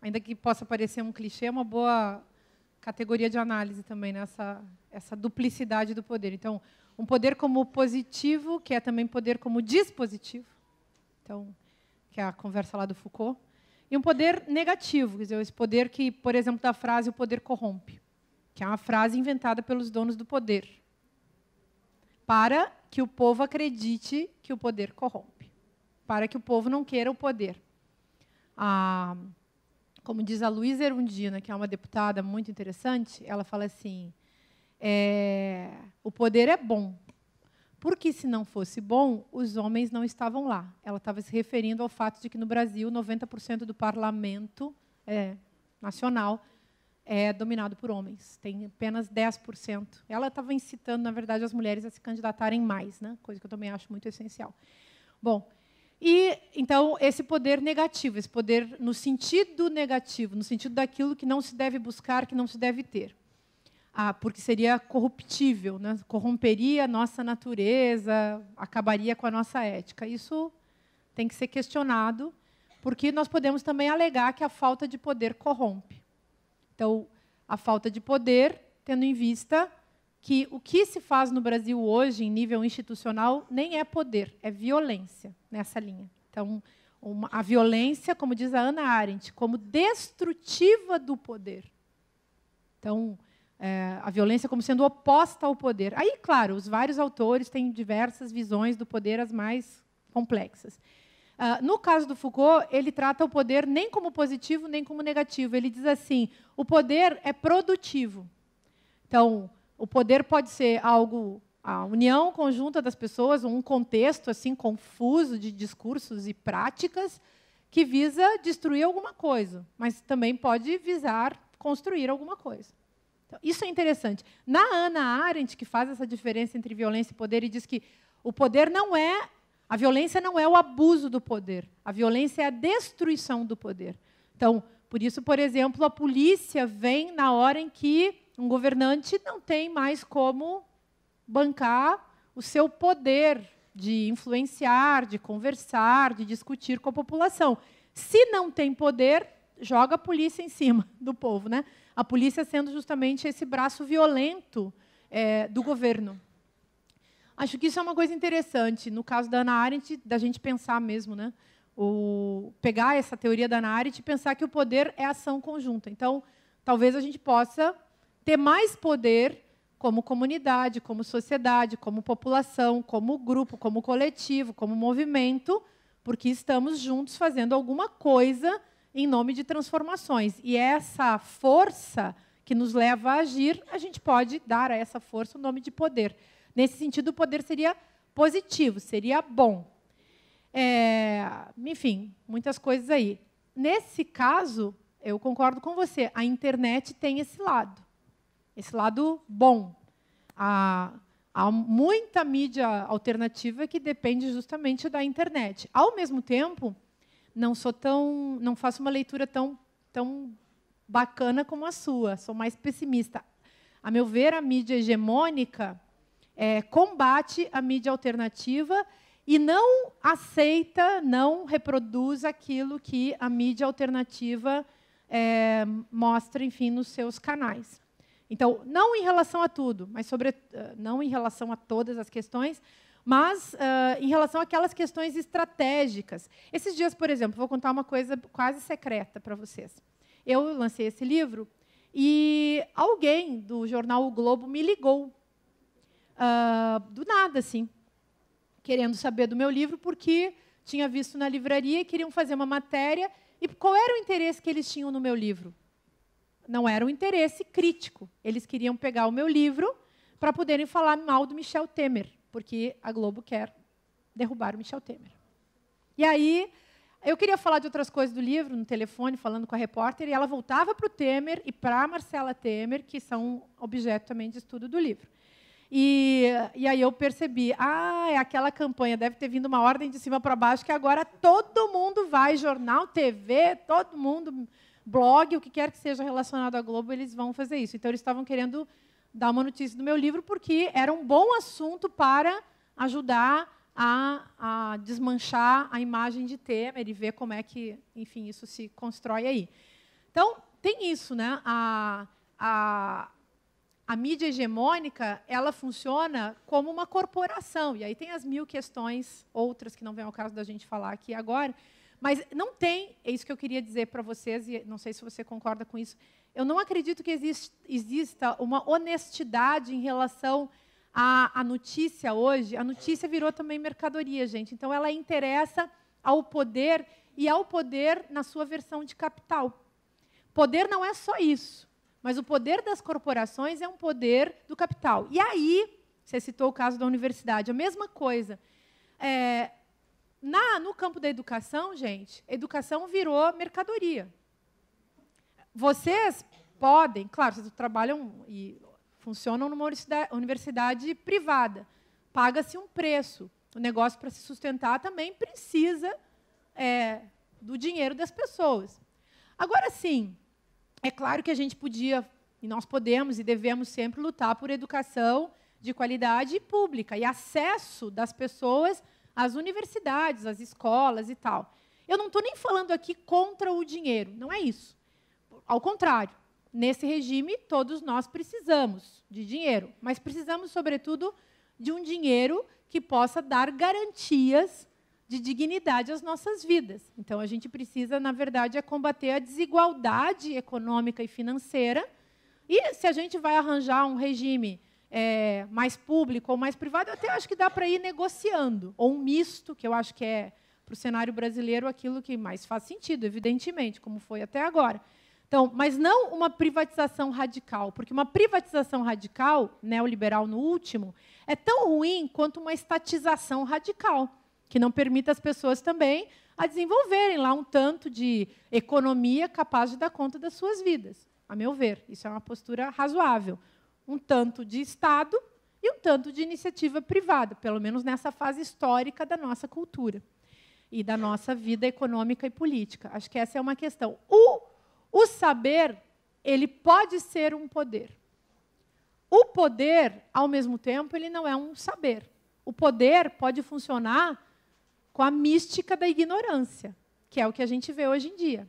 ainda que possa parecer um clichê, é uma boa categoria de análise também, nessa essa duplicidade do poder. Então, um poder como positivo, que é também poder como dispositivo. Então, que é a conversa lá do Foucault. E um poder negativo, quer dizer, esse poder que, por exemplo, da frase o poder corrompe, que é uma frase inventada pelos donos do poder, para que o povo acredite que o poder corrompe, para que o povo não queira o poder. Ah, como diz a Luísa Erundina, que é uma deputada muito interessante, ela fala assim: é, o poder é bom. Porque se não fosse bom, os homens não estavam lá. Ela estava se referindo ao fato de que no Brasil 90% do parlamento é, nacional é dominado por homens. Tem apenas 10%. Ela estava incitando, na verdade, as mulheres a se candidatarem mais, né? coisa que eu também acho muito essencial. Bom, e então esse poder negativo, esse poder no sentido negativo, no sentido daquilo que não se deve buscar, que não se deve ter ah, porque seria corruptível, né? corromperia a nossa natureza, acabaria com a nossa ética. Isso tem que ser questionado, porque nós podemos também alegar que a falta de poder corrompe. Então, a falta de poder, tendo em vista que o que se faz no Brasil hoje, em nível institucional, nem é poder, é violência nessa linha. Então, uma, a violência, como diz a Ana Arendt, como destrutiva do poder. Então, é, a violência como sendo oposta ao poder. Aí, claro, os vários autores têm diversas visões do poder, as mais complexas. Uh, no caso do Foucault, ele trata o poder nem como positivo nem como negativo. Ele diz assim: o poder é produtivo. Então, o poder pode ser algo a união conjunta das pessoas, um contexto assim confuso de discursos e práticas que visa destruir alguma coisa, mas também pode visar construir alguma coisa. Então, isso é interessante. Na Ana Arendt, que faz essa diferença entre violência e poder, e diz que o poder não é. A violência não é o abuso do poder. A violência é a destruição do poder. Então, por isso, por exemplo, a polícia vem na hora em que um governante não tem mais como bancar o seu poder de influenciar, de conversar, de discutir com a população. Se não tem poder, joga a polícia em cima do povo, né? a polícia sendo justamente esse braço violento é, do governo. Acho que isso é uma coisa interessante. No caso da Ana Arendt, da gente pensar mesmo, né? O, pegar essa teoria da Ana Arendt e pensar que o poder é ação conjunta. Então, talvez a gente possa ter mais poder como comunidade, como sociedade, como população, como grupo, como coletivo, como movimento, porque estamos juntos fazendo alguma coisa em nome de transformações. E é essa força que nos leva a agir, a gente pode dar a essa força o nome de poder. Nesse sentido, o poder seria positivo, seria bom. É, enfim, muitas coisas aí. Nesse caso, eu concordo com você, a internet tem esse lado, esse lado bom. Há, há muita mídia alternativa que depende justamente da internet. Ao mesmo tempo, não sou tão, não faço uma leitura tão, tão bacana como a sua. Sou mais pessimista. A meu ver, a mídia hegemônica é, combate a mídia alternativa e não aceita, não reproduz aquilo que a mídia alternativa é, mostra, enfim, nos seus canais. Então, não em relação a tudo, mas sobre, eh, não em relação a todas as questões, mas uh, em relação àquelas questões estratégicas. Esses dias, por exemplo, vou contar uma coisa quase secreta para vocês. Eu lancei esse livro e alguém do jornal O Globo me ligou, uh, do nada, assim, querendo saber do meu livro, porque tinha visto na livraria e queriam fazer uma matéria. E qual era o interesse que eles tinham no meu livro? Não era um interesse crítico. Eles queriam pegar o meu livro para poderem falar mal do Michel Temer porque a Globo quer derrubar o Michel Temer. E aí, eu queria falar de outras coisas do livro, no telefone, falando com a repórter, e ela voltava para o Temer e para a Marcela Temer, que são objeto também de estudo do livro. E, e, aí eu percebi, ah, é aquela campanha, deve ter vindo uma ordem de cima para baixo, que agora todo mundo vai, jornal, TV, todo mundo, blog, o que quer que seja relacionado à Globo, eles vão fazer isso. Então, eles estavam querendo dar uma notícia do meu livro, porque era um bom assunto para ajudar a, a desmanchar a imagem de Temer e ver como é que, enfim, isso se constrói aí. Então, tem isso, né? A, a, a mídia hegemônica ela funciona como uma corporação. E aí tem as mil questões, outras que não vem ao caso da gente falar aqui agora. Mas não tem, é isso que eu queria dizer para vocês, e não sei se você concorda com isso, eu não acredito que existe, exista uma honestidade em relação à, à notícia hoje. A notícia virou também mercadoria, gente. Então, ela interessa ao poder e ao poder na sua versão de capital. Poder não é só isso, mas o poder das corporações é um poder do capital. E aí, você citou o caso da universidade, a mesma coisa. É, na, no campo da educação, gente, educação virou mercadoria. Vocês podem, claro, vocês trabalham e funcionam numa universidade privada. Paga-se um preço. O negócio, para se sustentar, também precisa é, do dinheiro das pessoas. Agora sim, é claro que a gente podia, e nós podemos e devemos sempre lutar por educação de qualidade pública e acesso das pessoas às universidades, às escolas e tal. Eu não estou nem falando aqui contra o dinheiro, não é isso. Ao contrário, nesse regime, todos nós precisamos de dinheiro, mas precisamos, sobretudo, de um dinheiro que possa dar garantias de dignidade às nossas vidas. Então, a gente precisa, na verdade, é combater a desigualdade econômica e financeira. E se a gente vai arranjar um regime é, mais público ou mais privado, eu até acho que dá para ir negociando, ou um misto, que eu acho que é para o cenário brasileiro aquilo que mais faz sentido, evidentemente, como foi até agora. Então, mas não uma privatização radical, porque uma privatização radical, neoliberal no último, é tão ruim quanto uma estatização radical, que não permita as pessoas também a desenvolverem lá um tanto de economia capaz de dar conta das suas vidas. A meu ver, isso é uma postura razoável. Um tanto de Estado e um tanto de iniciativa privada, pelo menos nessa fase histórica da nossa cultura e da nossa vida econômica e política. Acho que essa é uma questão. O o saber, ele pode ser um poder. O poder, ao mesmo tempo, ele não é um saber. O poder pode funcionar com a mística da ignorância, que é o que a gente vê hoje em dia.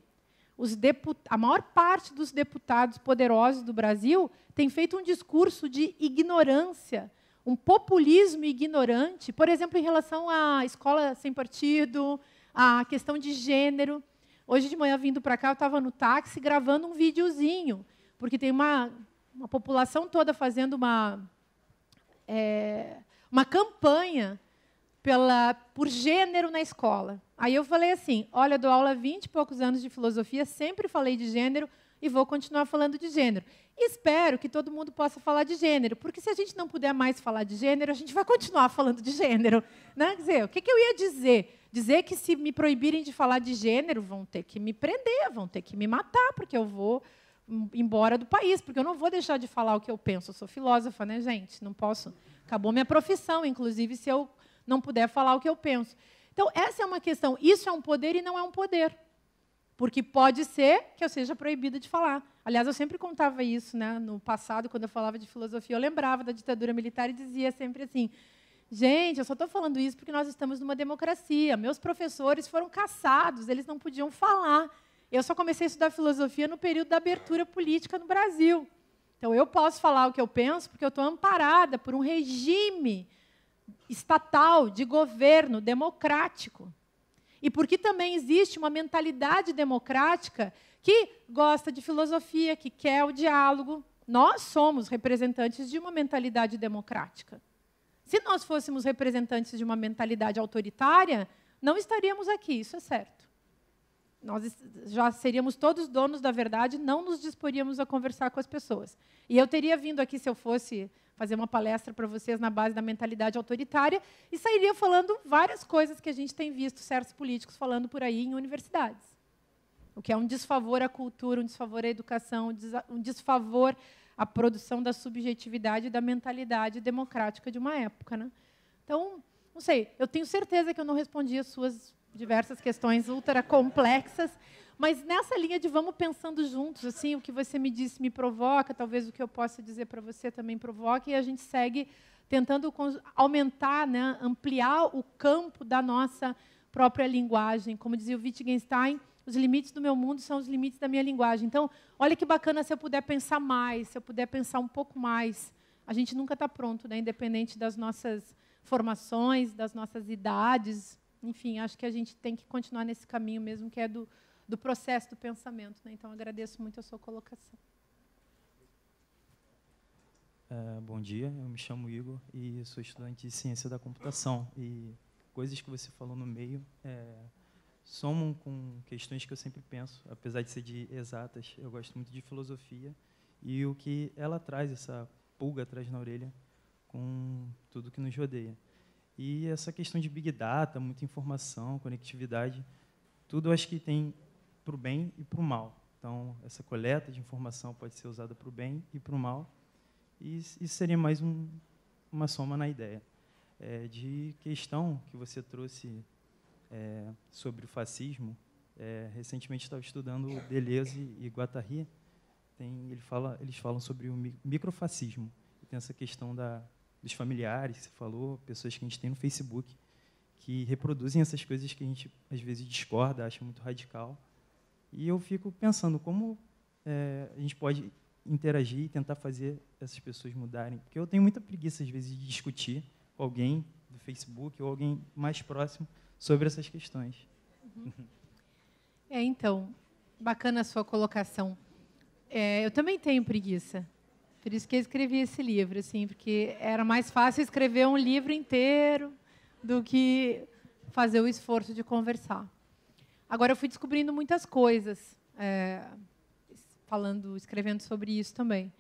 a maior parte dos deputados poderosos do Brasil tem feito um discurso de ignorância, um populismo ignorante, por exemplo, em relação à escola sem partido, à questão de gênero. Hoje de manhã, vindo para cá, eu estava no táxi gravando um videozinho, porque tem uma, uma população toda fazendo uma, é, uma campanha pela, por gênero na escola. Aí eu falei assim: olha, dou aula há 20 e poucos anos de filosofia, sempre falei de gênero e vou continuar falando de gênero. Espero que todo mundo possa falar de gênero, porque se a gente não puder mais falar de gênero, a gente vai continuar falando de gênero. Né? Quer dizer, o que, que eu ia dizer? Dizer que se me proibirem de falar de gênero, vão ter que me prender, vão ter que me matar, porque eu vou embora do país, porque eu não vou deixar de falar o que eu penso. Eu sou filósofa, né, gente? Não posso. Acabou minha profissão, inclusive, se eu não puder falar o que eu penso. Então, essa é uma questão. Isso é um poder e não é um poder. Porque pode ser que eu seja proibida de falar. Aliás, eu sempre contava isso né, no passado, quando eu falava de filosofia. Eu lembrava da ditadura militar e dizia sempre assim: Gente, eu só estou falando isso porque nós estamos numa democracia. Meus professores foram caçados, eles não podiam falar. Eu só comecei a estudar filosofia no período da abertura política no Brasil. Então, eu posso falar o que eu penso porque eu estou amparada por um regime estatal, de governo, democrático. E porque também existe uma mentalidade democrática que gosta de filosofia, que quer o diálogo. Nós somos representantes de uma mentalidade democrática. Se nós fôssemos representantes de uma mentalidade autoritária, não estaríamos aqui, isso é certo. Nós já seríamos todos donos da verdade, não nos disporíamos a conversar com as pessoas. E eu teria vindo aqui se eu fosse fazer uma palestra para vocês na base da mentalidade autoritária e sairia falando várias coisas que a gente tem visto certos políticos falando por aí em universidades. O que é um desfavor à cultura, um desfavor à educação, um desfavor a produção da subjetividade e da mentalidade democrática de uma época. Né? Então, não sei, eu tenho certeza que eu não respondi as suas diversas questões ultra complexas, mas nessa linha de vamos pensando juntos, assim, o que você me disse me provoca, talvez o que eu possa dizer para você também provoque, e a gente segue tentando aumentar, né, ampliar o campo da nossa própria linguagem. Como dizia o Wittgenstein, os limites do meu mundo são os limites da minha linguagem. Então, olha que bacana se eu puder pensar mais, se eu puder pensar um pouco mais. A gente nunca está pronto, né? independente das nossas formações, das nossas idades. Enfim, acho que a gente tem que continuar nesse caminho mesmo, que é do, do processo do pensamento. Né? Então, agradeço muito a sua colocação. É, bom dia, eu me chamo Igor e sou estudante de ciência da computação. E coisas que você falou no meio é, somam com questões que eu sempre penso, apesar de ser de exatas, eu gosto muito de filosofia e o que ela traz, essa pulga atrás na orelha, com tudo que nos rodeia. E essa questão de Big Data, muita informação, conectividade, tudo acho que tem para o bem e para o mal. Então, essa coleta de informação pode ser usada para o bem e para o mal. E isso seria mais um, uma soma na ideia. É, de questão que você trouxe é, sobre o fascismo. É, recentemente estava estudando Deleuze e Guattari. Tem, ele fala, eles falam sobre o microfascismo. Tem essa questão da, dos familiares, que você falou, pessoas que a gente tem no Facebook, que reproduzem essas coisas que a gente às vezes discorda, acha muito radical. E eu fico pensando como é, a gente pode interagir e tentar fazer essas pessoas mudarem. Porque eu tenho muita preguiça, às vezes, de discutir com alguém do Facebook ou alguém mais próximo sobre essas questões. Uhum. É, então, bacana a sua colocação. É, eu também tenho preguiça. Por isso que eu escrevi esse livro, assim, porque era mais fácil escrever um livro inteiro do que fazer o esforço de conversar. Agora eu fui descobrindo muitas coisas, é, falando, escrevendo sobre isso também.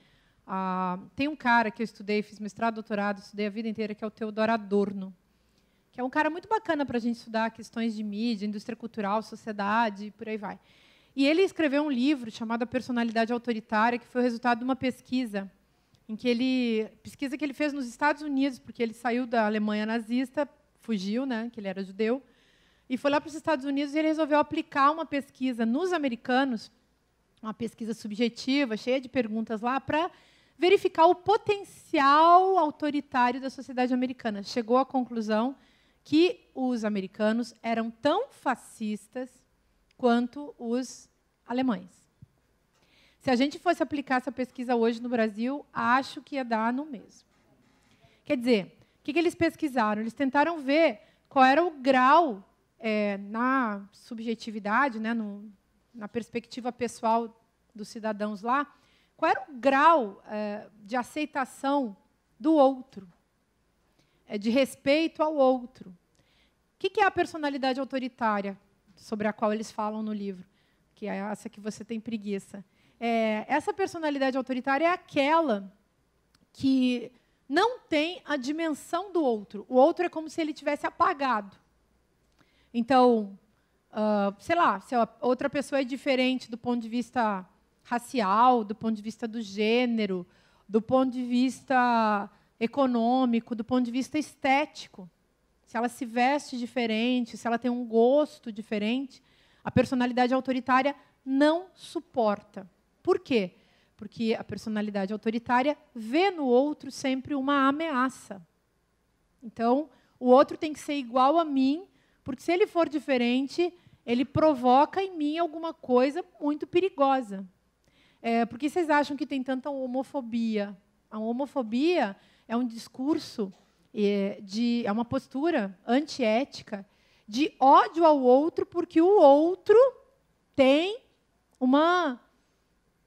Ah, tem um cara que eu estudei, fiz mestrado, doutorado, estudei a vida inteira, que é o Teodoro Adorno que é um cara muito bacana para a gente estudar questões de mídia, indústria cultural, sociedade, por aí vai. E ele escreveu um livro chamado A Personalidade Autoritária, que foi o resultado de uma pesquisa em que ele pesquisa que ele fez nos Estados Unidos, porque ele saiu da Alemanha nazista, fugiu, né, que ele era judeu, e foi lá para os Estados Unidos e ele resolveu aplicar uma pesquisa nos americanos, uma pesquisa subjetiva, cheia de perguntas lá, para verificar o potencial autoritário da sociedade americana. Chegou à conclusão que os americanos eram tão fascistas quanto os alemães. Se a gente fosse aplicar essa pesquisa hoje no Brasil, acho que ia dar no mesmo. Quer dizer, o que, eles pesquisaram? Eles tentaram ver qual era o grau é, na subjetividade, né, no, na perspectiva pessoal dos cidadãos lá, qual era o grau é, de aceitação do outro é de respeito ao outro. O que é a personalidade autoritária sobre a qual eles falam no livro? Que é essa que você tem preguiça. É, essa personalidade autoritária é aquela que não tem a dimensão do outro. O outro é como se ele tivesse apagado. Então, uh, sei lá, se outra pessoa é diferente do ponto de vista racial, do ponto de vista do gênero, do ponto de vista econômico, do ponto de vista estético. Se ela se veste diferente, se ela tem um gosto diferente, a personalidade autoritária não suporta. Por quê? Porque a personalidade autoritária vê no outro sempre uma ameaça. Então, o outro tem que ser igual a mim, porque se ele for diferente, ele provoca em mim alguma coisa muito perigosa. É, por que vocês acham que tem tanta homofobia? A homofobia é um discurso, é, de, é uma postura antiética de ódio ao outro, porque o outro tem uma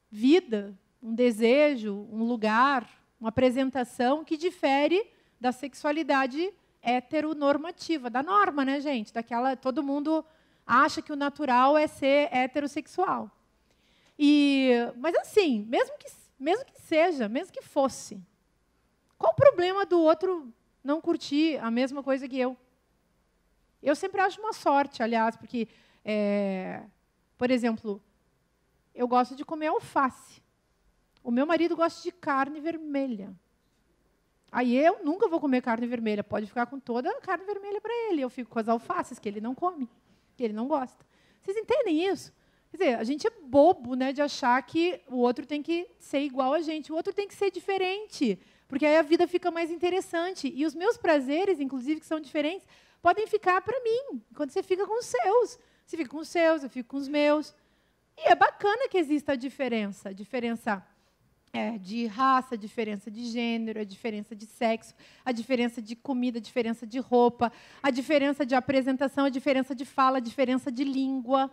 vida, um desejo, um lugar, uma apresentação que difere da sexualidade heteronormativa, da norma, né, gente? Daquela todo mundo acha que o natural é ser heterossexual. E, mas assim, mesmo que mesmo que seja, mesmo que fosse, qual o problema do outro não curtir a mesma coisa que eu? Eu sempre acho uma sorte, aliás, porque, é, por exemplo, eu gosto de comer alface. O meu marido gosta de carne vermelha. Aí eu nunca vou comer carne vermelha. Pode ficar com toda a carne vermelha para ele. Eu fico com as alfaces que ele não come, que ele não gosta. Vocês entendem isso? Quer dizer, a gente é bobo né, de achar que o outro tem que ser igual a gente, o outro tem que ser diferente. Porque aí a vida fica mais interessante. E os meus prazeres, inclusive, que são diferentes, podem ficar para mim, quando você fica com os seus. Você fica com os seus, eu fico com os meus. E é bacana que exista a diferença, a diferença é, de raça, a diferença de gênero, a diferença de sexo, a diferença de comida, a diferença de roupa, a diferença de apresentação, a diferença de fala, a diferença de língua.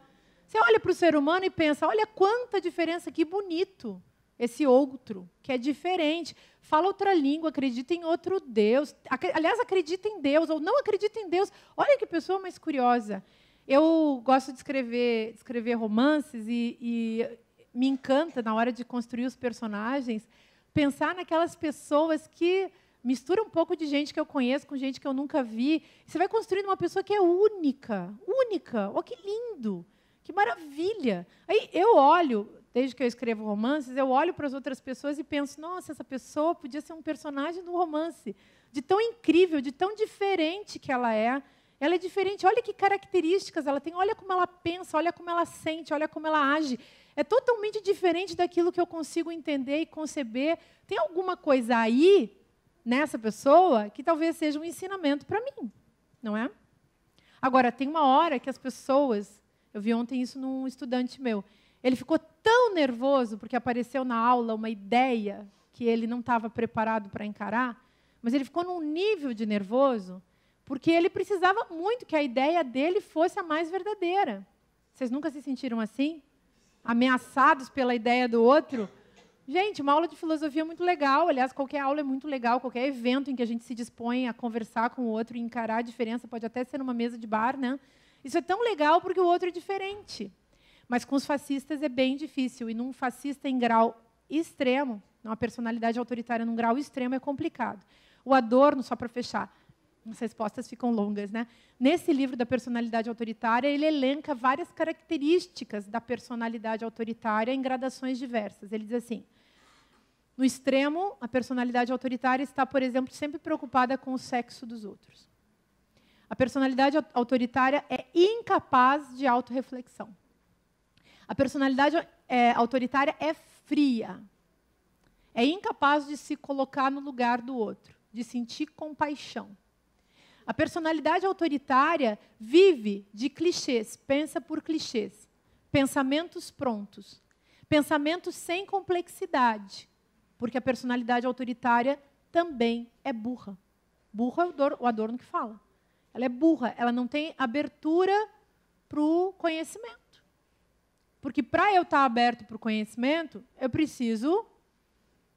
Você olha para o ser humano e pensa, olha quanta diferença, que bonito esse outro, que é diferente. Fala outra língua, acredita em outro Deus. Aliás, acredita em Deus ou não acredita em Deus. Olha que pessoa mais curiosa. Eu gosto de escrever, de escrever romances e, e me encanta, na hora de construir os personagens, pensar naquelas pessoas que mistura um pouco de gente que eu conheço com gente que eu nunca vi. Você vai construindo uma pessoa que é única, única. Oh, que lindo, que maravilha. Aí eu olho, desde que eu escrevo romances, eu olho para as outras pessoas e penso: nossa, essa pessoa podia ser um personagem do romance, de tão incrível, de tão diferente que ela é. Ela é diferente, olha que características ela tem, olha como ela pensa, olha como ela sente, olha como ela age. É totalmente diferente daquilo que eu consigo entender e conceber. Tem alguma coisa aí nessa pessoa que talvez seja um ensinamento para mim, não é? Agora, tem uma hora que as pessoas, eu vi ontem isso num estudante meu, ele ficou tão nervoso porque apareceu na aula uma ideia que ele não estava preparado para encarar, mas ele ficou num nível de nervoso porque ele precisava muito que a ideia dele fosse a mais verdadeira. Vocês nunca se sentiram assim? Ameaçados pela ideia do outro? Gente, uma aula de filosofia é muito legal. Aliás, qualquer aula é muito legal, qualquer evento em que a gente se dispõe a conversar com o outro e encarar a diferença, pode até ser numa mesa de bar, né? Isso é tão legal porque o outro é diferente. Mas com os fascistas é bem difícil. E num fascista em grau extremo, uma personalidade autoritária num grau extremo, é complicado. O Adorno, só para fechar, as respostas ficam longas, né? Nesse livro da personalidade autoritária, ele elenca várias características da personalidade autoritária em gradações diversas. Ele diz assim: no extremo, a personalidade autoritária está, por exemplo, sempre preocupada com o sexo dos outros. A personalidade autoritária é incapaz de autorreflexão. A personalidade é, autoritária é fria. É incapaz de se colocar no lugar do outro, de sentir compaixão. A personalidade autoritária vive de clichês, pensa por clichês, pensamentos prontos, pensamentos sem complexidade, porque a personalidade autoritária também é burra. Burra é o Adorno que fala. Ela é burra, ela não tem abertura para o conhecimento. Porque para eu estar tá aberto para o conhecimento, eu preciso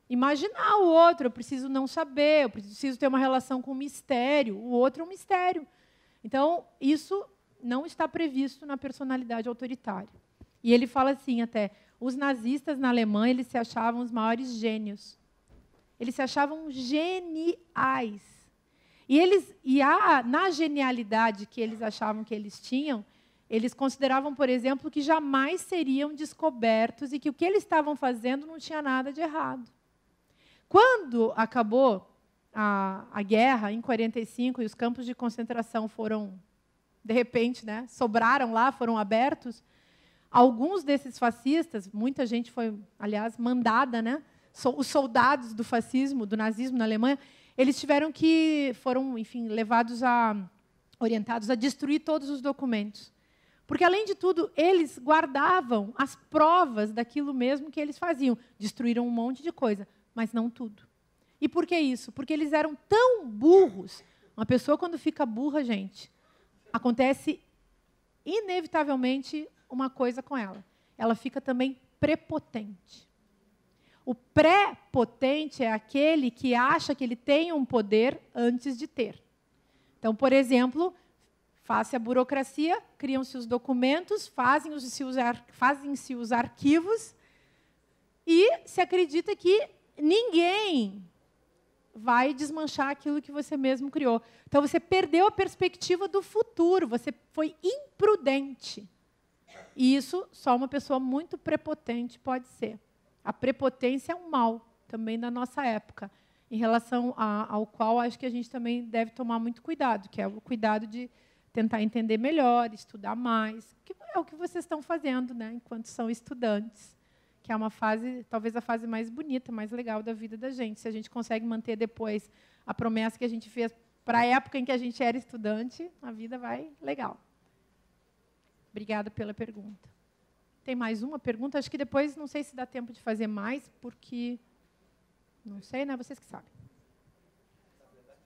imaginar o outro, eu preciso não saber, eu preciso ter uma relação com o mistério. O outro é um mistério. Então, isso não está previsto na personalidade autoritária. E ele fala assim até, os nazistas na Alemanha, eles se achavam os maiores gênios. Eles se achavam geniais. E eles e a, na genialidade que eles achavam que eles tinham, eles consideravam, por exemplo, que jamais seriam descobertos e que o que eles estavam fazendo não tinha nada de errado. Quando acabou a, a guerra, em 45, e os campos de concentração foram, de repente, né, sobraram lá, foram abertos, alguns desses fascistas, muita gente foi, aliás, mandada, né, os soldados do fascismo, do nazismo na Alemanha, eles tiveram que, foram, enfim, levados a, orientados a destruir todos os documentos. Porque, além de tudo, eles guardavam as provas daquilo mesmo que eles faziam. Destruíram um monte de coisa, mas não tudo. E por que isso? Porque eles eram tão burros. Uma pessoa, quando fica burra, gente, acontece inevitavelmente uma coisa com ela. Ela fica também prepotente. O prepotente é aquele que acha que ele tem um poder antes de ter. Então, por exemplo, face a burocracia, criam-se os documentos, fazem-se os, fazem os arquivos e se acredita que ninguém vai desmanchar aquilo que você mesmo criou. Então você perdeu a perspectiva do futuro, você foi imprudente. E isso só uma pessoa muito prepotente pode ser. A prepotência é um mal também da nossa época, em relação a, ao qual acho que a gente também deve tomar muito cuidado, que é o cuidado de tentar entender melhor, estudar mais, que é o que vocês estão fazendo, né, enquanto são estudantes, que é uma fase, talvez a fase mais bonita, mais legal da vida da gente, se a gente consegue manter depois a promessa que a gente fez para a época em que a gente era estudante, a vida vai legal. Obrigada pela pergunta. Tem mais uma pergunta? Acho que depois não sei se dá tempo de fazer mais, porque não sei, né? Vocês que sabem.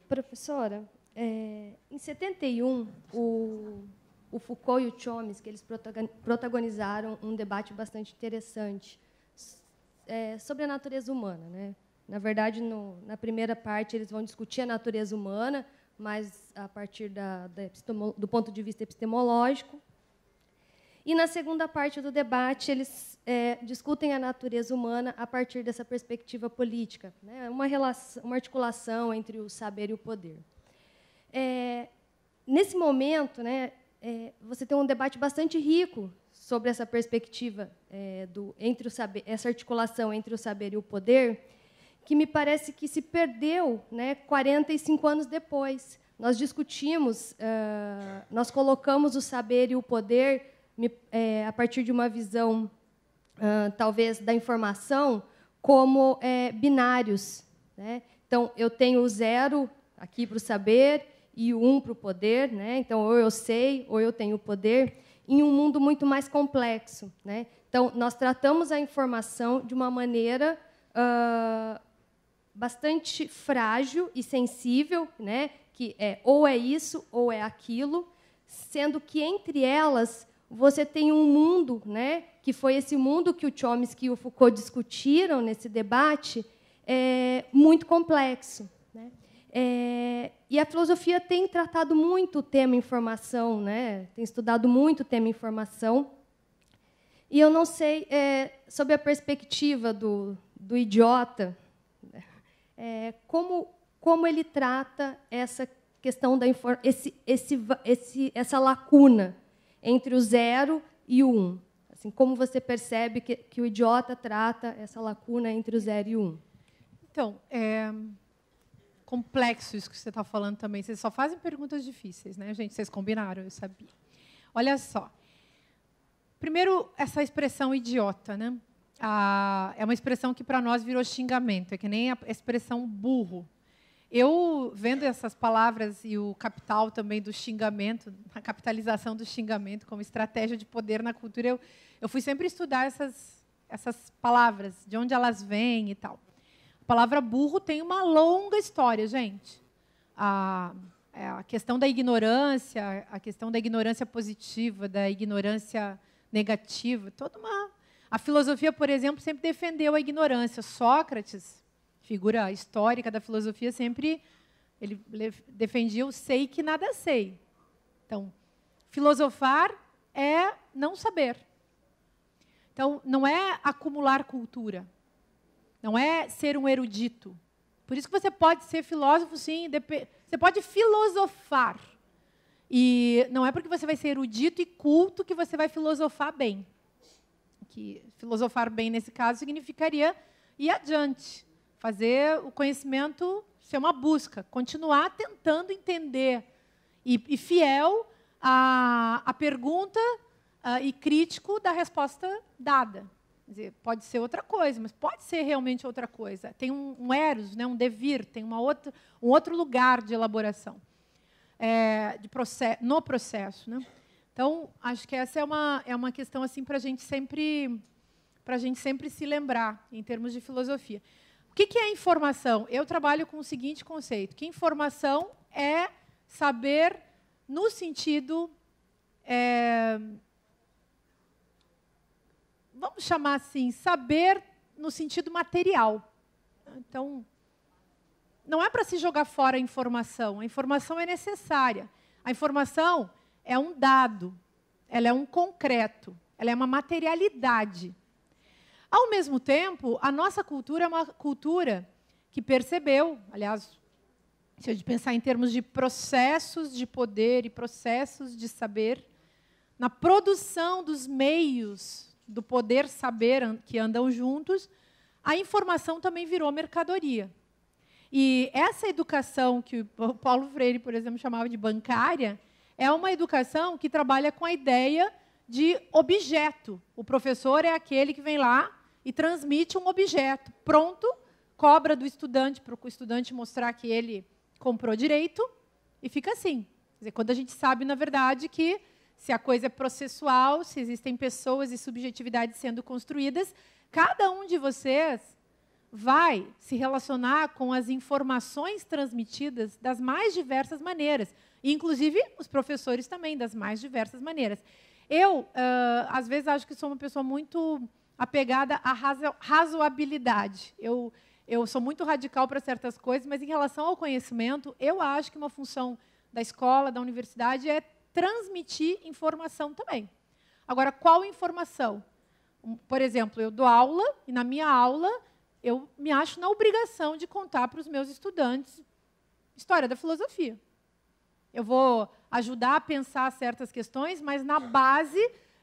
Professora, é, em 71, o, o Foucault e o Chomsky eles protagonizaram um debate bastante interessante é, sobre a natureza humana. Né? Na verdade, no, na primeira parte, eles vão discutir a natureza humana, mas a partir da, da do ponto de vista epistemológico. E na segunda parte do debate, eles é, discutem a natureza humana a partir dessa perspectiva política, né? uma, relação, uma articulação entre o saber e o poder é, nesse momento, né, é, você tem um debate bastante rico sobre essa perspectiva é, do entre o saber, essa articulação entre o saber e o poder, que me parece que se perdeu, né, 45 anos depois. Nós discutimos, uh, nós colocamos o saber e o poder me, é, a partir de uma visão, uh, talvez, da informação como é, binários. Né? Então, eu tenho o zero aqui para o saber e um para o poder, né? Então, ou eu sei, ou eu tenho poder, em um mundo muito mais complexo, né? Então, nós tratamos a informação de uma maneira uh, bastante frágil e sensível, né? Que é ou é isso ou é aquilo, sendo que entre elas você tem um mundo, né? Que foi esse mundo que o Chomsky e o Foucault discutiram nesse debate, é muito complexo. É, e a filosofia tem tratado muito o tema informação, né? tem estudado muito o tema informação. E eu não sei, é, sob a perspectiva do, do idiota, é, como, como ele trata essa questão da esse, esse, esse, essa lacuna entre o zero e o um. Assim, como você percebe que, que o idiota trata essa lacuna entre o zero e o um? Então, é, complexo isso que você está falando também. Vocês só fazem perguntas difíceis, né, gente? Vocês combinaram, eu sabia. Olha só. Primeiro, essa expressão idiota, né? Ah, é uma expressão que para nós virou xingamento, é que nem a expressão burro. Eu vendo essas palavras e o capital também do xingamento, a capitalização do xingamento como estratégia de poder na cultura, eu, eu fui sempre estudar essas, essas palavras, de onde elas vêm e tal. A palavra burro tem uma longa história, gente. A, é, a questão da ignorância, a questão da ignorância positiva, da ignorância negativa, toda uma. A filosofia, por exemplo, sempre defendeu a ignorância. Sócrates, figura histórica da filosofia, sempre ele defendia o sei que nada sei. Então, filosofar é não saber. Então, não é acumular cultura. Não é ser um erudito. Por isso que você pode ser filósofo, sim. Você pode filosofar. E não é porque você vai ser erudito e culto que você vai filosofar bem. Que filosofar bem, nesse caso, significaria ir adiante. Fazer o conhecimento ser uma busca. Continuar tentando entender. E, e fiel à, à pergunta uh, e crítico da resposta dada dizer, pode ser outra coisa, mas pode ser realmente outra coisa. Tem um, um eros, né, um devir, tem uma outra, um outro lugar de elaboração é, de process, no processo. Né? Então, acho que essa é uma, é uma questão assim para a gente sempre para a gente sempre se lembrar em termos de filosofia. O que, que é informação? Eu trabalho com o seguinte conceito: que informação é saber no sentido é, vamos chamar assim, saber no sentido material. Então, não é para se jogar fora a informação. A informação é necessária. A informação é um dado, ela é um concreto, ela é uma materialidade. Ao mesmo tempo, a nossa cultura é uma cultura que percebeu, aliás, se a gente pensar em termos de processos de poder e processos de saber, na produção dos meios do poder saber que andam juntos, a informação também virou mercadoria. E essa educação que o Paulo Freire, por exemplo, chamava de bancária, é uma educação que trabalha com a ideia de objeto. O professor é aquele que vem lá e transmite um objeto pronto, cobra do estudante para o estudante mostrar que ele comprou direito e fica assim. Quer dizer, quando a gente sabe, na verdade, que se a coisa é processual, se existem pessoas e subjetividades sendo construídas, cada um de vocês vai se relacionar com as informações transmitidas das mais diversas maneiras, inclusive os professores também, das mais diversas maneiras. Eu, uh, às vezes, acho que sou uma pessoa muito apegada à razo razoabilidade. Eu, eu sou muito radical para certas coisas, mas em relação ao conhecimento, eu acho que uma função da escola, da universidade, é transmitir informação também. Agora, qual informação? Por exemplo, eu dou aula e na minha aula eu me acho na obrigação de contar para os meus estudantes história da filosofia. Eu vou ajudar a pensar certas questões, mas na base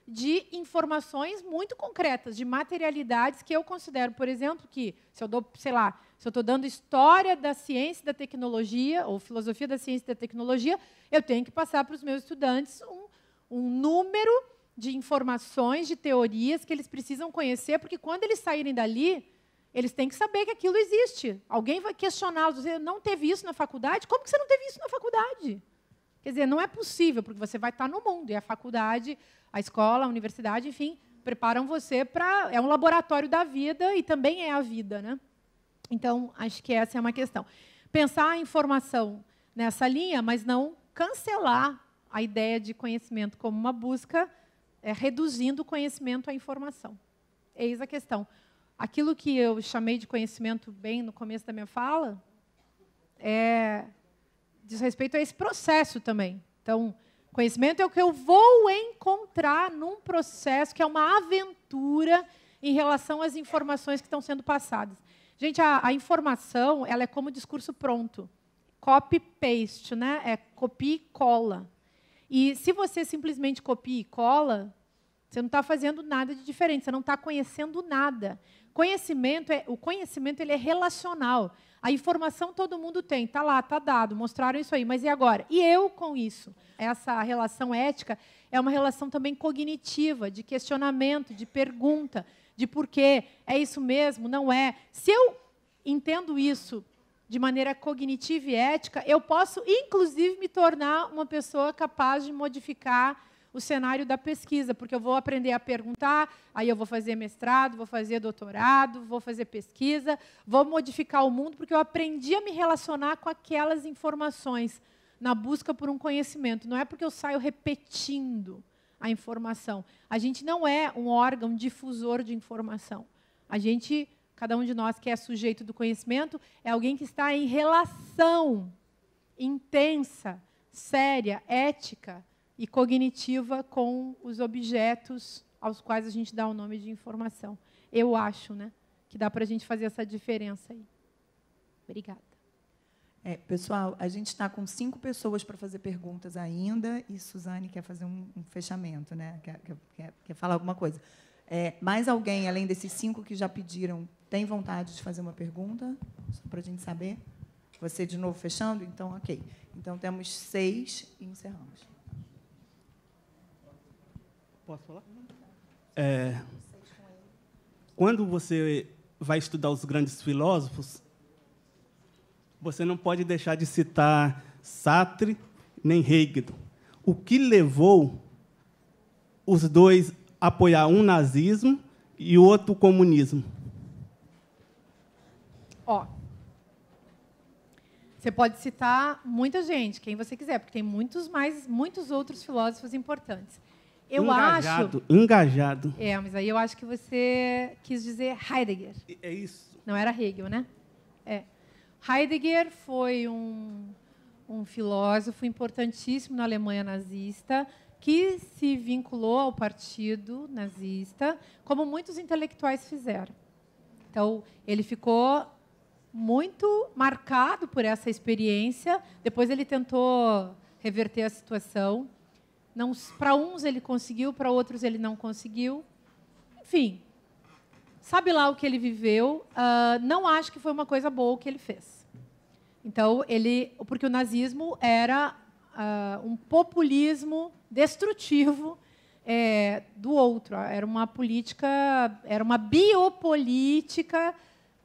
de informações muito concretas, de materialidades que eu considero, por exemplo, que se eu dou, sei lá, se eu estou dando história da ciência e da tecnologia, ou filosofia da ciência e da tecnologia, eu tenho que passar para os meus estudantes um, um número de informações, de teorias que eles precisam conhecer, porque quando eles saírem dali, eles têm que saber que aquilo existe. Alguém vai questioná-los, dizer, não teve isso na faculdade? Como que você não teve isso na faculdade? Quer dizer, não é possível, porque você vai estar tá no mundo, e a faculdade, a escola, a universidade, enfim, preparam você para... É um laboratório da vida e também é a vida, né? Então, acho que essa é uma questão. Pensar a informação nessa linha, mas não cancelar a ideia de conhecimento como uma busca, é, reduzindo o conhecimento à informação. Eis a questão. Aquilo que eu chamei de conhecimento bem no começo da minha fala, é, diz respeito a esse processo também. Então, conhecimento é o que eu vou encontrar num processo que é uma aventura em relação às informações que estão sendo passadas. Gente, a, a informação ela é como discurso pronto. Copy-paste, né? É copia e cola. E se você simplesmente copia e cola, você não está fazendo nada de diferente, você não está conhecendo nada. Conhecimento é, o conhecimento ele é relacional. A informação todo mundo tem, Está lá, está dado, mostraram isso aí, mas e agora? E eu com isso? Essa relação ética é uma relação também cognitiva, de questionamento, de pergunta, de porquê, é isso mesmo, não é. Se eu entendo isso de maneira cognitiva e ética, eu posso, inclusive, me tornar uma pessoa capaz de modificar o cenário da pesquisa, porque eu vou aprender a perguntar, aí eu vou fazer mestrado, vou fazer doutorado, vou fazer pesquisa, vou modificar o mundo, porque eu aprendi a me relacionar com aquelas informações na busca por um conhecimento. Não é porque eu saio repetindo a informação. A gente não é um órgão difusor de informação. A gente, cada um de nós que é sujeito do conhecimento, é alguém que está em relação intensa, séria, ética e cognitiva com os objetos aos quais a gente dá o nome de informação. Eu acho, né, que dá para a gente fazer essa diferença aí. Obrigada. É, pessoal, a gente está com cinco pessoas para fazer perguntas ainda e Suzane quer fazer um, um fechamento, né? Quer, quer, quer, falar alguma coisa. É, mais alguém, além desses cinco que já pediram, tem vontade de fazer uma pergunta? Só para a gente saber. Você de novo fechando? Então, ok. Então temos seis e encerramos. Posso falar? É, quando você vai estudar os grandes filósofos, você não pode deixar de citar Sartre nem Hegel. O que levou os dois a apoiar um nazismo e o outro comunismo? Ó, você pode citar muita gente, quem você quiser, porque tem muitos mais, muitos outros filósofos importantes. Eu engajado, acho. Engajado. É, mas aí eu acho que você quis dizer Heidegger. É isso. Não era Hegel, né? É. Heidegger foi um, um filósofo importantíssimo na Alemanha nazista, que se vinculou ao partido nazista, como muitos intelectuais fizeram. Então, ele ficou muito marcado por essa experiência. Depois ele tentou reverter a situação. para uns ele conseguiu, para outros ele não conseguiu. Enfim, sabe lá o que ele viveu. Uh, não acho que foi uma coisa boa o que ele fez. Então, ele, porque o nazismo era uh, um populismo destrutivo é, do outro. Era uma política, era uma biopolítica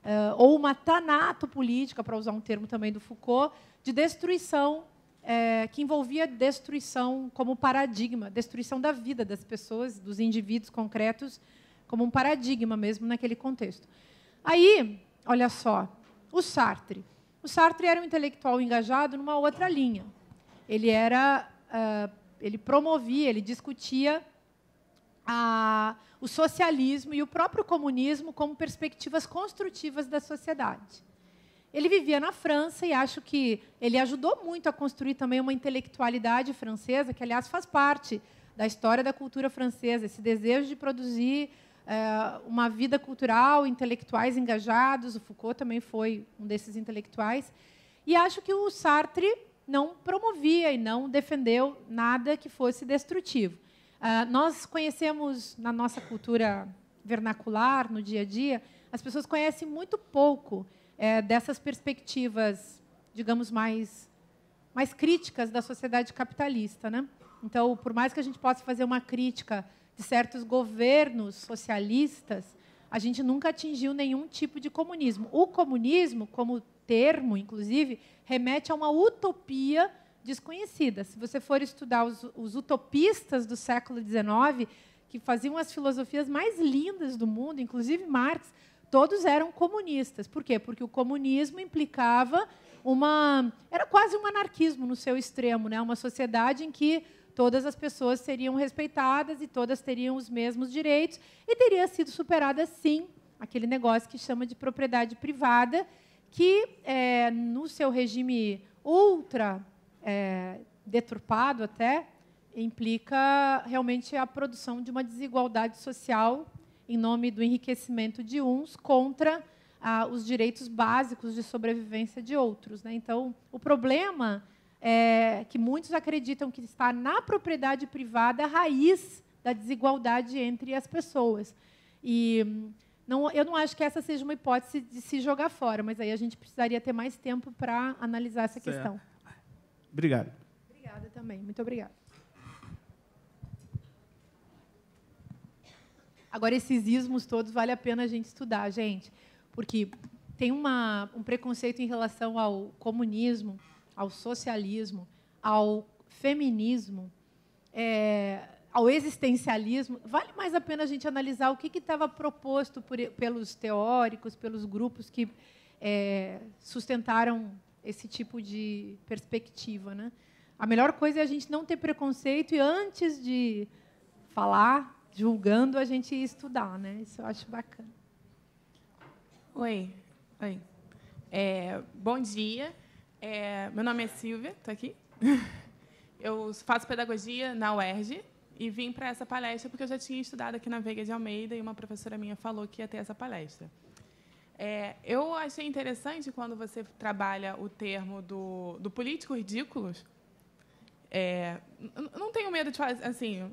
uh, ou uma tanatopolítica, para usar um termo também do Foucault, de destruição, é, que envolvia destruição como paradigma, destruição da vida das pessoas, dos indivíduos concretos, como um paradigma mesmo naquele contexto. Aí, olha só, o Sartre. Sartre era um intelectual engajado numa outra linha. Ele era, uh, ele promovia, ele discutia a, o socialismo e o próprio comunismo como perspectivas construtivas da sociedade. Ele vivia na França e acho que ele ajudou muito a construir também uma intelectualidade francesa, que, aliás, faz parte da história da cultura francesa, esse desejo de produzir eh, uma vida cultural, intelectuais engajados. O Foucault também foi um desses intelectuais. E acho que o Sartre não promovia e não defendeu nada que fosse destrutivo. Eh, nós conhecemos na nossa cultura vernacular, no dia a dia, as pessoas conhecem muito pouco eh, dessas perspectivas, digamos, mais, mais críticas da sociedade capitalista. Né? Então, por mais que a gente possa fazer uma crítica de certos governos socialistas, a gente nunca atingiu nenhum tipo de comunismo. O comunismo, como termo, inclusive, remete a uma utopia desconhecida. Se você for estudar os, os utopistas do século XIX, que faziam as filosofias mais lindas do mundo, inclusive Marx, todos eram comunistas. Por quê? Porque o comunismo implicava uma. Era quase um anarquismo no seu extremo, né? uma sociedade em que todas as pessoas seriam respeitadas e todas teriam os mesmos direitos e teria sido superada, sim, aquele negócio que chama de propriedade privada, que é, no seu regime ultra é, deturpado até implica realmente a produção de uma desigualdade social em nome do enriquecimento de uns contra ah, os direitos básicos de sobrevivência de outros. Né? Então, o problema é, que muitos acreditam que está na propriedade privada a raiz da desigualdade entre as pessoas. E hum, não, eu não acho que essa seja uma hipótese de se jogar fora, mas aí a gente precisaria ter mais tempo para analisar essa certo. questão. Obrigado. Obrigada também. Muito obrigada. Agora, esses ismos todos vale a pena a gente estudar, gente, porque tem uma, um preconceito em relação ao comunismo ao socialismo, ao feminismo, é, ao existencialismo, vale mais a pena a gente analisar o que estava proposto por, pelos teóricos, pelos grupos que é, sustentaram esse tipo de perspectiva. Né? A melhor coisa é a gente não ter preconceito e, antes de falar, julgando, a gente estudar. Né? Isso eu acho bacana. Oi. Oi. É, bom dia. É, meu nome é Silvia, estou aqui. Eu faço pedagogia na UERJ e vim para essa palestra porque eu já tinha estudado aqui na Veiga de Almeida e uma professora minha falou que ia ter essa palestra. É, eu achei interessante quando você trabalha o termo do, do político ridículos. É, não tenho medo de fazer assim.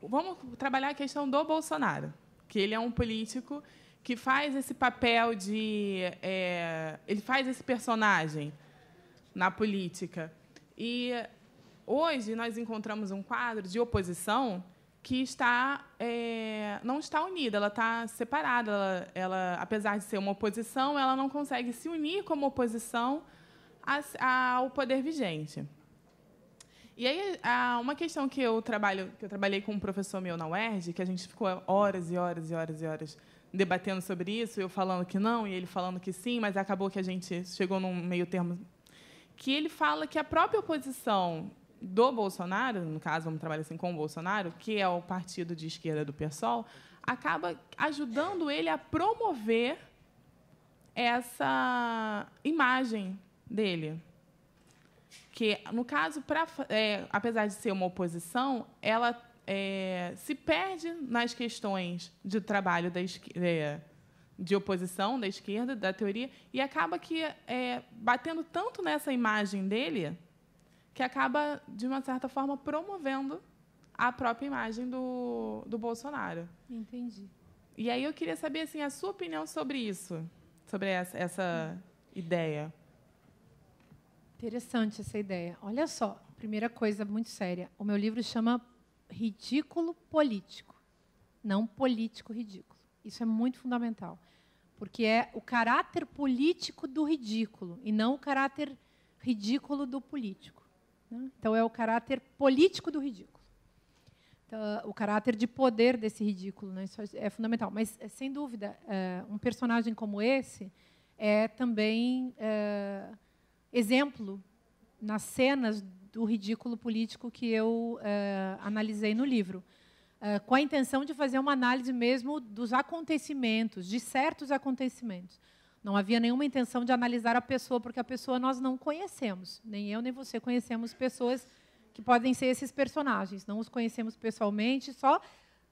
Vamos trabalhar a questão do Bolsonaro, que ele é um político que faz esse papel de, é, ele faz esse personagem na política. E hoje nós encontramos um quadro de oposição que está é, não está unida, ela está separada. Ela, ela, apesar de ser uma oposição, ela não consegue se unir como oposição ao poder vigente. E aí, há uma questão que eu trabalho, que eu trabalhei com um professor meu na UERJ, que a gente ficou horas e horas e horas e horas debatendo sobre isso, eu falando que não e ele falando que sim, mas acabou que a gente chegou num meio termo que ele fala que a própria oposição do Bolsonaro, no caso, vamos trabalhar assim com o Bolsonaro, que é o partido de esquerda do PSOL, acaba ajudando ele a promover essa imagem dele. Que, no caso, pra, é, apesar de ser uma oposição, ela é, se perde nas questões de trabalho da esquerda é, de oposição da esquerda, da teoria, e acaba que é, batendo tanto nessa imagem dele que acaba, de uma certa forma, promovendo a própria imagem do, do Bolsonaro. Entendi. E aí eu queria saber assim, a sua opinião sobre isso, sobre essa, essa ideia. Interessante essa ideia. Olha só, primeira coisa muito séria. O meu livro chama Ridículo Político, não Político Ridículo. Isso é muito fundamental. Porque é o caráter político do ridículo, e não o caráter ridículo do político. Né? Então, é o caráter político do ridículo. Então, o caráter de poder desse ridículo. Né? Isso é fundamental. Mas, é, sem dúvida, é, um personagem como esse é também é, exemplo nas cenas do ridículo político que eu analisei no livro. Ah, com a intenção de fazer uma análise mesmo dos acontecimentos, de certos acontecimentos. Não havia nenhuma intenção de analisar a pessoa, porque a pessoa nós não conhecemos. Nem eu nem você conhecemos pessoas que podem ser esses personagens. Não os conhecemos pessoalmente, só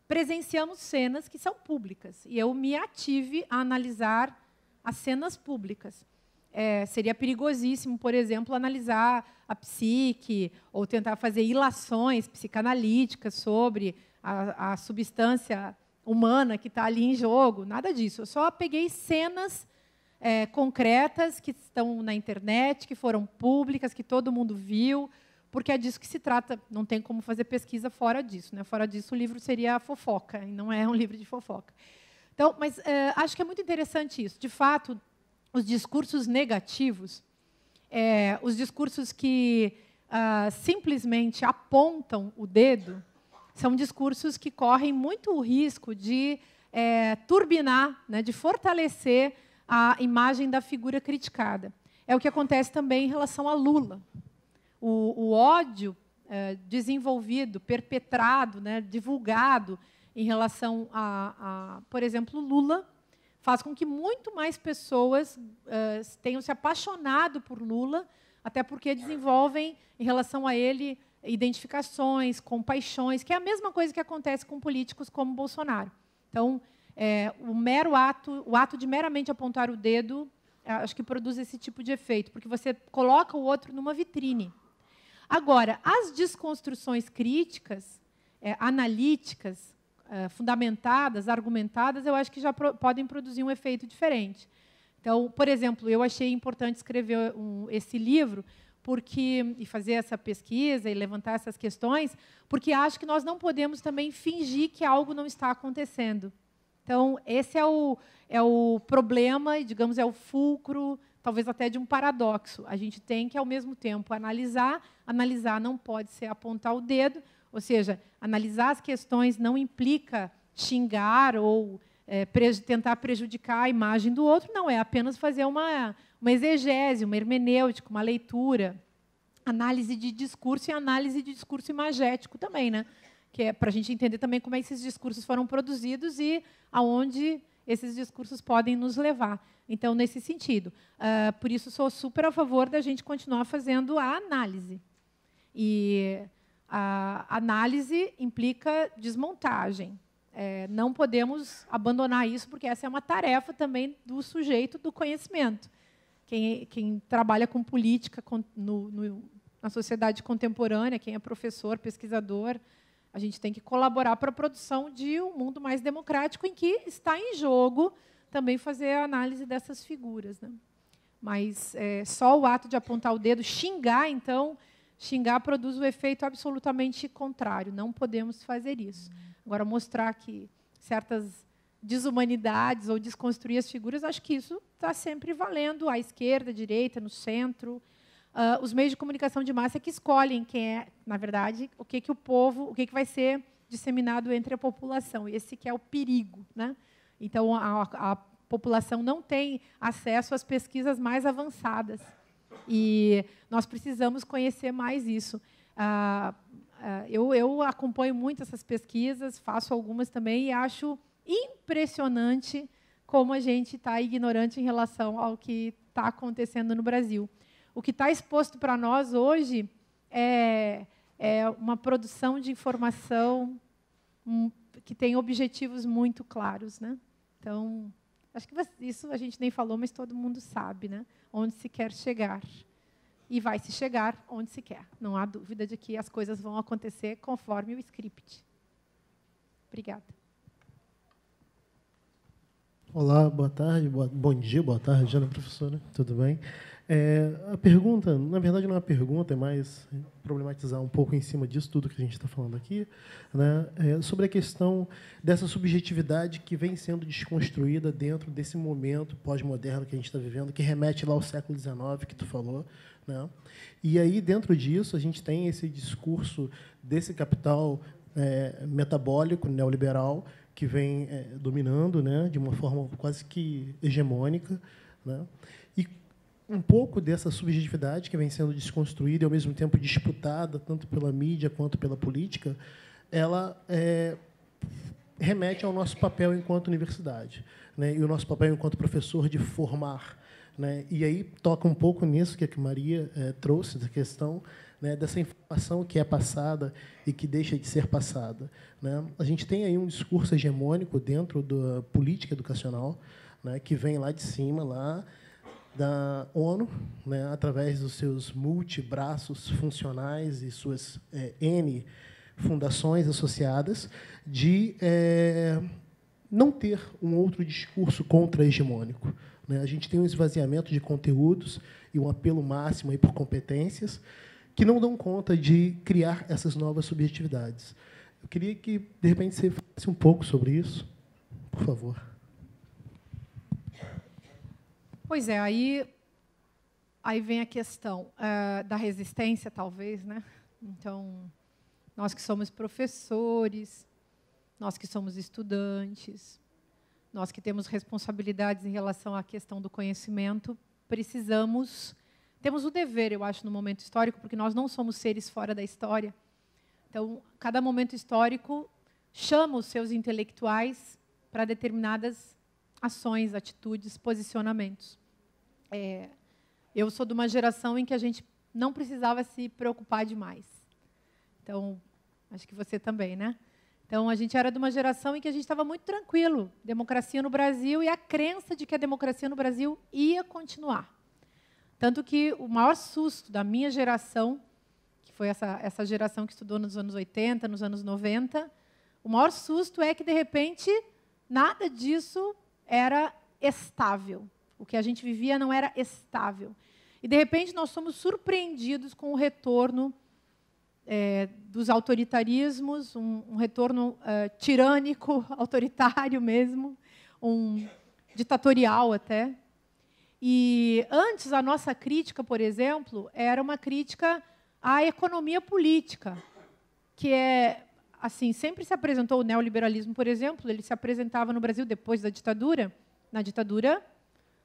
presenciamos cenas que são públicas. E eu me ative a analisar as cenas públicas. É, seria perigosíssimo, por exemplo, analisar a psique ou tentar fazer ilações psicanalíticas sobre a, a substância humana que está ali em jogo, nada disso. Eu só peguei cenas é, concretas que estão na internet, que foram públicas, que todo mundo viu, porque é disso que se trata. Não tem como fazer pesquisa fora disso. Né? Fora disso, o livro seria fofoca, e não é um livro de fofoca. Então, mas é, acho que é muito interessante isso. De fato, os discursos negativos, é, os discursos que ah, simplesmente apontam o dedo, são discursos que correm muito o risco de é, turbinar, né, de fortalecer a imagem da figura criticada. É o que acontece também em relação a Lula. O, o ódio é, desenvolvido, perpetrado, né, divulgado em relação a, a, por exemplo, Lula, faz com que muito mais pessoas é, tenham se apaixonado por Lula, até porque desenvolvem em relação a ele identificações, compaixões, que é a mesma coisa que acontece com políticos como Bolsonaro. Então, é, o mero ato, o ato de meramente apontar o dedo, é, acho que produz esse tipo de efeito, porque você coloca o outro numa vitrine. Agora, as desconstruções críticas, é, analíticas, é, fundamentadas, argumentadas, eu acho que já pro, podem produzir um efeito diferente. Então, por exemplo, eu achei importante escrever um, esse livro porque e fazer essa pesquisa e levantar essas questões, porque acho que nós não podemos também fingir que algo não está acontecendo. Então, esse é o, é o problema, e digamos, é o fulcro, talvez até de um paradoxo. A gente tem que, ao mesmo tempo, analisar. Analisar não pode ser apontar o dedo, ou seja, analisar as questões não implica xingar ou é, preju tentar prejudicar a imagem do outro, não, é apenas fazer uma, uma exegese, uma hermenêutica, uma leitura, análise de discurso e análise de discurso imagético também, né? que é para a gente entender também como esses discursos foram produzidos e aonde esses discursos podem nos levar. Então, nesse sentido. Uh, por isso, sou super a favor da gente continuar fazendo a análise. E a análise implica desmontagem. É, não podemos abandonar isso, porque essa é uma tarefa também do sujeito do conhecimento quem, quem trabalha com política no, no, na sociedade contemporânea, quem é professor, pesquisador, a gente tem que colaborar para a produção de um mundo mais democrático, em que está em jogo também fazer a análise dessas figuras. Né? Mas é, só o ato de apontar o dedo, xingar, então, xingar produz o um efeito absolutamente contrário. Não podemos fazer isso. Agora, mostrar que certas desumanidades ou desconstruir as figuras, acho que isso está sempre valendo à esquerda, à direita, no centro. Uh, os meios de comunicação de massa que escolhem quem é, na verdade, o que, que o povo, o que, que vai ser disseminado entre a população. Esse que é o perigo. Né? Então, a, a população não tem acesso às pesquisas mais avançadas. E nós precisamos conhecer mais isso. Uh, uh, eu, eu acompanho muito essas pesquisas, faço algumas também, e acho impressionante como a gente está ignorante em relação ao que está acontecendo no Brasil. O que está exposto para nós hoje é, é, uma produção de informação hum, que tem objetivos muito claros, né? Então, acho que isso a gente nem falou, mas todo mundo sabe, né? Onde se quer chegar e vai se chegar onde se quer. Não há dúvida de que as coisas vão acontecer conforme o script. Obrigada. Olá, boa tarde, boa, bom dia, boa tarde, Jana, professora, né? tudo bem? É, a pergunta, na verdade, não é uma pergunta, é mais problematizar um pouco em cima disso tudo que a gente está falando aqui, né, é sobre a questão dessa subjetividade que vem sendo desconstruída dentro desse momento pós-moderno que a gente está vivendo, que remete lá ao século XIX que tu falou, né? E aí dentro disso a gente tem esse discurso desse capital é, metabólico neoliberal que vem é, dominando, né, de uma forma quase que hegemônica, né, e um pouco dessa subjetividade que vem sendo desconstruída e ao mesmo tempo disputada tanto pela mídia quanto pela política, ela é, remete ao nosso papel enquanto universidade, né, e o nosso papel enquanto professor de formar, né, e aí toca um pouco nisso que a Maria é, trouxe da questão né, dessa informação que é passada e que deixa de ser passada. Né? A gente tem aí um discurso hegemônico dentro da política educacional, né, que vem lá de cima, lá da ONU, né, através dos seus multibraços funcionais e suas é, N fundações associadas, de é, não ter um outro discurso contra-hegemônico. Né? A gente tem um esvaziamento de conteúdos e um apelo máximo aí por competências, que não dão conta de criar essas novas subjetividades. Eu queria que, de repente, você falasse um pouco sobre isso, por favor. Pois é, aí, aí vem a questão eh, da resistência, talvez. Né? Então, nós que somos professores, nós que somos estudantes, nós que temos responsabilidades em relação à questão do conhecimento, precisamos temos o dever, eu acho, no momento histórico, porque nós não somos seres fora da história. Então, cada momento histórico chama os seus intelectuais para determinadas ações, atitudes, posicionamentos. É, eu sou de uma geração em que a gente não precisava se preocupar demais. Então, acho que você também, né? Então, a gente era de uma geração em que a gente estava muito tranquilo. Democracia no Brasil e a crença de que a democracia no Brasil ia continuar. Tanto que o maior susto da minha geração, que foi essa, essa geração que estudou nos anos 80, nos anos 90, o maior susto é que, de repente, nada disso era estável. O que a gente vivia não era estável. E, de repente, nós somos surpreendidos com o retorno é, dos autoritarismos, um, um retorno é, tirânico, autoritário mesmo, um ditatorial até. E antes, a nossa crítica, por exemplo, era uma crítica à economia política, que é assim, sempre se apresentou o neoliberalismo, por exemplo, ele se apresentava no Brasil depois da ditadura. Na ditadura,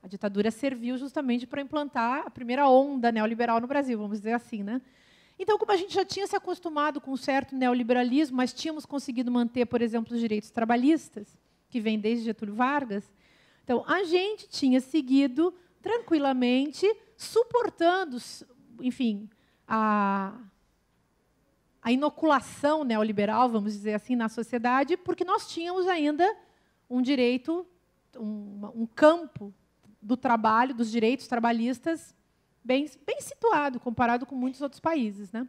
a ditadura serviu justamente para implantar a primeira onda neoliberal no Brasil, vamos dizer assim, né? Então, como a gente já tinha se acostumado com um certo neoliberalismo, mas tínhamos conseguido manter, por exemplo, os direitos trabalhistas, que vem desde Getúlio Vargas, então a gente tinha seguido tranquilamente, suportando, enfim, a, a inoculação neoliberal, vamos dizer assim, na sociedade, porque nós tínhamos ainda um direito, um, um campo do trabalho, dos direitos trabalhistas, bem, bem situado, comparado com muitos outros países. Né?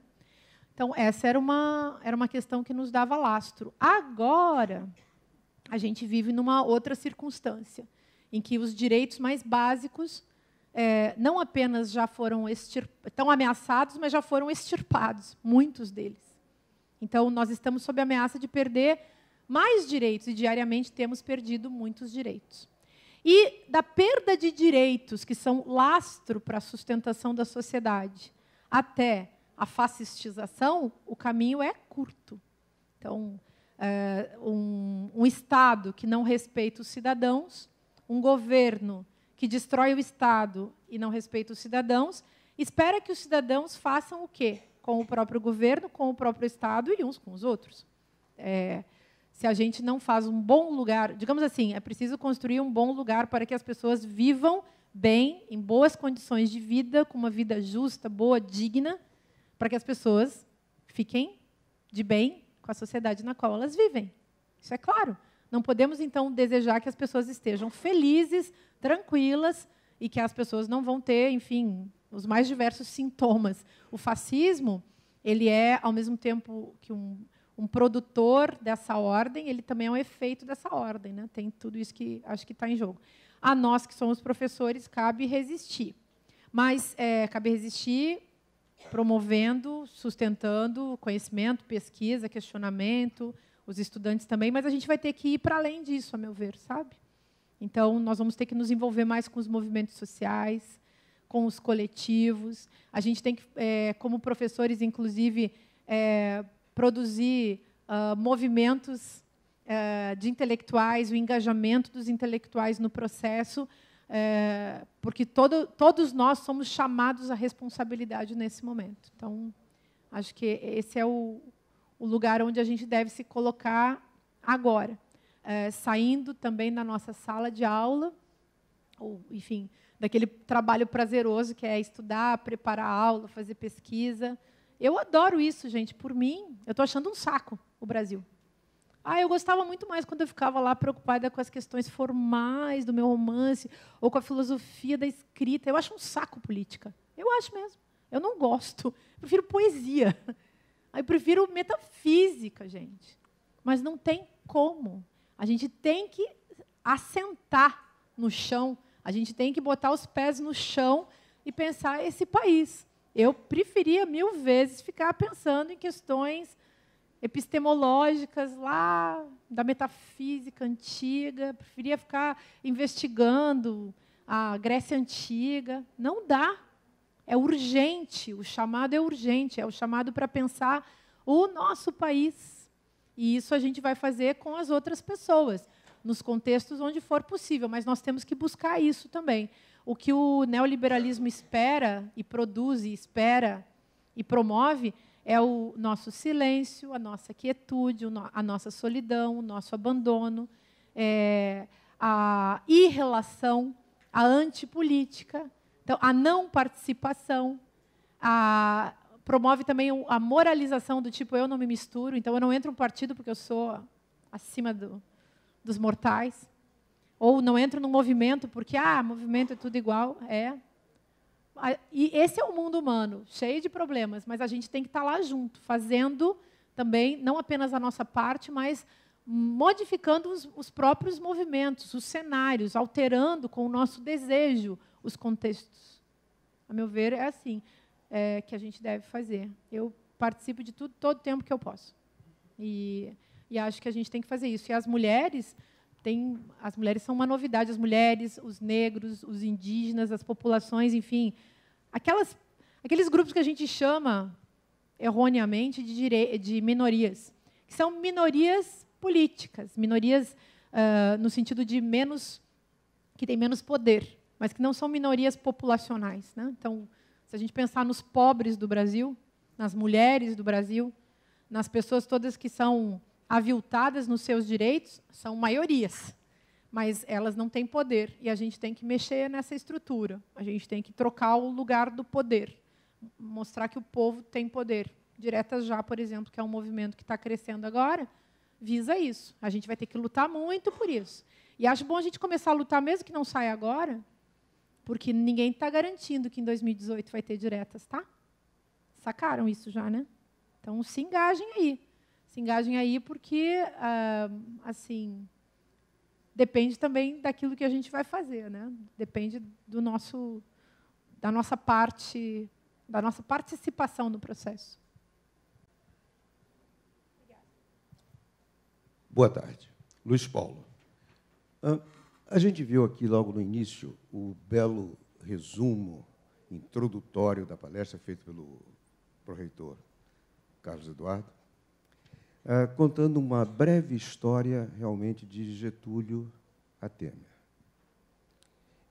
Então, essa era uma, era uma questão que nos dava lastro. Agora, a gente vive numa outra circunstância em que os direitos mais básicos é, não apenas já foram extirp... tão ameaçados, mas já foram extirpados, muitos deles. Então, nós estamos sob a ameaça de perder mais direitos e diariamente temos perdido muitos direitos. E da perda de direitos, que são lastro para a sustentação da sociedade, até a fascistização, o caminho é curto. Então, é, um, um Estado que não respeita os cidadãos um governo que destrói o Estado e não respeita os cidadãos, espera que os cidadãos façam o quê? Com o próprio governo, com o próprio Estado e uns com os outros. É, se a gente não faz um bom lugar, digamos assim, é preciso construir um bom lugar para que as pessoas vivam bem, em boas condições de vida, com uma vida justa, boa, digna, para que as pessoas fiquem de bem com a sociedade na qual elas vivem. Isso é claro. Não podemos, então, desejar que as pessoas estejam felizes, tranquilas e que as pessoas não vão ter, enfim, os mais diversos sintomas. O fascismo, ele é, ao mesmo tempo que um, um produtor dessa ordem, ele também é um efeito dessa ordem. Né? Tem tudo isso que acho que está em jogo. A nós, que somos professores, cabe resistir. Mas é, cabe resistir promovendo, sustentando conhecimento, pesquisa, questionamento, os estudantes também, mas a gente vai ter que ir para além disso, a meu ver, sabe? Então, nós vamos ter que nos envolver mais com os movimentos sociais, com os coletivos. A gente tem que, é, como professores, inclusive, é, produzir uh, movimentos é, de intelectuais, o engajamento dos intelectuais no processo, é, porque todo, todos nós somos chamados à responsabilidade nesse momento. Então, acho que esse é o o lugar onde a gente deve se colocar agora. É, saindo também da nossa sala de aula, ou, enfim, daquele trabalho prazeroso que é estudar, preparar a aula, fazer pesquisa. Eu adoro isso, gente. Por mim, eu estou achando um saco o Brasil. Ah, eu gostava muito mais quando eu ficava lá preocupada com as questões formais do meu romance ou com a filosofia da escrita. Eu acho um saco política. Eu acho mesmo. Eu não gosto. Eu prefiro poesia. Eu prefiro metafísica, gente. Mas não tem como. A gente tem que assentar no chão, a gente tem que botar os pés no chão e pensar esse país. Eu preferia mil vezes ficar pensando em questões epistemológicas lá da metafísica antiga, preferia ficar investigando a Grécia antiga. Não dá. É urgente, o chamado é urgente, é o chamado para pensar o nosso país. E isso a gente vai fazer com as outras pessoas, nos contextos onde for possível, mas nós temos que buscar isso também. O que o neoliberalismo espera e produz e espera e promove é o nosso silêncio, a nossa quietude, a nossa solidão, o nosso abandono, é, a irrelação, a antipolítica, então, a não participação a, promove também a moralização do tipo eu não me misturo, então eu não entro em partido porque eu sou acima do, dos mortais. Ou não entro num movimento porque, ah, movimento é tudo igual. É. E esse é o mundo humano, cheio de problemas, mas a gente tem que estar tá lá junto, fazendo também, não apenas a nossa parte, mas modificando os, os próprios movimentos, os cenários, alterando com o nosso desejo, os contextos. A meu ver, é assim é, que a gente deve fazer. Eu participo de tudo, todo tempo que eu posso. E, e acho que a gente tem que fazer isso. E as mulheres têm, as mulheres são uma novidade. As mulheres, os negros, os indígenas, as populações, enfim, aquelas, aqueles grupos que a gente chama erroneamente de, dire... de minorias, que são minorias políticas, minorias uh, no sentido de menos que tem menos poder mas que não são minorias populacionais. Né? Então, se a gente pensar nos pobres do Brasil, nas mulheres do Brasil, nas pessoas todas que são aviltadas nos seus direitos, são maiorias, mas elas não têm poder e a gente tem que mexer nessa estrutura. A gente tem que trocar o lugar do poder, mostrar que o povo tem poder. Diretas já, por exemplo, que é um movimento que está crescendo agora, visa isso. A gente vai ter que lutar muito por isso. E acho bom a gente começar a lutar, mesmo que não saia agora, porque ninguém está garantindo que em 2018 vai ter diretas, tá? Sacaram isso já, né? Então se engajem aí. Se engajem aí porque, ah, assim, depende também daquilo que a gente vai fazer, né? Depende do nosso, da nossa parte, da nossa participação no processo. Boa tarde. Luiz Paulo. A gente viu aqui logo no início o belo resumo introdutório da palestra feito pelo proreitor Carlos Eduardo, ah, contando uma breve história realmente de Getúlio a Temer.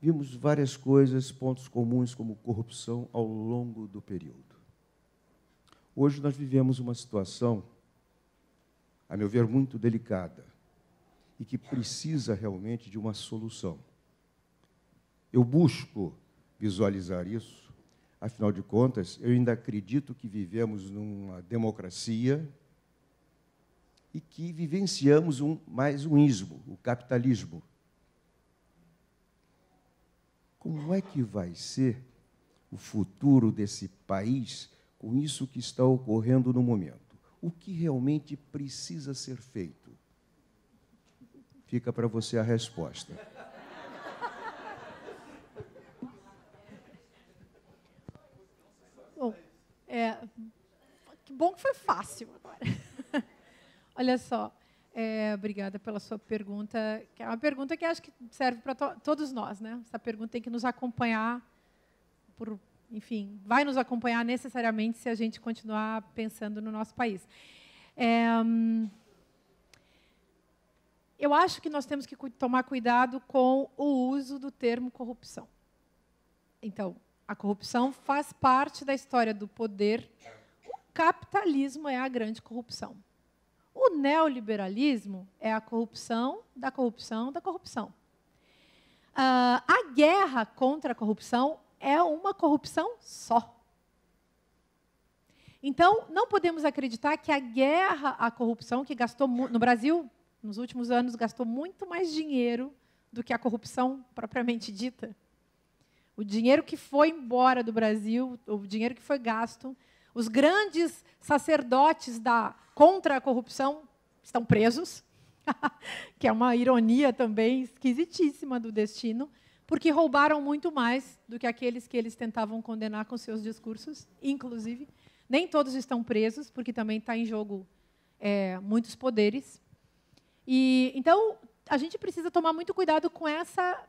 Vimos várias coisas, pontos comuns como corrupção ao longo do período. Hoje nós vivemos uma situação, a meu ver, muito delicada e que precisa realmente de uma solução. Eu busco visualizar isso, afinal de contas, eu ainda acredito que vivemos numa democracia e que vivenciamos um, mais um ismo, o capitalismo. Como é que vai ser o futuro desse país com isso que está ocorrendo no momento? O que realmente precisa ser feito? Fica para você a resposta. Bom, é, que bom que foi fácil agora. Olha só, é, obrigada pela sua pergunta, que é uma pergunta que acho que serve para to todos nós, né? Essa pergunta tem que nos acompanhar por, enfim, vai nos acompanhar necessariamente se a gente continuar pensando no nosso país. É, hum, eu acho que nós temos que tomar cuidado com o uso do termo corrupção. Então, a corrupção faz parte da história do poder. O capitalismo é a grande corrupção. O neoliberalismo é a corrupção da corrupção da corrupção. Uh, a guerra contra a corrupção é uma corrupção só. Então, não podemos acreditar que a guerra à corrupção, que gastou no Brasil nos últimos anos gastou muito mais dinheiro do que a corrupção propriamente dita. O dinheiro que foi embora do Brasil, o dinheiro que foi gasto, os grandes sacerdotes da contra a corrupção estão presos, que é uma ironia também esquisitíssima do destino, porque roubaram muito mais do que aqueles que eles tentavam condenar com seus discursos, inclusive. Nem todos estão presos, porque também está em jogo é, muitos poderes. E então a gente precisa tomar muito cuidado com essa,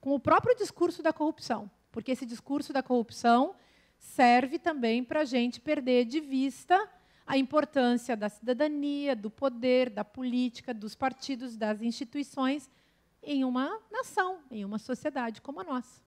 com o próprio discurso da corrupção, porque esse discurso da corrupção serve também para a gente perder de vista a importância da cidadania, do poder, da política, dos partidos, das instituições em uma nação, em uma sociedade como a nossa.